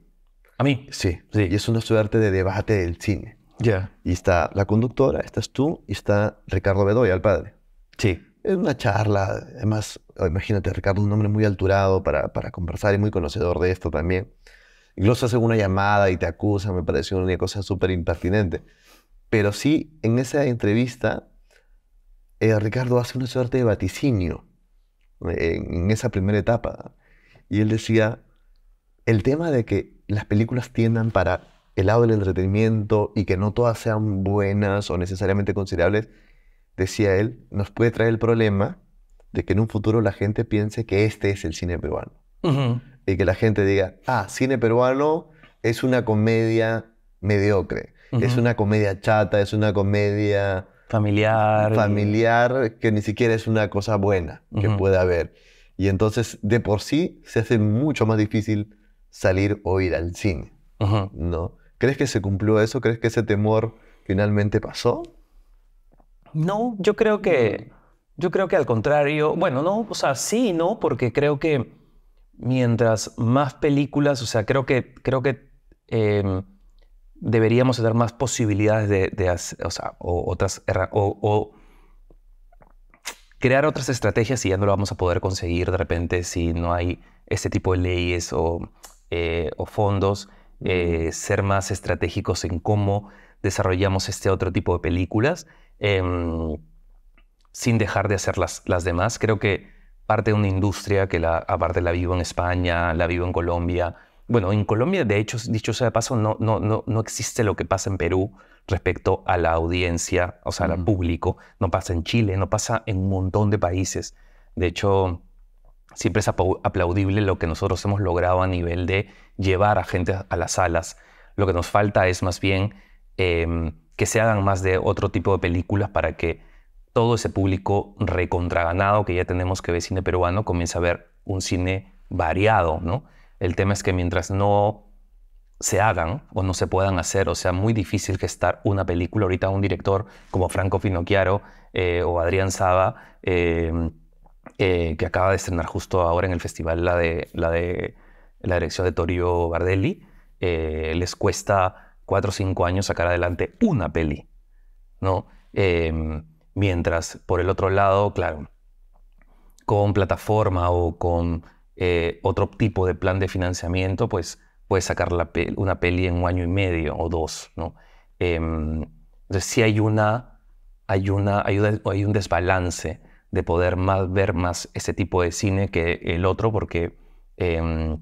¿A mí? Sí. sí. Y es una suerte de debate del cine. Ya. Y está la conductora, estás tú y está Ricardo Bedoya, el padre. Sí en una charla, además, imagínate, Ricardo, un hombre muy alturado para, para conversar y muy conocedor de esto también. Incluso hace una llamada y te acusa, me pareció una cosa súper impertinente. Pero sí, en esa entrevista, eh, Ricardo hace una suerte de vaticinio eh, en esa primera etapa. Y él decía, el tema de que las películas tiendan para el lado del entretenimiento y que no todas sean buenas o necesariamente considerables, decía él, nos puede traer el problema de que en un futuro la gente piense que este es el cine peruano. Y que la gente diga, ah, cine peruano es una comedia mediocre, es una comedia chata, es una comedia familiar. Familiar, que ni siquiera es una cosa buena que pueda haber. Y entonces, de por sí, se hace mucho más difícil salir o ir al cine. ¿no? ¿Crees que se cumplió eso? ¿Crees que ese temor finalmente pasó? No, yo creo que, yo creo que al contrario, bueno, no, o sea, sí, no, porque creo que mientras más películas, o sea, creo que, creo que em, deberíamos tener más posibilidades de, hacer, o sea, o, otras, o, o crear otras estrategias y ya no lo vamos a poder conseguir de repente si no hay este tipo de leyes o, eh, fondos, eh, ser más estratégicos en cómo desarrollamos este otro tipo de películas. Em, sin dejar de hacer las, las demás. Creo que parte de una industria que la, aparte la vivo en España, la vivo en Colombia. Bueno, en Colombia, de hecho, dicho sea de paso, no, no, no, no existe lo que pasa en Perú respecto a la audiencia, o sea, al público. No pasa en Chile, no pasa en un montón de países. De hecho, siempre es aplaudible lo que nosotros hemos logrado a nivel de llevar a gente a las salas. Lo que nos falta es más bien em, que se hagan más de otro tipo de películas para que todo ese público recontraganado que ya tenemos que ver cine peruano comience a ver un cine variado, ¿no? El tema es que mientras no se hagan o no se puedan hacer, o sea, muy difícil gestar una película. Ahorita un director como Franco Finocchiaro eh, o Adrián Saba, em, eh, que acaba de estrenar justo ahora en el festival la de la, de, la dirección de Torio Bardelli, eh, les cuesta cuatro o cinco años sacar adelante una peli, ¿no? Em, mientras, por el otro lado, claro, con plataforma o con eh, otro tipo de plan de financiamiento, pues puedes sacar una peli en un año y medio o dos, ¿no? Em, entonces sí hay una, hay una, hay un desbalance de poder más ver más ese tipo de cine que el otro, porque em,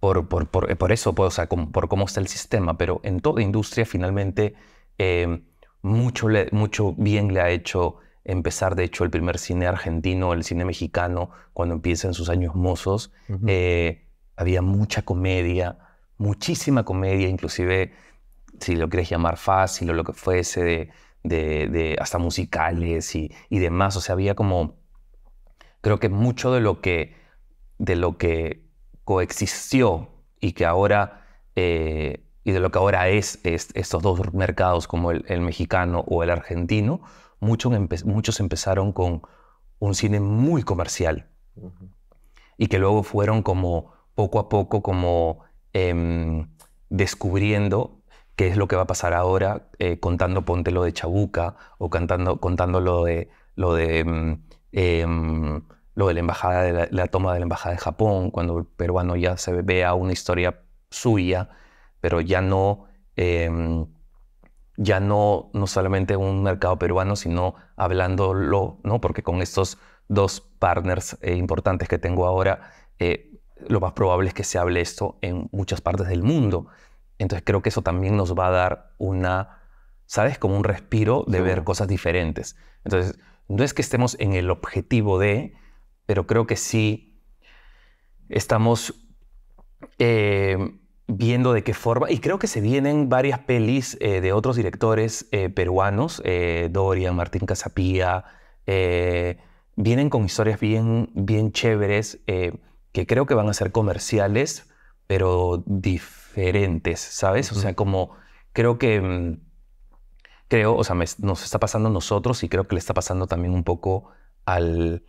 por, por, por, eh, por eso, pues, o sea, por cómo está el sistema, pero en toda industria finalmente em, mucho, mucho bien le ha hecho empezar, de hecho, el primer cine argentino, el cine mexicano, cuando empieza en sus años mozos. Eh, había mucha comedia, muchísima comedia, inclusive, si lo quieres llamar fácil o lo que fuese, de, de hasta musicales y, y, demás. O sea, había como, creo que mucho de lo que, de lo que coexistió y que ahora eh, y de lo que ahora es, estos dos mercados como el, mexicano o el argentino, muchos, empezaron con un cine muy comercial y que luego fueron como poco a poco como em, descubriendo qué es lo que va a pasar ahora eh, contando Ponte lo de Chabuca o cantando, contando lo de, lo de em, em, lo de la embajada, de la, toma de la embajada de Japón, cuando el peruano ya se vea una historia suya, pero ya no, em, ya no, no solamente un mercado peruano, sino hablándolo, ¿no? Porque con estos dos partners eh, importantes que tengo ahora, eh, lo más probable es que se hable esto en muchas partes del mundo. Entonces creo que eso también nos va a dar una, ¿sabes? Como un respiro de ver cosas diferentes. Entonces, no es que estemos en el objetivo de, pero creo que sí estamos eh, viendo de qué forma, y creo que se vienen varias pelis eh, de otros directores eh, peruanos, Dorian, Martín Casapía, vienen con historias bien, bien chéveres que creo que van a ser comerciales, pero diferentes, ¿sabes? O sea, como creo que mm, creo, o sea, nos está pasando a nosotros y creo que le está pasando también un poco al,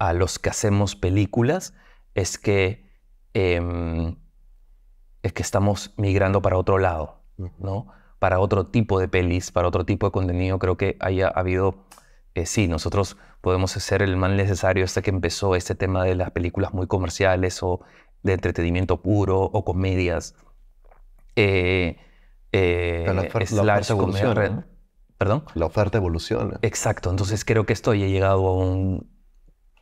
a los que hacemos películas es que, em, es que estamos migrando para otro lado, ¿no? Para otro tipo de pelis, para otro tipo de contenido. Creo que haya habido, eh, sí, nosotros podemos ser el mal necesario hasta que empezó este tema de las películas muy comerciales o de entretenimiento puro o comedias. Eh, eh, la oferta, evoluciona, ¿Perdón? La oferta evoluciona. Exacto, entonces creo que esto haya llegado a un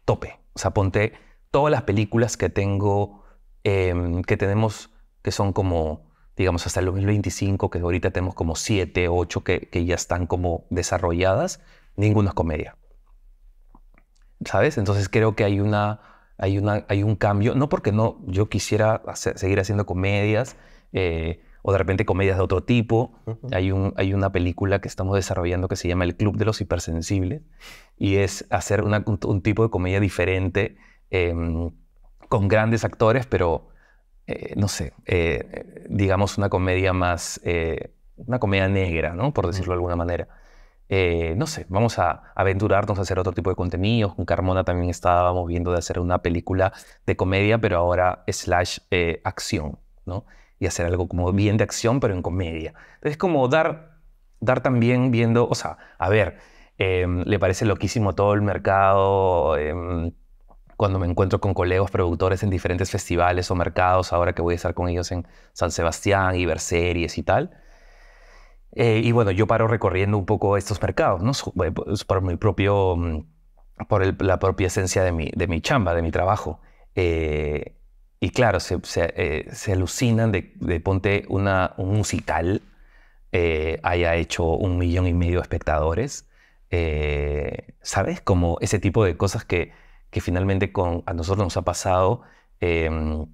tope. O sea, ponte todas las películas que tengo, em, que tenemos, que son como, digamos, hasta el 2025, que ahorita tenemos como siete, ocho que, ya están como desarrolladas, ninguna es comedia. ¿Sabes? Entonces creo que hay una, hay, una, hay un cambio, no porque no yo quisiera seguir haciendo comedias eh, o de repente comedias de otro tipo. hay una película que estamos desarrollando que se llama El Club de los Hipersensibles, y es hacer un, tipo de comedia diferente em, con grandes actores, pero eh, no sé, eh, digamos una comedia más, eh, una comedia negra, ¿no? Por decirlo de alguna manera. no sé, vamos a aventurarnos a hacer otro tipo de contenidos. Con Carmona también estábamos viendo de hacer una película de comedia, pero ahora slash acción, ¿no? Y hacer algo como bien de acción, pero en comedia. Entonces, como dar, dar también viendo, o sea, a ver, Em, le parece loquísimo todo el mercado. Em, cuando me encuentro con colegas productores en diferentes festivales o mercados, ahora que voy a estar con ellos en San Sebastián y ver series y tal. Eh, y bueno, yo paro recorriendo un poco estos mercados, ¿no? Eh, pues, por mi propio, mm, por la propia esencia de mi, de mi chamba, de mi trabajo. Eh, y claro, se, alucinan de, de, ponte una, un musical haya hecho un millón y medio de espectadores eh, ¿sabes? Como ese tipo de cosas que, que finalmente a nosotros nos ha pasado, em,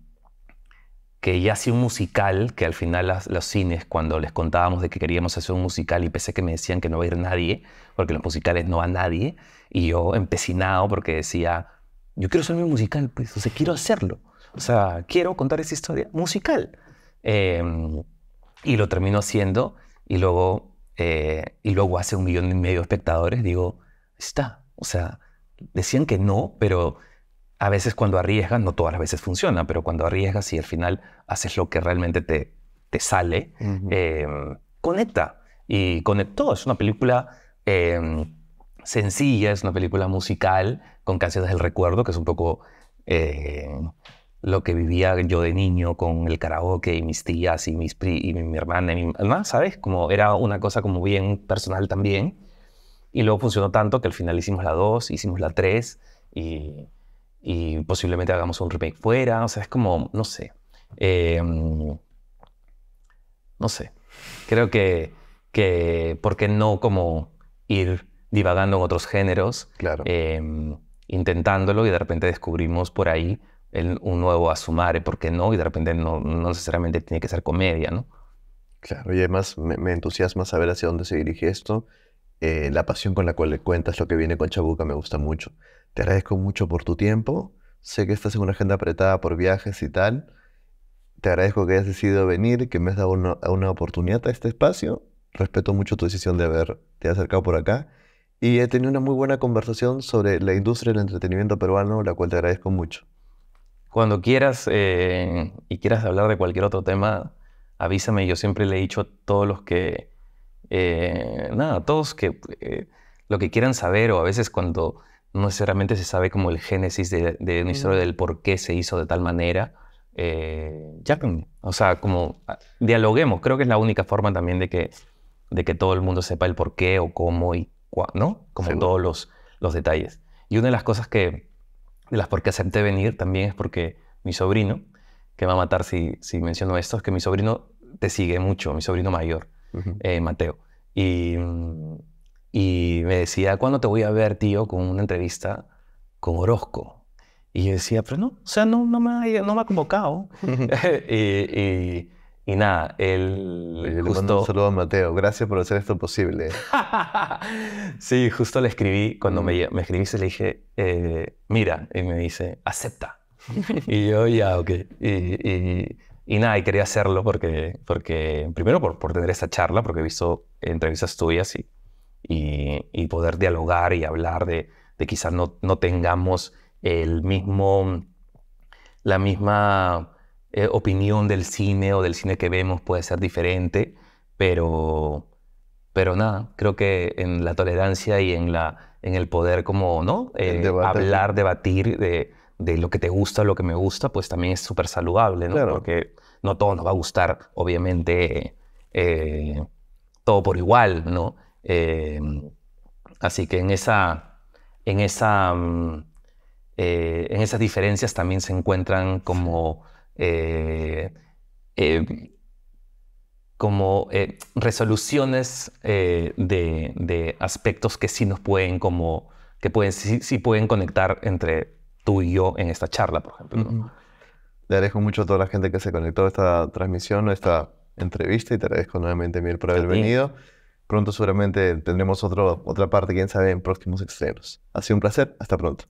que ya hacía un musical, que al final los cines, cuando les contábamos de que queríamos hacer un musical y pensé que me decían que no va a ir nadie, porque los musicales no a nadie, y yo empecinado porque decía, yo quiero hacer mi musical, pues, o quiero hacerlo, o sea, quiero contar esa historia musical. Em, y lo termino haciendo y luego eh, y luego hace un millón y medio de espectadores, digo, está. O sea, decían que no, pero a veces cuando arriesgas, no todas las veces funciona, pero cuando arriesgas y al final haces lo que realmente te, te sale, eh, conecta. Y conectó. Es una película eh, sencilla, es una película musical con canciones del recuerdo, que es un poco lo que vivía yo de niño con el karaoke y mis tías y, mis y mi, hermana y mi mamá, ¿sabes? Como era una cosa como bien personal también. Y luego funcionó tanto que al final hicimos la 2, hicimos la 3 y, posiblemente hagamos un remake fuera. O sea, es como, no sé. Em, no sé. Creo que, que, ¿por qué no como ir divagando en otros géneros? Claro. Em, intentándolo y de repente descubrimos por ahí un nuevo a su madre, ¿por qué no? Y de repente no, necesariamente tiene que ser comedia, ¿no? Claro, y además me, me entusiasma saber hacia dónde se dirige esto. Eh, la pasión con la cual le cuentas lo que viene con Chabuca me gusta mucho. Te agradezco mucho por tu tiempo. Sé que estás en una agenda apretada por viajes y tal. Te agradezco que hayas decidido venir, que me has dado una, una oportunidad a este espacio. Respeto mucho tu decisión de haberte acercado por acá. Y he tenido una muy buena conversación sobre la industria del entretenimiento peruano, la cual te agradezco mucho. Cuando quieras eh, y quieras hablar de cualquier otro tema, avísame. Yo siempre le he dicho a todos los que, eh, nada, a todos que eh, lo que quieran saber o a veces cuando no necesariamente se sabe como el génesis de, una historia del por qué se hizo de tal manera, ya, O sea, como ah, dialoguemos. Creo que es la única forma también de que, de que todo el mundo sepa el por qué o cómo y ¿no? Como todos los, los detalles. Y una de las cosas que, de las por qué acepté venir también es porque mi sobrino, que va a matar si, si menciono esto, es que mi sobrino te sigue mucho, mi sobrino mayor, eh, Mateo. Y, y me decía, ¿cuándo te voy a ver, tío, con una entrevista con Orozco? Y yo decía, pero no, o sea, no, no, me, ha, no me ha convocado. y, y nada, él le justo... un saludo a Mateo. Gracias por hacer esto posible. sí, justo le escribí, cuando me, me escribiste le dije, eh, mira, y me dice, acepta. y yo, ya, ok. Y, nada, y quería hacerlo porque, porque primero por, por tener esta charla, porque he visto entrevistas tuyas y, y, poder dialogar y hablar de, de quizás no, no tengamos el mismo, la misma eh, opinión del cine o del cine que vemos puede ser diferente, pero, pero nada, creo que en la tolerancia y en, la, en el poder como, ¿no? Eh, hablar, debatir de, lo que te gusta lo que me gusta, pues también es súper saludable, ¿no? Porque no todo nos va a gustar, obviamente, eh, todo por igual, ¿no? Em, así que en esa, en esa, mm, en esas diferencias también se encuentran como eh, eh, como eh, resoluciones de, aspectos que sí nos pueden como que pueden sí, pueden conectar entre tú y yo en esta charla, por ejemplo. Le agradezco mucho a toda la gente que se conectó a esta transmisión, a esta entrevista y te agradezco nuevamente Mir por haber venido. Pronto seguramente tendremos otro, otra parte, quién sabe, en próximos extremos. Ha sido un placer, hasta pronto.